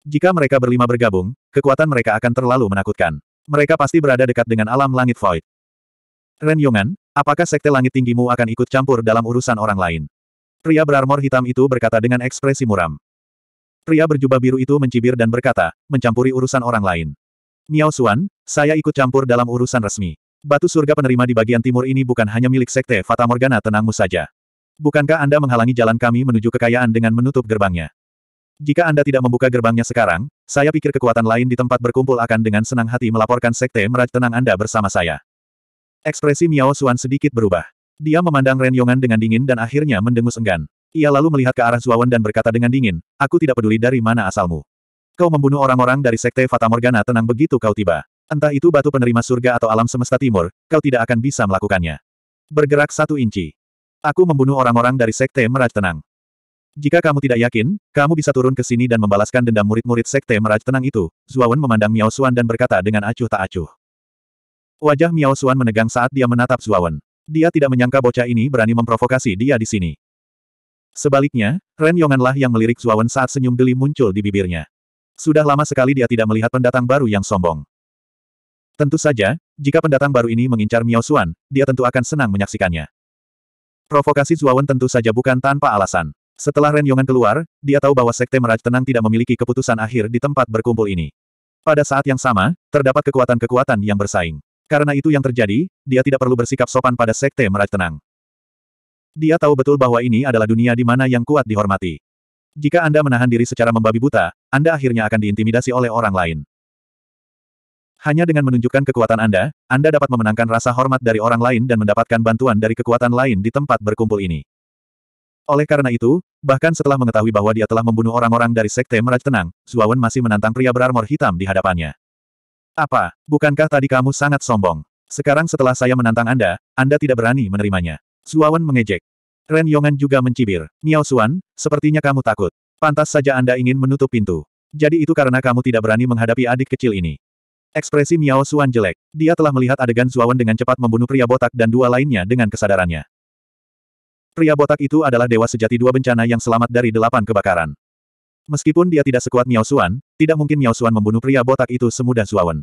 Speaker 1: Jika mereka berlima bergabung, kekuatan mereka akan terlalu menakutkan. Mereka pasti berada dekat dengan alam langit void. Ren Yongan, apakah sekte langit tinggimu akan ikut campur dalam urusan orang lain? Pria berarmor hitam itu berkata dengan ekspresi muram. Pria berjubah biru itu mencibir dan berkata, mencampuri urusan orang lain. Miao Xuan, saya ikut campur dalam urusan resmi. Batu surga penerima di bagian timur ini bukan hanya milik sekte Fata Morgana tenangmu saja. Bukankah Anda menghalangi jalan kami menuju kekayaan dengan menutup gerbangnya? Jika Anda tidak membuka gerbangnya sekarang, saya pikir kekuatan lain di tempat berkumpul akan dengan senang hati melaporkan Sekte Meraj tenang Anda bersama saya. Ekspresi Miao Xuan sedikit berubah. Dia memandang Ren Yongan dengan dingin dan akhirnya mendengus enggan. Ia lalu melihat ke arah Zuawan dan berkata dengan dingin, Aku tidak peduli dari mana asalmu. Kau membunuh orang-orang dari Sekte Fata Morgana tenang begitu kau tiba. Entah itu batu penerima surga atau alam semesta timur, kau tidak akan bisa melakukannya. Bergerak satu inci. Aku membunuh orang-orang dari Sekte Meraj tenang. Jika kamu tidak yakin, kamu bisa turun ke sini dan membalaskan dendam murid-murid sekte meraj tenang itu. Zuawan memandang Miao Suan dan berkata dengan acuh tak acuh. Wajah Miao Suan menegang saat dia menatap Zuawan. Dia tidak menyangka bocah ini berani memprovokasi dia di sini. Sebaliknya, Ren Yonganlah yang melirik Zuawan saat senyum geli muncul di bibirnya. Sudah lama sekali dia tidak melihat pendatang baru yang sombong. Tentu saja, jika pendatang baru ini mengincar Miao Suan, dia tentu akan senang menyaksikannya. Provokasi Zuawan tentu saja bukan tanpa alasan. Setelah Ren Yongan keluar, dia tahu bahwa Sekte Meraj Tenang tidak memiliki keputusan akhir di tempat berkumpul ini. Pada saat yang sama, terdapat kekuatan-kekuatan yang bersaing. Karena itu yang terjadi, dia tidak perlu bersikap sopan pada Sekte Meraj Tenang. Dia tahu betul bahwa ini adalah dunia di mana yang kuat dihormati. Jika Anda menahan diri secara membabi buta, Anda akhirnya akan diintimidasi oleh orang lain. Hanya dengan menunjukkan kekuatan Anda, Anda dapat memenangkan rasa hormat dari orang lain dan mendapatkan bantuan dari kekuatan lain di tempat berkumpul ini. Oleh karena itu, bahkan setelah mengetahui bahwa dia telah membunuh orang-orang dari Sekte Meraj Tenang, Zuawan masih menantang pria berarmor hitam di hadapannya. Apa, bukankah tadi kamu sangat sombong? Sekarang setelah saya menantang Anda, Anda tidak berani menerimanya. Zuawan mengejek. Ren Yongan juga mencibir. Miao Suan, sepertinya kamu takut. Pantas saja Anda ingin menutup pintu. Jadi itu karena kamu tidak berani menghadapi adik kecil ini. Ekspresi Miao Suan jelek. Dia telah melihat adegan Zuawan dengan cepat membunuh pria botak dan dua lainnya dengan kesadarannya. Pria botak itu adalah dewa sejati dua bencana yang selamat dari delapan kebakaran. Meskipun dia tidak sekuat Miao Xuan, tidak mungkin Miao Xuan membunuh pria botak itu semudah Zuawan.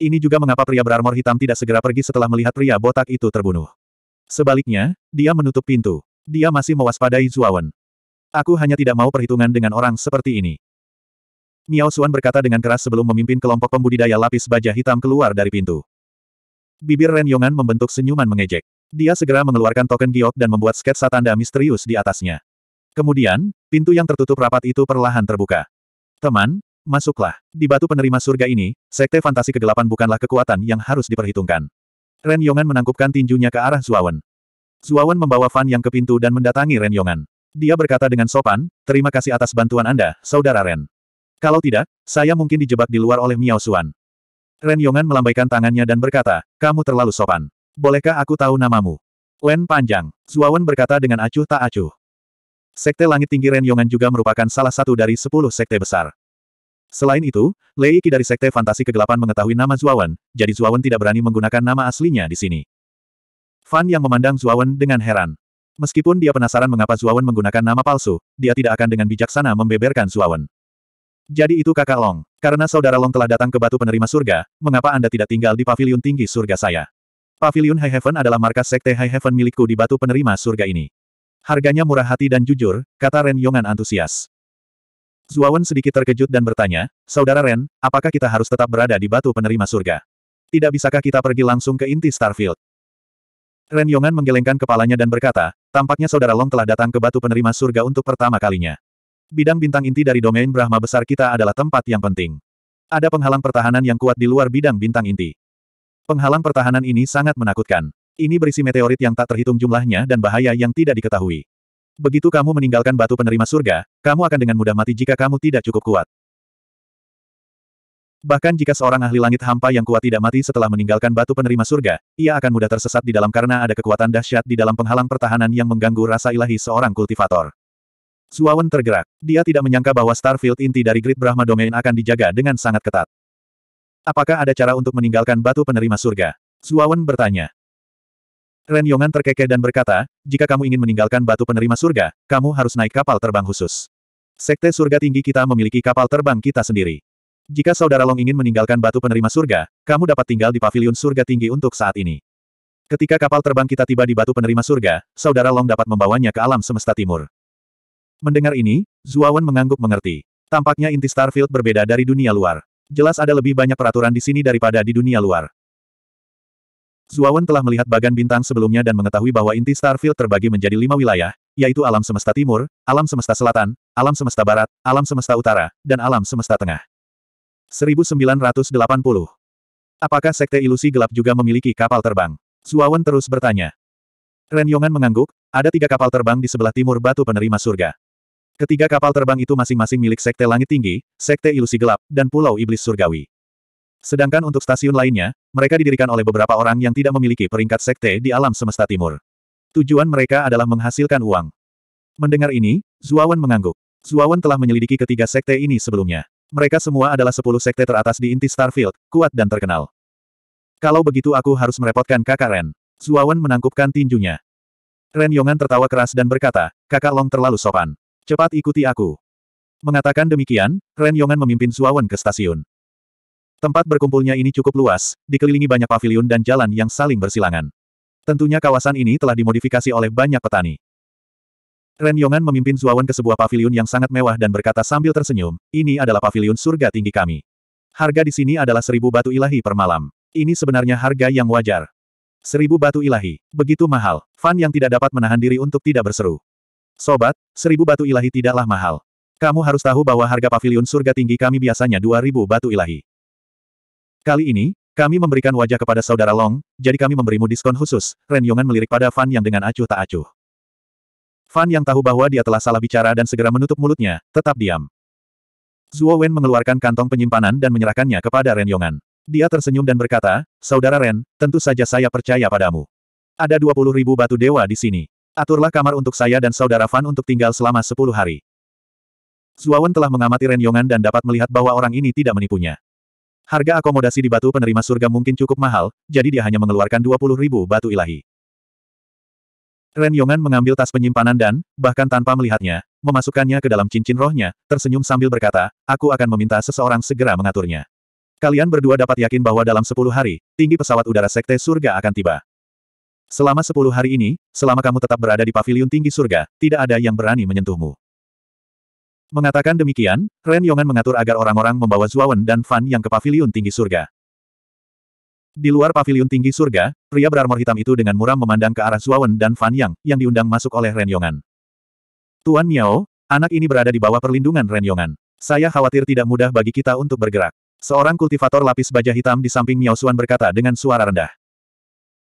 Speaker 1: Ini juga mengapa pria berarmor hitam tidak segera pergi setelah melihat pria botak itu terbunuh. Sebaliknya, dia menutup pintu. Dia masih mewaspadai Zuawan. Aku hanya tidak mau perhitungan dengan orang seperti ini. Miao Xuan berkata dengan keras sebelum memimpin kelompok pembudidaya lapis baja hitam keluar dari pintu. Bibir Ren Yongan membentuk senyuman mengejek. Dia segera mengeluarkan token giok dan membuat sketsa tanda misterius di atasnya. Kemudian, pintu yang tertutup rapat itu perlahan terbuka. Teman, masuklah. Di batu penerima surga ini, sekte fantasi kegelapan bukanlah kekuatan yang harus diperhitungkan. Ren Yongan menangkupkan tinjunya ke arah Zuawan. Zuawan membawa Fan Yang ke pintu dan mendatangi Ren Yongan. Dia berkata dengan sopan, terima kasih atas bantuan Anda, Saudara Ren. Kalau tidak, saya mungkin dijebak di luar oleh Miao Suan." Ren Yongan melambaikan tangannya dan berkata, kamu terlalu sopan bolehkah aku tahu namamu? Wen panjang, Zuawan berkata dengan acuh tak acuh. Sekte Langit Tinggi Renyongan juga merupakan salah satu dari sepuluh sekte besar. Selain itu, Lei Qi dari Sekte Fantasi Kegelapan mengetahui nama Zuawan, jadi Zuawan tidak berani menggunakan nama aslinya di sini. Fan yang memandang Zuawan dengan heran. Meskipun dia penasaran mengapa Zuawan menggunakan nama palsu, dia tidak akan dengan bijaksana membeberkan Zuawan. Jadi itu kakak Long. Karena saudara Long telah datang ke batu penerima surga, mengapa Anda tidak tinggal di Paviliun tinggi surga saya? Pavilion High Heaven adalah markas sekte High Heaven milikku di batu penerima surga ini. Harganya murah hati dan jujur, kata Ren Yongan antusias. Zuawan sedikit terkejut dan bertanya, Saudara Ren, apakah kita harus tetap berada di batu penerima surga? Tidak bisakah kita pergi langsung ke inti Starfield? Ren Yongan menggelengkan kepalanya dan berkata, tampaknya Saudara Long telah datang ke batu penerima surga untuk pertama kalinya. Bidang bintang inti dari domain Brahma besar kita adalah tempat yang penting. Ada penghalang pertahanan yang kuat di luar bidang bintang inti. Penghalang pertahanan ini sangat menakutkan. Ini berisi meteorit yang tak terhitung jumlahnya dan bahaya yang tidak diketahui. Begitu kamu meninggalkan batu penerima surga, kamu akan dengan mudah mati jika kamu tidak cukup kuat. Bahkan jika seorang ahli langit hampa yang kuat tidak mati setelah meninggalkan batu penerima surga, ia akan mudah tersesat di dalam karena ada kekuatan dahsyat di dalam penghalang pertahanan yang mengganggu rasa ilahi seorang kultivator. Suawan tergerak. Dia tidak menyangka bahwa Starfield inti dari Grid Brahma Domain akan dijaga dengan sangat ketat. Apakah ada cara untuk meninggalkan batu penerima surga? Zuawan bertanya. Ren Yongan terkekeh dan berkata, jika kamu ingin meninggalkan batu penerima surga, kamu harus naik kapal terbang khusus. Sekte surga tinggi kita memiliki kapal terbang kita sendiri. Jika Saudara Long ingin meninggalkan batu penerima surga, kamu dapat tinggal di Paviliun surga tinggi untuk saat ini. Ketika kapal terbang kita tiba di batu penerima surga, Saudara Long dapat membawanya ke alam semesta timur. Mendengar ini, Zuawan mengangguk mengerti. Tampaknya inti Starfield berbeda dari dunia luar. Jelas ada lebih banyak peraturan di sini daripada di dunia luar. Zuawan telah melihat bagan bintang sebelumnya dan mengetahui bahwa inti Starfield terbagi menjadi lima wilayah, yaitu alam semesta timur, alam semesta selatan, alam semesta barat, alam semesta utara, dan alam semesta tengah. 1980. Apakah Sekte Ilusi Gelap juga memiliki kapal terbang? Zuawan terus bertanya. Renyongan mengangguk, ada tiga kapal terbang di sebelah timur batu penerima surga. Ketiga kapal terbang itu masing-masing milik Sekte Langit Tinggi, Sekte Ilusi Gelap, dan Pulau Iblis Surgawi. Sedangkan untuk stasiun lainnya, mereka didirikan oleh beberapa orang yang tidak memiliki peringkat sekte di alam semesta timur. Tujuan mereka adalah menghasilkan uang. Mendengar ini, Zuawan mengangguk. Zuawan telah menyelidiki ketiga sekte ini sebelumnya. Mereka semua adalah sepuluh sekte teratas di inti Starfield, kuat dan terkenal. Kalau begitu aku harus merepotkan kakak Ren. Zuawan menangkupkan tinjunya. Ren Yongan tertawa keras dan berkata, kakak Long terlalu sopan. Cepat ikuti aku. Mengatakan demikian, Ren Yongan memimpin Suawan ke stasiun. Tempat berkumpulnya ini cukup luas, dikelilingi banyak pavilion dan jalan yang saling bersilangan. Tentunya kawasan ini telah dimodifikasi oleh banyak petani. Ren Yongan memimpin Zuawan ke sebuah pavilion yang sangat mewah dan berkata sambil tersenyum, ini adalah pavilion surga tinggi kami. Harga di sini adalah seribu batu ilahi per malam. Ini sebenarnya harga yang wajar. Seribu batu ilahi. Begitu mahal. Fan yang tidak dapat menahan diri untuk tidak berseru. Sobat, seribu batu ilahi tidaklah mahal. Kamu harus tahu bahwa harga pavilion surga tinggi kami biasanya dua ribu batu ilahi. Kali ini, kami memberikan wajah kepada saudara Long, jadi kami memberimu diskon khusus. Ren Yongan melirik pada Fan yang dengan acuh tak acuh. Fan yang tahu bahwa dia telah salah bicara dan segera menutup mulutnya, tetap diam. Zhuo Wen mengeluarkan kantong penyimpanan dan menyerahkannya kepada Ren Yongan. Dia tersenyum dan berkata, Saudara Ren, tentu saja saya percaya padamu. Ada puluh ribu batu dewa di sini. Aturlah kamar untuk saya dan saudara Fan untuk tinggal selama sepuluh hari. Zuawan telah mengamati Ren Yong'an dan dapat melihat bahwa orang ini tidak menipunya. Harga akomodasi di batu penerima surga mungkin cukup mahal, jadi dia hanya mengeluarkan dua puluh ribu batu ilahi. Ren Yongan mengambil tas penyimpanan dan, bahkan tanpa melihatnya, memasukkannya ke dalam cincin rohnya, tersenyum sambil berkata, aku akan meminta seseorang segera mengaturnya. Kalian berdua dapat yakin bahwa dalam sepuluh hari, tinggi pesawat udara Sekte Surga akan tiba. Selama sepuluh hari ini, selama kamu tetap berada di Paviliun tinggi surga, tidak ada yang berani menyentuhmu. Mengatakan demikian, Ren Yongan mengatur agar orang-orang membawa Zuawan dan Fan yang ke Paviliun tinggi surga. Di luar Paviliun tinggi surga, pria berarmor hitam itu dengan muram memandang ke arah Zuawan dan Fan Yang, yang diundang masuk oleh Ren Yongan. Tuan Miao, anak ini berada di bawah perlindungan Ren Yongan. Saya khawatir tidak mudah bagi kita untuk bergerak. Seorang kultivator lapis baja hitam di samping Miao Suan berkata dengan suara rendah.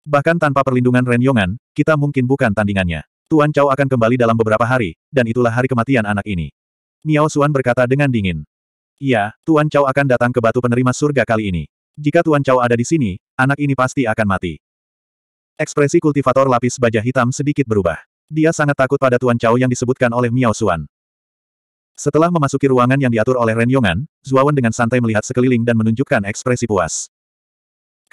Speaker 1: Bahkan tanpa perlindungan Renyongan, kita mungkin bukan tandingannya. Tuan Cao akan kembali dalam beberapa hari, dan itulah hari kematian anak ini. Miao Xuan berkata dengan dingin. Iya, Tuan Cao akan datang ke batu penerima surga kali ini. Jika Tuan Cao ada di sini, anak ini pasti akan mati. Ekspresi kultivator lapis baja hitam sedikit berubah. Dia sangat takut pada Tuan Cao yang disebutkan oleh Miao Xuan. Setelah memasuki ruangan yang diatur oleh Ren Yongan, Zuawan dengan santai melihat sekeliling dan menunjukkan ekspresi puas.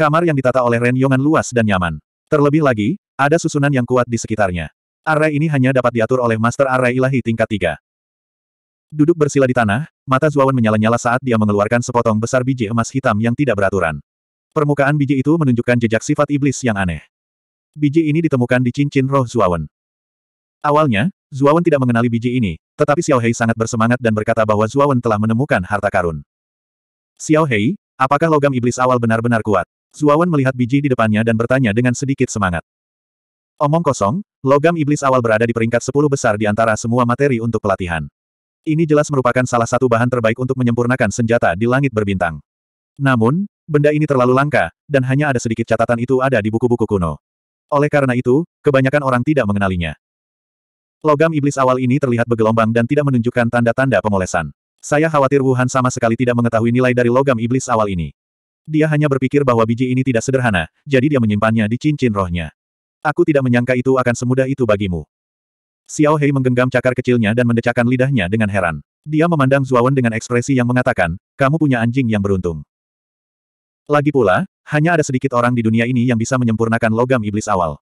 Speaker 1: Kamar yang ditata oleh Ren Yongan luas dan nyaman. Terlebih lagi, ada susunan yang kuat di sekitarnya. Array ini hanya dapat diatur oleh Master Array Ilahi tingkat 3. Duduk bersila di tanah, mata Zuawan menyala-nyala saat dia mengeluarkan sepotong besar biji emas hitam yang tidak beraturan. Permukaan biji itu menunjukkan jejak sifat iblis yang aneh. Biji ini ditemukan di cincin roh Zuawan. Awalnya, Zuawan tidak mengenali biji ini, tetapi Xiao Hei sangat bersemangat dan berkata bahwa Zuawan telah menemukan harta karun. Xiao Hei, apakah logam iblis awal benar-benar kuat? Zuawan melihat biji di depannya dan bertanya dengan sedikit semangat. Omong kosong, logam iblis awal berada di peringkat 10 besar di antara semua materi untuk pelatihan. Ini jelas merupakan salah satu bahan terbaik untuk menyempurnakan senjata di langit berbintang. Namun, benda ini terlalu langka, dan hanya ada sedikit catatan itu ada di buku-buku kuno. Oleh karena itu, kebanyakan orang tidak mengenalinya. Logam iblis awal ini terlihat bergelombang dan tidak menunjukkan tanda-tanda pemolesan. Saya khawatir Wuhan sama sekali tidak mengetahui nilai dari logam iblis awal ini dia hanya berpikir bahwa biji ini tidak sederhana, jadi dia menyimpannya di cincin rohnya. Aku tidak menyangka itu akan semudah itu bagimu. Xiao Hei menggenggam cakar kecilnya dan mendecakkan lidahnya dengan heran. Dia memandang Zuawan dengan ekspresi yang mengatakan, kamu punya anjing yang beruntung. Lagi pula, hanya ada sedikit orang di dunia ini yang bisa menyempurnakan logam iblis awal.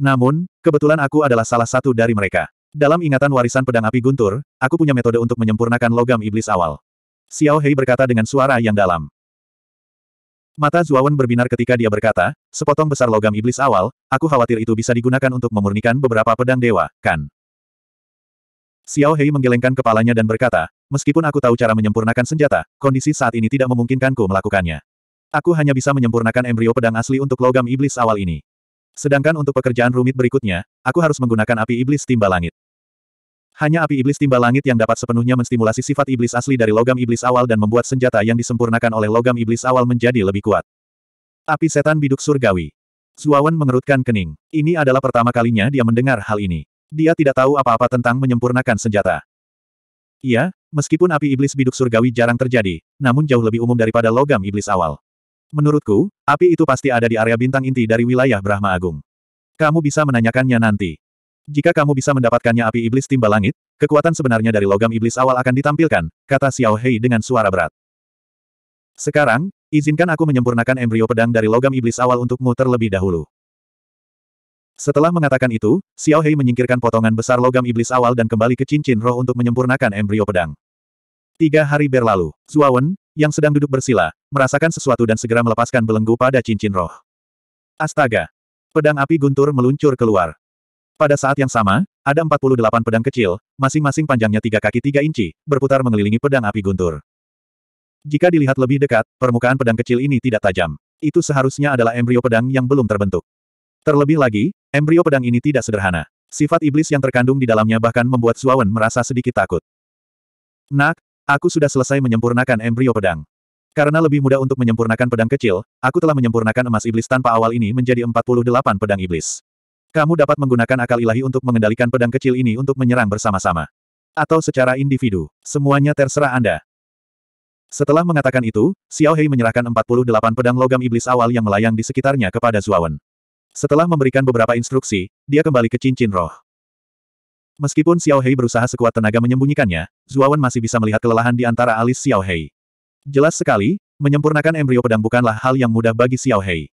Speaker 1: Namun, kebetulan aku adalah salah satu dari mereka. Dalam ingatan warisan pedang api guntur, aku punya metode untuk menyempurnakan logam iblis awal. Xiao Hei berkata dengan suara yang dalam. Mata Zuawan berbinar ketika dia berkata, sepotong besar logam iblis awal, aku khawatir itu bisa digunakan untuk memurnikan beberapa pedang dewa, kan? Xiao Hei menggelengkan kepalanya dan berkata, meskipun aku tahu cara menyempurnakan senjata, kondisi saat ini tidak memungkinkanku melakukannya. Aku hanya bisa menyempurnakan embrio pedang asli untuk logam iblis awal ini. Sedangkan untuk pekerjaan rumit berikutnya, aku harus menggunakan api iblis timba langit. Hanya api iblis timba langit yang dapat sepenuhnya menstimulasi sifat iblis asli dari logam iblis awal dan membuat senjata yang disempurnakan oleh logam iblis awal menjadi lebih kuat. Api setan biduk surgawi. Zuawan mengerutkan kening. Ini adalah pertama kalinya dia mendengar hal ini. Dia tidak tahu apa-apa tentang menyempurnakan senjata. Iya, meskipun api iblis biduk surgawi jarang terjadi, namun jauh lebih umum daripada logam iblis awal. Menurutku, api itu pasti ada di area bintang inti dari wilayah Brahma Agung. Kamu bisa menanyakannya nanti. Jika kamu bisa mendapatkannya api iblis timba langit, kekuatan sebenarnya dari logam iblis awal akan ditampilkan, kata Xiao Hei dengan suara berat. Sekarang, izinkan aku menyempurnakan embrio pedang dari logam iblis awal untukmu terlebih dahulu. Setelah mengatakan itu, Xiao Hei menyingkirkan potongan besar logam iblis awal dan kembali ke cincin roh untuk menyempurnakan embrio pedang. Tiga hari berlalu, Zuawan, yang sedang duduk bersila, merasakan sesuatu dan segera melepaskan belenggu pada cincin roh. Astaga! Pedang api guntur meluncur keluar. Pada saat yang sama, ada 48 pedang kecil, masing-masing panjangnya tiga kaki tiga inci, berputar mengelilingi pedang api guntur. Jika dilihat lebih dekat, permukaan pedang kecil ini tidak tajam. Itu seharusnya adalah embrio pedang yang belum terbentuk. Terlebih lagi, embrio pedang ini tidak sederhana. Sifat iblis yang terkandung di dalamnya bahkan membuat Suawan merasa sedikit takut. Nak, aku sudah selesai menyempurnakan embrio pedang. Karena lebih mudah untuk menyempurnakan pedang kecil, aku telah menyempurnakan emas iblis tanpa awal ini menjadi 48 pedang iblis. Kamu dapat menggunakan akal ilahi untuk mengendalikan pedang kecil ini untuk menyerang bersama-sama. Atau secara individu. Semuanya terserah Anda. Setelah mengatakan itu, Xiao Hei menyerahkan 48 pedang logam iblis awal yang melayang di sekitarnya kepada Zuawan. Setelah memberikan beberapa instruksi, dia kembali ke cincin roh. Meskipun Xiao Hei berusaha sekuat tenaga menyembunyikannya, Zuawan masih bisa melihat kelelahan di antara alis Xiao Hei. Jelas sekali, menyempurnakan embrio pedang bukanlah hal yang mudah bagi Xiao Hei.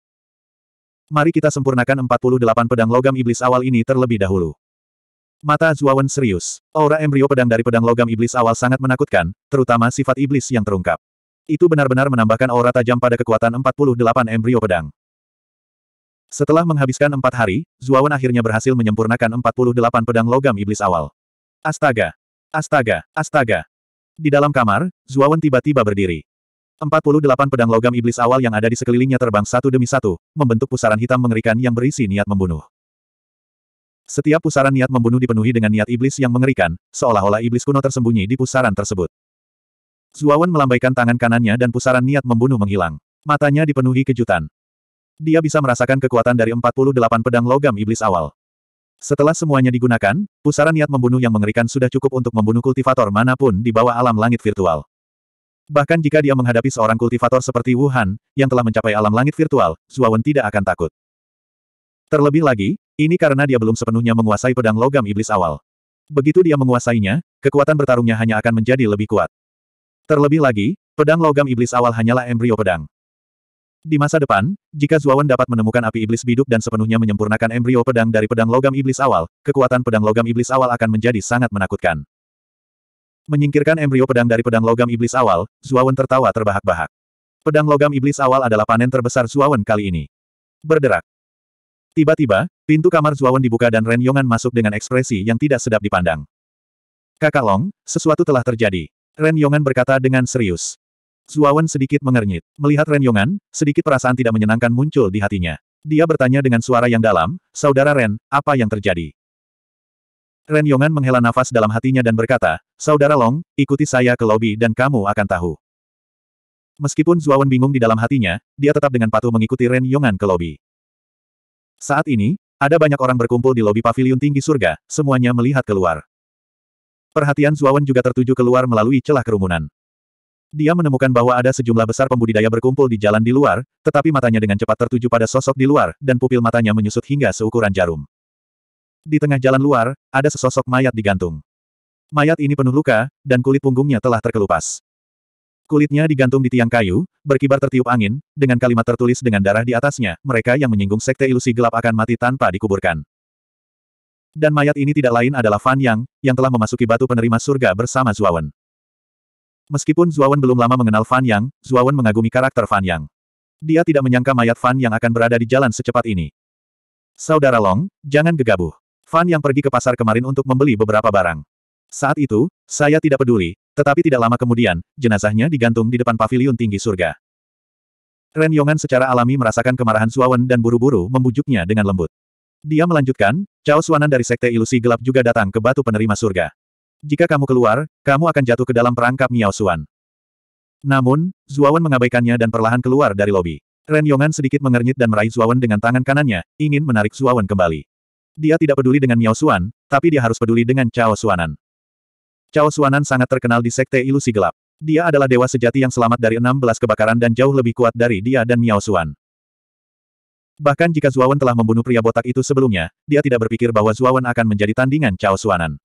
Speaker 1: Mari kita sempurnakan 48 pedang logam iblis awal ini terlebih dahulu. Mata Zuawan serius. Aura embrio pedang dari pedang logam iblis awal sangat menakutkan, terutama sifat iblis yang terungkap. Itu benar-benar menambahkan aura tajam pada kekuatan 48 embrio pedang. Setelah menghabiskan empat hari, Zuawan akhirnya berhasil menyempurnakan 48 pedang logam iblis awal. Astaga! Astaga! Astaga! Di dalam kamar, Zuawan tiba-tiba berdiri. 48 pedang logam iblis awal yang ada di sekelilingnya terbang satu demi satu, membentuk pusaran hitam mengerikan yang berisi niat membunuh. Setiap pusaran niat membunuh dipenuhi dengan niat iblis yang mengerikan, seolah-olah iblis kuno tersembunyi di pusaran tersebut. Zuawan melambaikan tangan kanannya dan pusaran niat membunuh menghilang. Matanya dipenuhi kejutan. Dia bisa merasakan kekuatan dari 48 pedang logam iblis awal. Setelah semuanya digunakan, pusaran niat membunuh yang mengerikan sudah cukup untuk membunuh kultivator manapun di bawah alam langit virtual. Bahkan jika dia menghadapi seorang kultivator seperti Wuhan, yang telah mencapai alam langit virtual, Zuawan tidak akan takut. Terlebih lagi, ini karena dia belum sepenuhnya menguasai pedang logam iblis awal. Begitu dia menguasainya, kekuatan bertarungnya hanya akan menjadi lebih kuat. Terlebih lagi, pedang logam iblis awal hanyalah embrio pedang. Di masa depan, jika Zuawan dapat menemukan api iblis biduk dan sepenuhnya menyempurnakan embrio pedang dari pedang logam iblis awal, kekuatan pedang logam iblis awal akan menjadi sangat menakutkan. Menyingkirkan embrio pedang dari pedang logam iblis awal, Zuawan tertawa terbahak-bahak. Pedang logam iblis awal adalah panen terbesar Zuawan kali ini. Berderak. Tiba-tiba, pintu kamar Zuawan dibuka dan Ren Yongan masuk dengan ekspresi yang tidak sedap dipandang. Kakak Long, sesuatu telah terjadi. Ren Yongan berkata dengan serius. Zuawan sedikit mengernyit. Melihat Ren Yongan, sedikit perasaan tidak menyenangkan muncul di hatinya. Dia bertanya dengan suara yang dalam, Saudara Ren, apa yang terjadi? Ren Yongan menghela nafas dalam hatinya dan berkata, Saudara Long, ikuti saya ke lobi dan kamu akan tahu. Meskipun Zuawan bingung di dalam hatinya, dia tetap dengan patuh mengikuti Ren Yongan ke lobi. Saat ini, ada banyak orang berkumpul di lobi paviliun tinggi surga, semuanya melihat keluar. Perhatian Zuawan juga tertuju keluar melalui celah kerumunan. Dia menemukan bahwa ada sejumlah besar pembudidaya berkumpul di jalan di luar, tetapi matanya dengan cepat tertuju pada sosok di luar, dan pupil matanya menyusut hingga seukuran jarum. Di tengah jalan luar, ada sesosok mayat digantung. Mayat ini penuh luka, dan kulit punggungnya telah terkelupas. Kulitnya digantung di tiang kayu, berkibar tertiup angin, dengan kalimat tertulis dengan darah di atasnya, mereka yang menyinggung sekte ilusi gelap akan mati tanpa dikuburkan. Dan mayat ini tidak lain adalah Fan Yang, yang telah memasuki batu penerima surga bersama Zuawan. Meskipun Zuawan belum lama mengenal Fan Yang, Zuawan mengagumi karakter Fan Yang. Dia tidak menyangka mayat Fan Yang akan berada di jalan secepat ini. Saudara Long, jangan gegabah. Fan yang pergi ke pasar kemarin untuk membeli beberapa barang. Saat itu, saya tidak peduli, tetapi tidak lama kemudian, jenazahnya digantung di depan paviliun tinggi surga. Ren Yongan secara alami merasakan kemarahan Suawen dan buru-buru membujuknya dengan lembut. Dia melanjutkan, Cao Suanan dari Sekte Ilusi Gelap juga datang ke batu penerima surga. Jika kamu keluar, kamu akan jatuh ke dalam perangkap Miao Suan. Namun, Zuawan mengabaikannya dan perlahan keluar dari lobi. Ren Yongan sedikit mengernyit dan meraih Zuawan dengan tangan kanannya, ingin menarik Zuawan kembali. Dia tidak peduli dengan Miao Xuan, tapi dia harus peduli dengan Cao Xuanan. Cao Xuanan sangat terkenal di Sekte Ilusi Gelap. Dia adalah dewa sejati yang selamat dari 16 kebakaran dan jauh lebih kuat dari dia dan Miao Xuan. Bahkan jika Zuawan telah membunuh pria botak itu sebelumnya, dia tidak berpikir bahwa Zuawan akan menjadi tandingan Cao Xuanan.